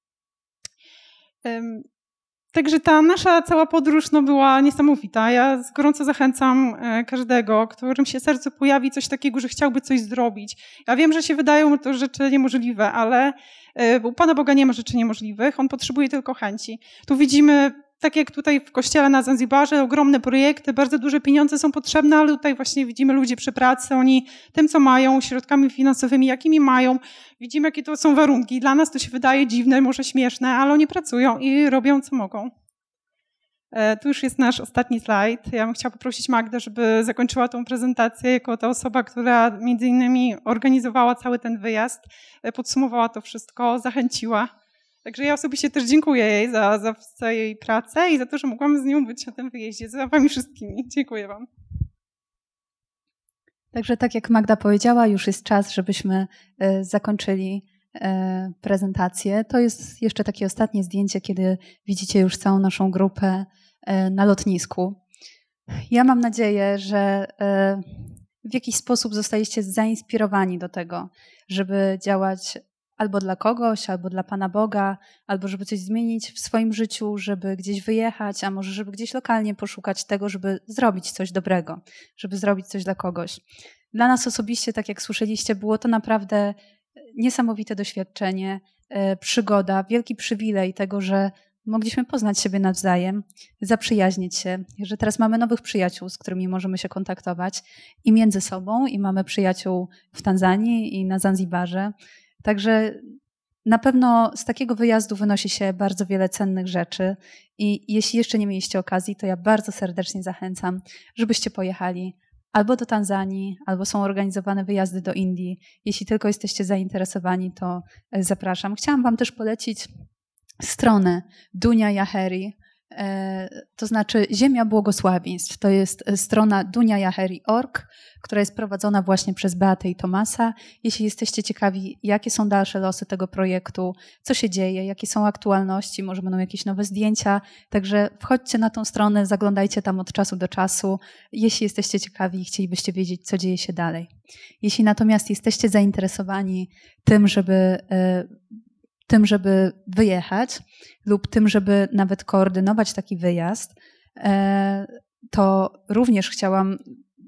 Także ta nasza cała podróż no, była niesamowita. Ja gorąco zachęcam e, każdego, którym się sercu pojawi coś takiego, że chciałby coś zrobić. Ja wiem, że się wydają to rzeczy niemożliwe, ale e, u Pana Boga nie ma rzeczy niemożliwych. On potrzebuje tylko chęci. Tu widzimy tak jak tutaj w kościele na Zanzibarze, ogromne projekty, bardzo duże pieniądze są potrzebne, ale tutaj właśnie widzimy ludzi przy pracy, oni tym, co mają, środkami finansowymi, jakimi mają, widzimy, jakie to są warunki. Dla nas to się wydaje dziwne, może śmieszne, ale oni pracują i robią, co mogą. E, tu już jest nasz ostatni slajd. Ja bym chciała poprosić Magdę, żeby zakończyła tą prezentację jako ta osoba, która między innymi organizowała cały ten wyjazd, e, podsumowała to wszystko, zachęciła. Także ja osobiście też dziękuję jej za, za, za jej pracę i za to, że mogłam z nią być na tym wyjeździe, za wami wszystkimi. Dziękuję wam. Także tak jak Magda powiedziała, już jest czas, żebyśmy e, zakończyli e, prezentację. To jest jeszcze takie ostatnie zdjęcie, kiedy widzicie już całą naszą grupę e, na lotnisku. Ja mam nadzieję, że w jakiś sposób zostaliście zainspirowani do tego, żeby działać albo dla kogoś, albo dla Pana Boga, albo żeby coś zmienić w swoim życiu, żeby gdzieś wyjechać, a może żeby gdzieś lokalnie poszukać tego, żeby zrobić coś dobrego, żeby zrobić coś dla kogoś. Dla nas osobiście, tak jak słyszeliście, było to naprawdę niesamowite doświadczenie, e, przygoda, wielki przywilej tego, że mogliśmy poznać siebie nawzajem, zaprzyjaźnić się, że teraz mamy nowych przyjaciół, z którymi możemy się kontaktować i między sobą, i mamy przyjaciół w Tanzanii i na Zanzibarze, Także na pewno z takiego wyjazdu wynosi się bardzo wiele cennych rzeczy i jeśli jeszcze nie mieliście okazji, to ja bardzo serdecznie zachęcam, żebyście pojechali albo do Tanzanii, albo są organizowane wyjazdy do Indii. Jeśli tylko jesteście zainteresowani, to e, zapraszam. Chciałam Wam też polecić stronę Dunia Jaheri. E, to znaczy Ziemia Błogosławieństw. To jest e, strona duniajaheri.org, która jest prowadzona właśnie przez Beatę i Tomasa. Jeśli jesteście ciekawi, jakie są dalsze losy tego projektu, co się dzieje, jakie są aktualności, może będą jakieś nowe zdjęcia, także wchodźcie na tą stronę, zaglądajcie tam od czasu do czasu, jeśli jesteście ciekawi i chcielibyście wiedzieć, co dzieje się dalej. Jeśli natomiast jesteście zainteresowani tym, żeby e, tym, żeby wyjechać lub tym, żeby nawet koordynować taki wyjazd, e, to również chciałam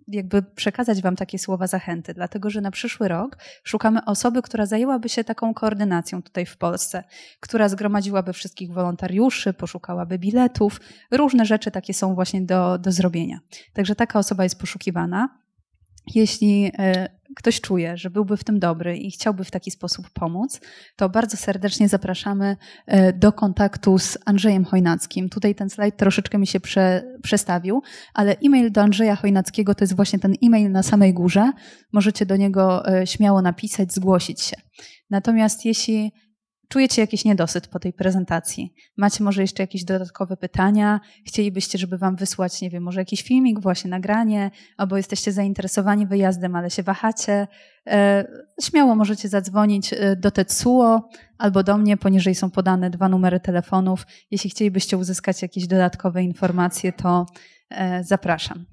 jakby przekazać Wam takie słowa zachęty, dlatego że na przyszły rok szukamy osoby, która zajęłaby się taką koordynacją tutaj w Polsce, która zgromadziłaby wszystkich wolontariuszy, poszukałaby biletów. Różne rzeczy takie są właśnie do, do zrobienia. Także taka osoba jest poszukiwana jeśli e, ktoś czuje, że byłby w tym dobry i chciałby w taki sposób pomóc, to bardzo serdecznie zapraszamy e, do kontaktu z Andrzejem Hojnackim. Tutaj ten slajd troszeczkę mi się prze, przestawił, ale e-mail do Andrzeja Hojnackiego to jest właśnie ten e-mail na samej górze. Możecie do niego e, śmiało napisać, zgłosić się. Natomiast jeśli czujecie jakiś niedosyt po tej prezentacji, macie może jeszcze jakieś dodatkowe pytania, chcielibyście, żeby wam wysłać, nie wiem, może jakiś filmik, właśnie nagranie, albo jesteście zainteresowani wyjazdem, ale się wahacie, e, śmiało możecie zadzwonić e, do Tetsuo albo do mnie, poniżej są podane dwa numery telefonów. Jeśli chcielibyście uzyskać jakieś dodatkowe informacje, to e, zapraszam.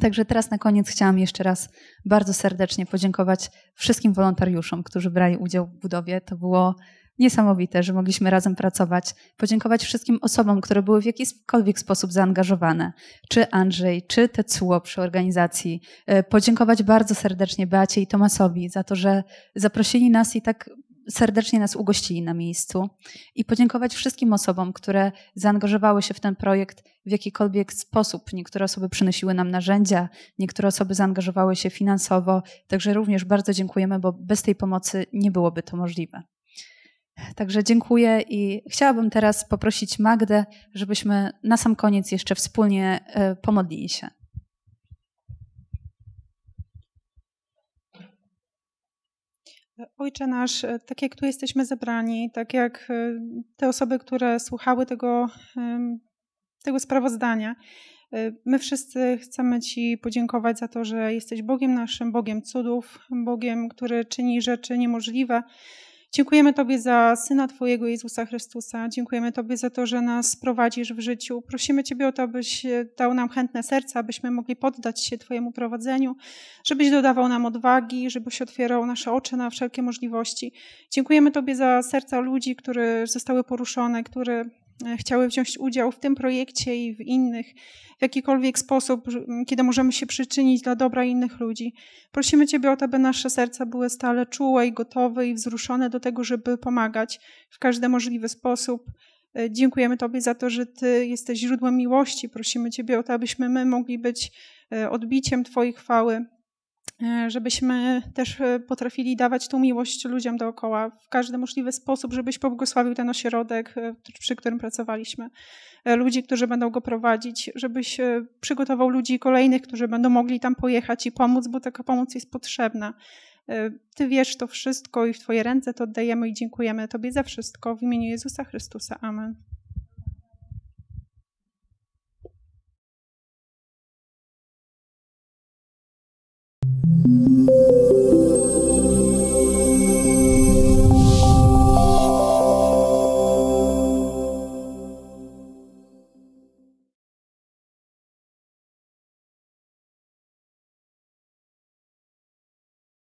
Także teraz na koniec chciałam jeszcze raz bardzo serdecznie podziękować wszystkim wolontariuszom, którzy brali udział w budowie. To było niesamowite, że mogliśmy razem pracować. Podziękować wszystkim osobom, które były w jakikolwiek sposób zaangażowane. Czy Andrzej, czy Tecuo przy organizacji. E, podziękować bardzo serdecznie Beacie i Tomasowi za to, że zaprosili nas i tak serdecznie nas ugościli na miejscu i podziękować wszystkim osobom, które zaangażowały się w ten projekt w jakikolwiek sposób. Niektóre osoby przynosiły nam narzędzia, niektóre osoby zaangażowały się finansowo, także również bardzo dziękujemy, bo bez tej pomocy nie byłoby to możliwe. Także dziękuję i chciałabym teraz poprosić Magdę, żebyśmy na sam koniec jeszcze wspólnie e, pomodlili się. Ojcze nasz, e, tak jak tu jesteśmy zebrani, tak jak e, te osoby, które słuchały tego, tego sprawozdania, my wszyscy chcemy Ci podziękować za to, że jesteś Bogiem naszym, Bogiem cudów, Bogiem, który czyni rzeczy niemożliwe. Dziękujemy Tobie za Syna Twojego Jezusa Chrystusa. Dziękujemy Tobie za to, że nas prowadzisz w życiu. Prosimy Ciebie o to, abyś dał nam chętne serca, abyśmy mogli poddać się Twojemu prowadzeniu, żebyś dodawał nam odwagi, żebyś otwierał nasze oczy na wszelkie możliwości. Dziękujemy Tobie za serca ludzi, które zostały poruszone, które E, chciały wziąć udział w tym projekcie i w innych, w jakikolwiek sposób, kiedy możemy się przyczynić dla dobra innych ludzi. Prosimy Ciebie o to, by nasze serca były stale czułe i gotowe i wzruszone do tego, żeby pomagać w każdy możliwy sposób. E, dziękujemy Tobie za to, że Ty jesteś źródłem miłości. Prosimy Ciebie o to, abyśmy my mogli być e, odbiciem Twojej chwały E, żebyśmy też e, potrafili dawać tą miłość ludziom dookoła w każdy możliwy sposób, żebyś pobłogosławił ten ośrodek, e, przy którym pracowaliśmy, ludzi, którzy będą go prowadzić, żebyś przygotował ludzi kolejnych, którzy będą mogli tam pojechać i pomóc, bo taka pomoc jest potrzebna. Ty wiesz to wszystko i w Twoje ręce to oddajemy i dziękujemy Tobie za wszystko. W imieniu Jezusa Chrystusa. Amen. thank you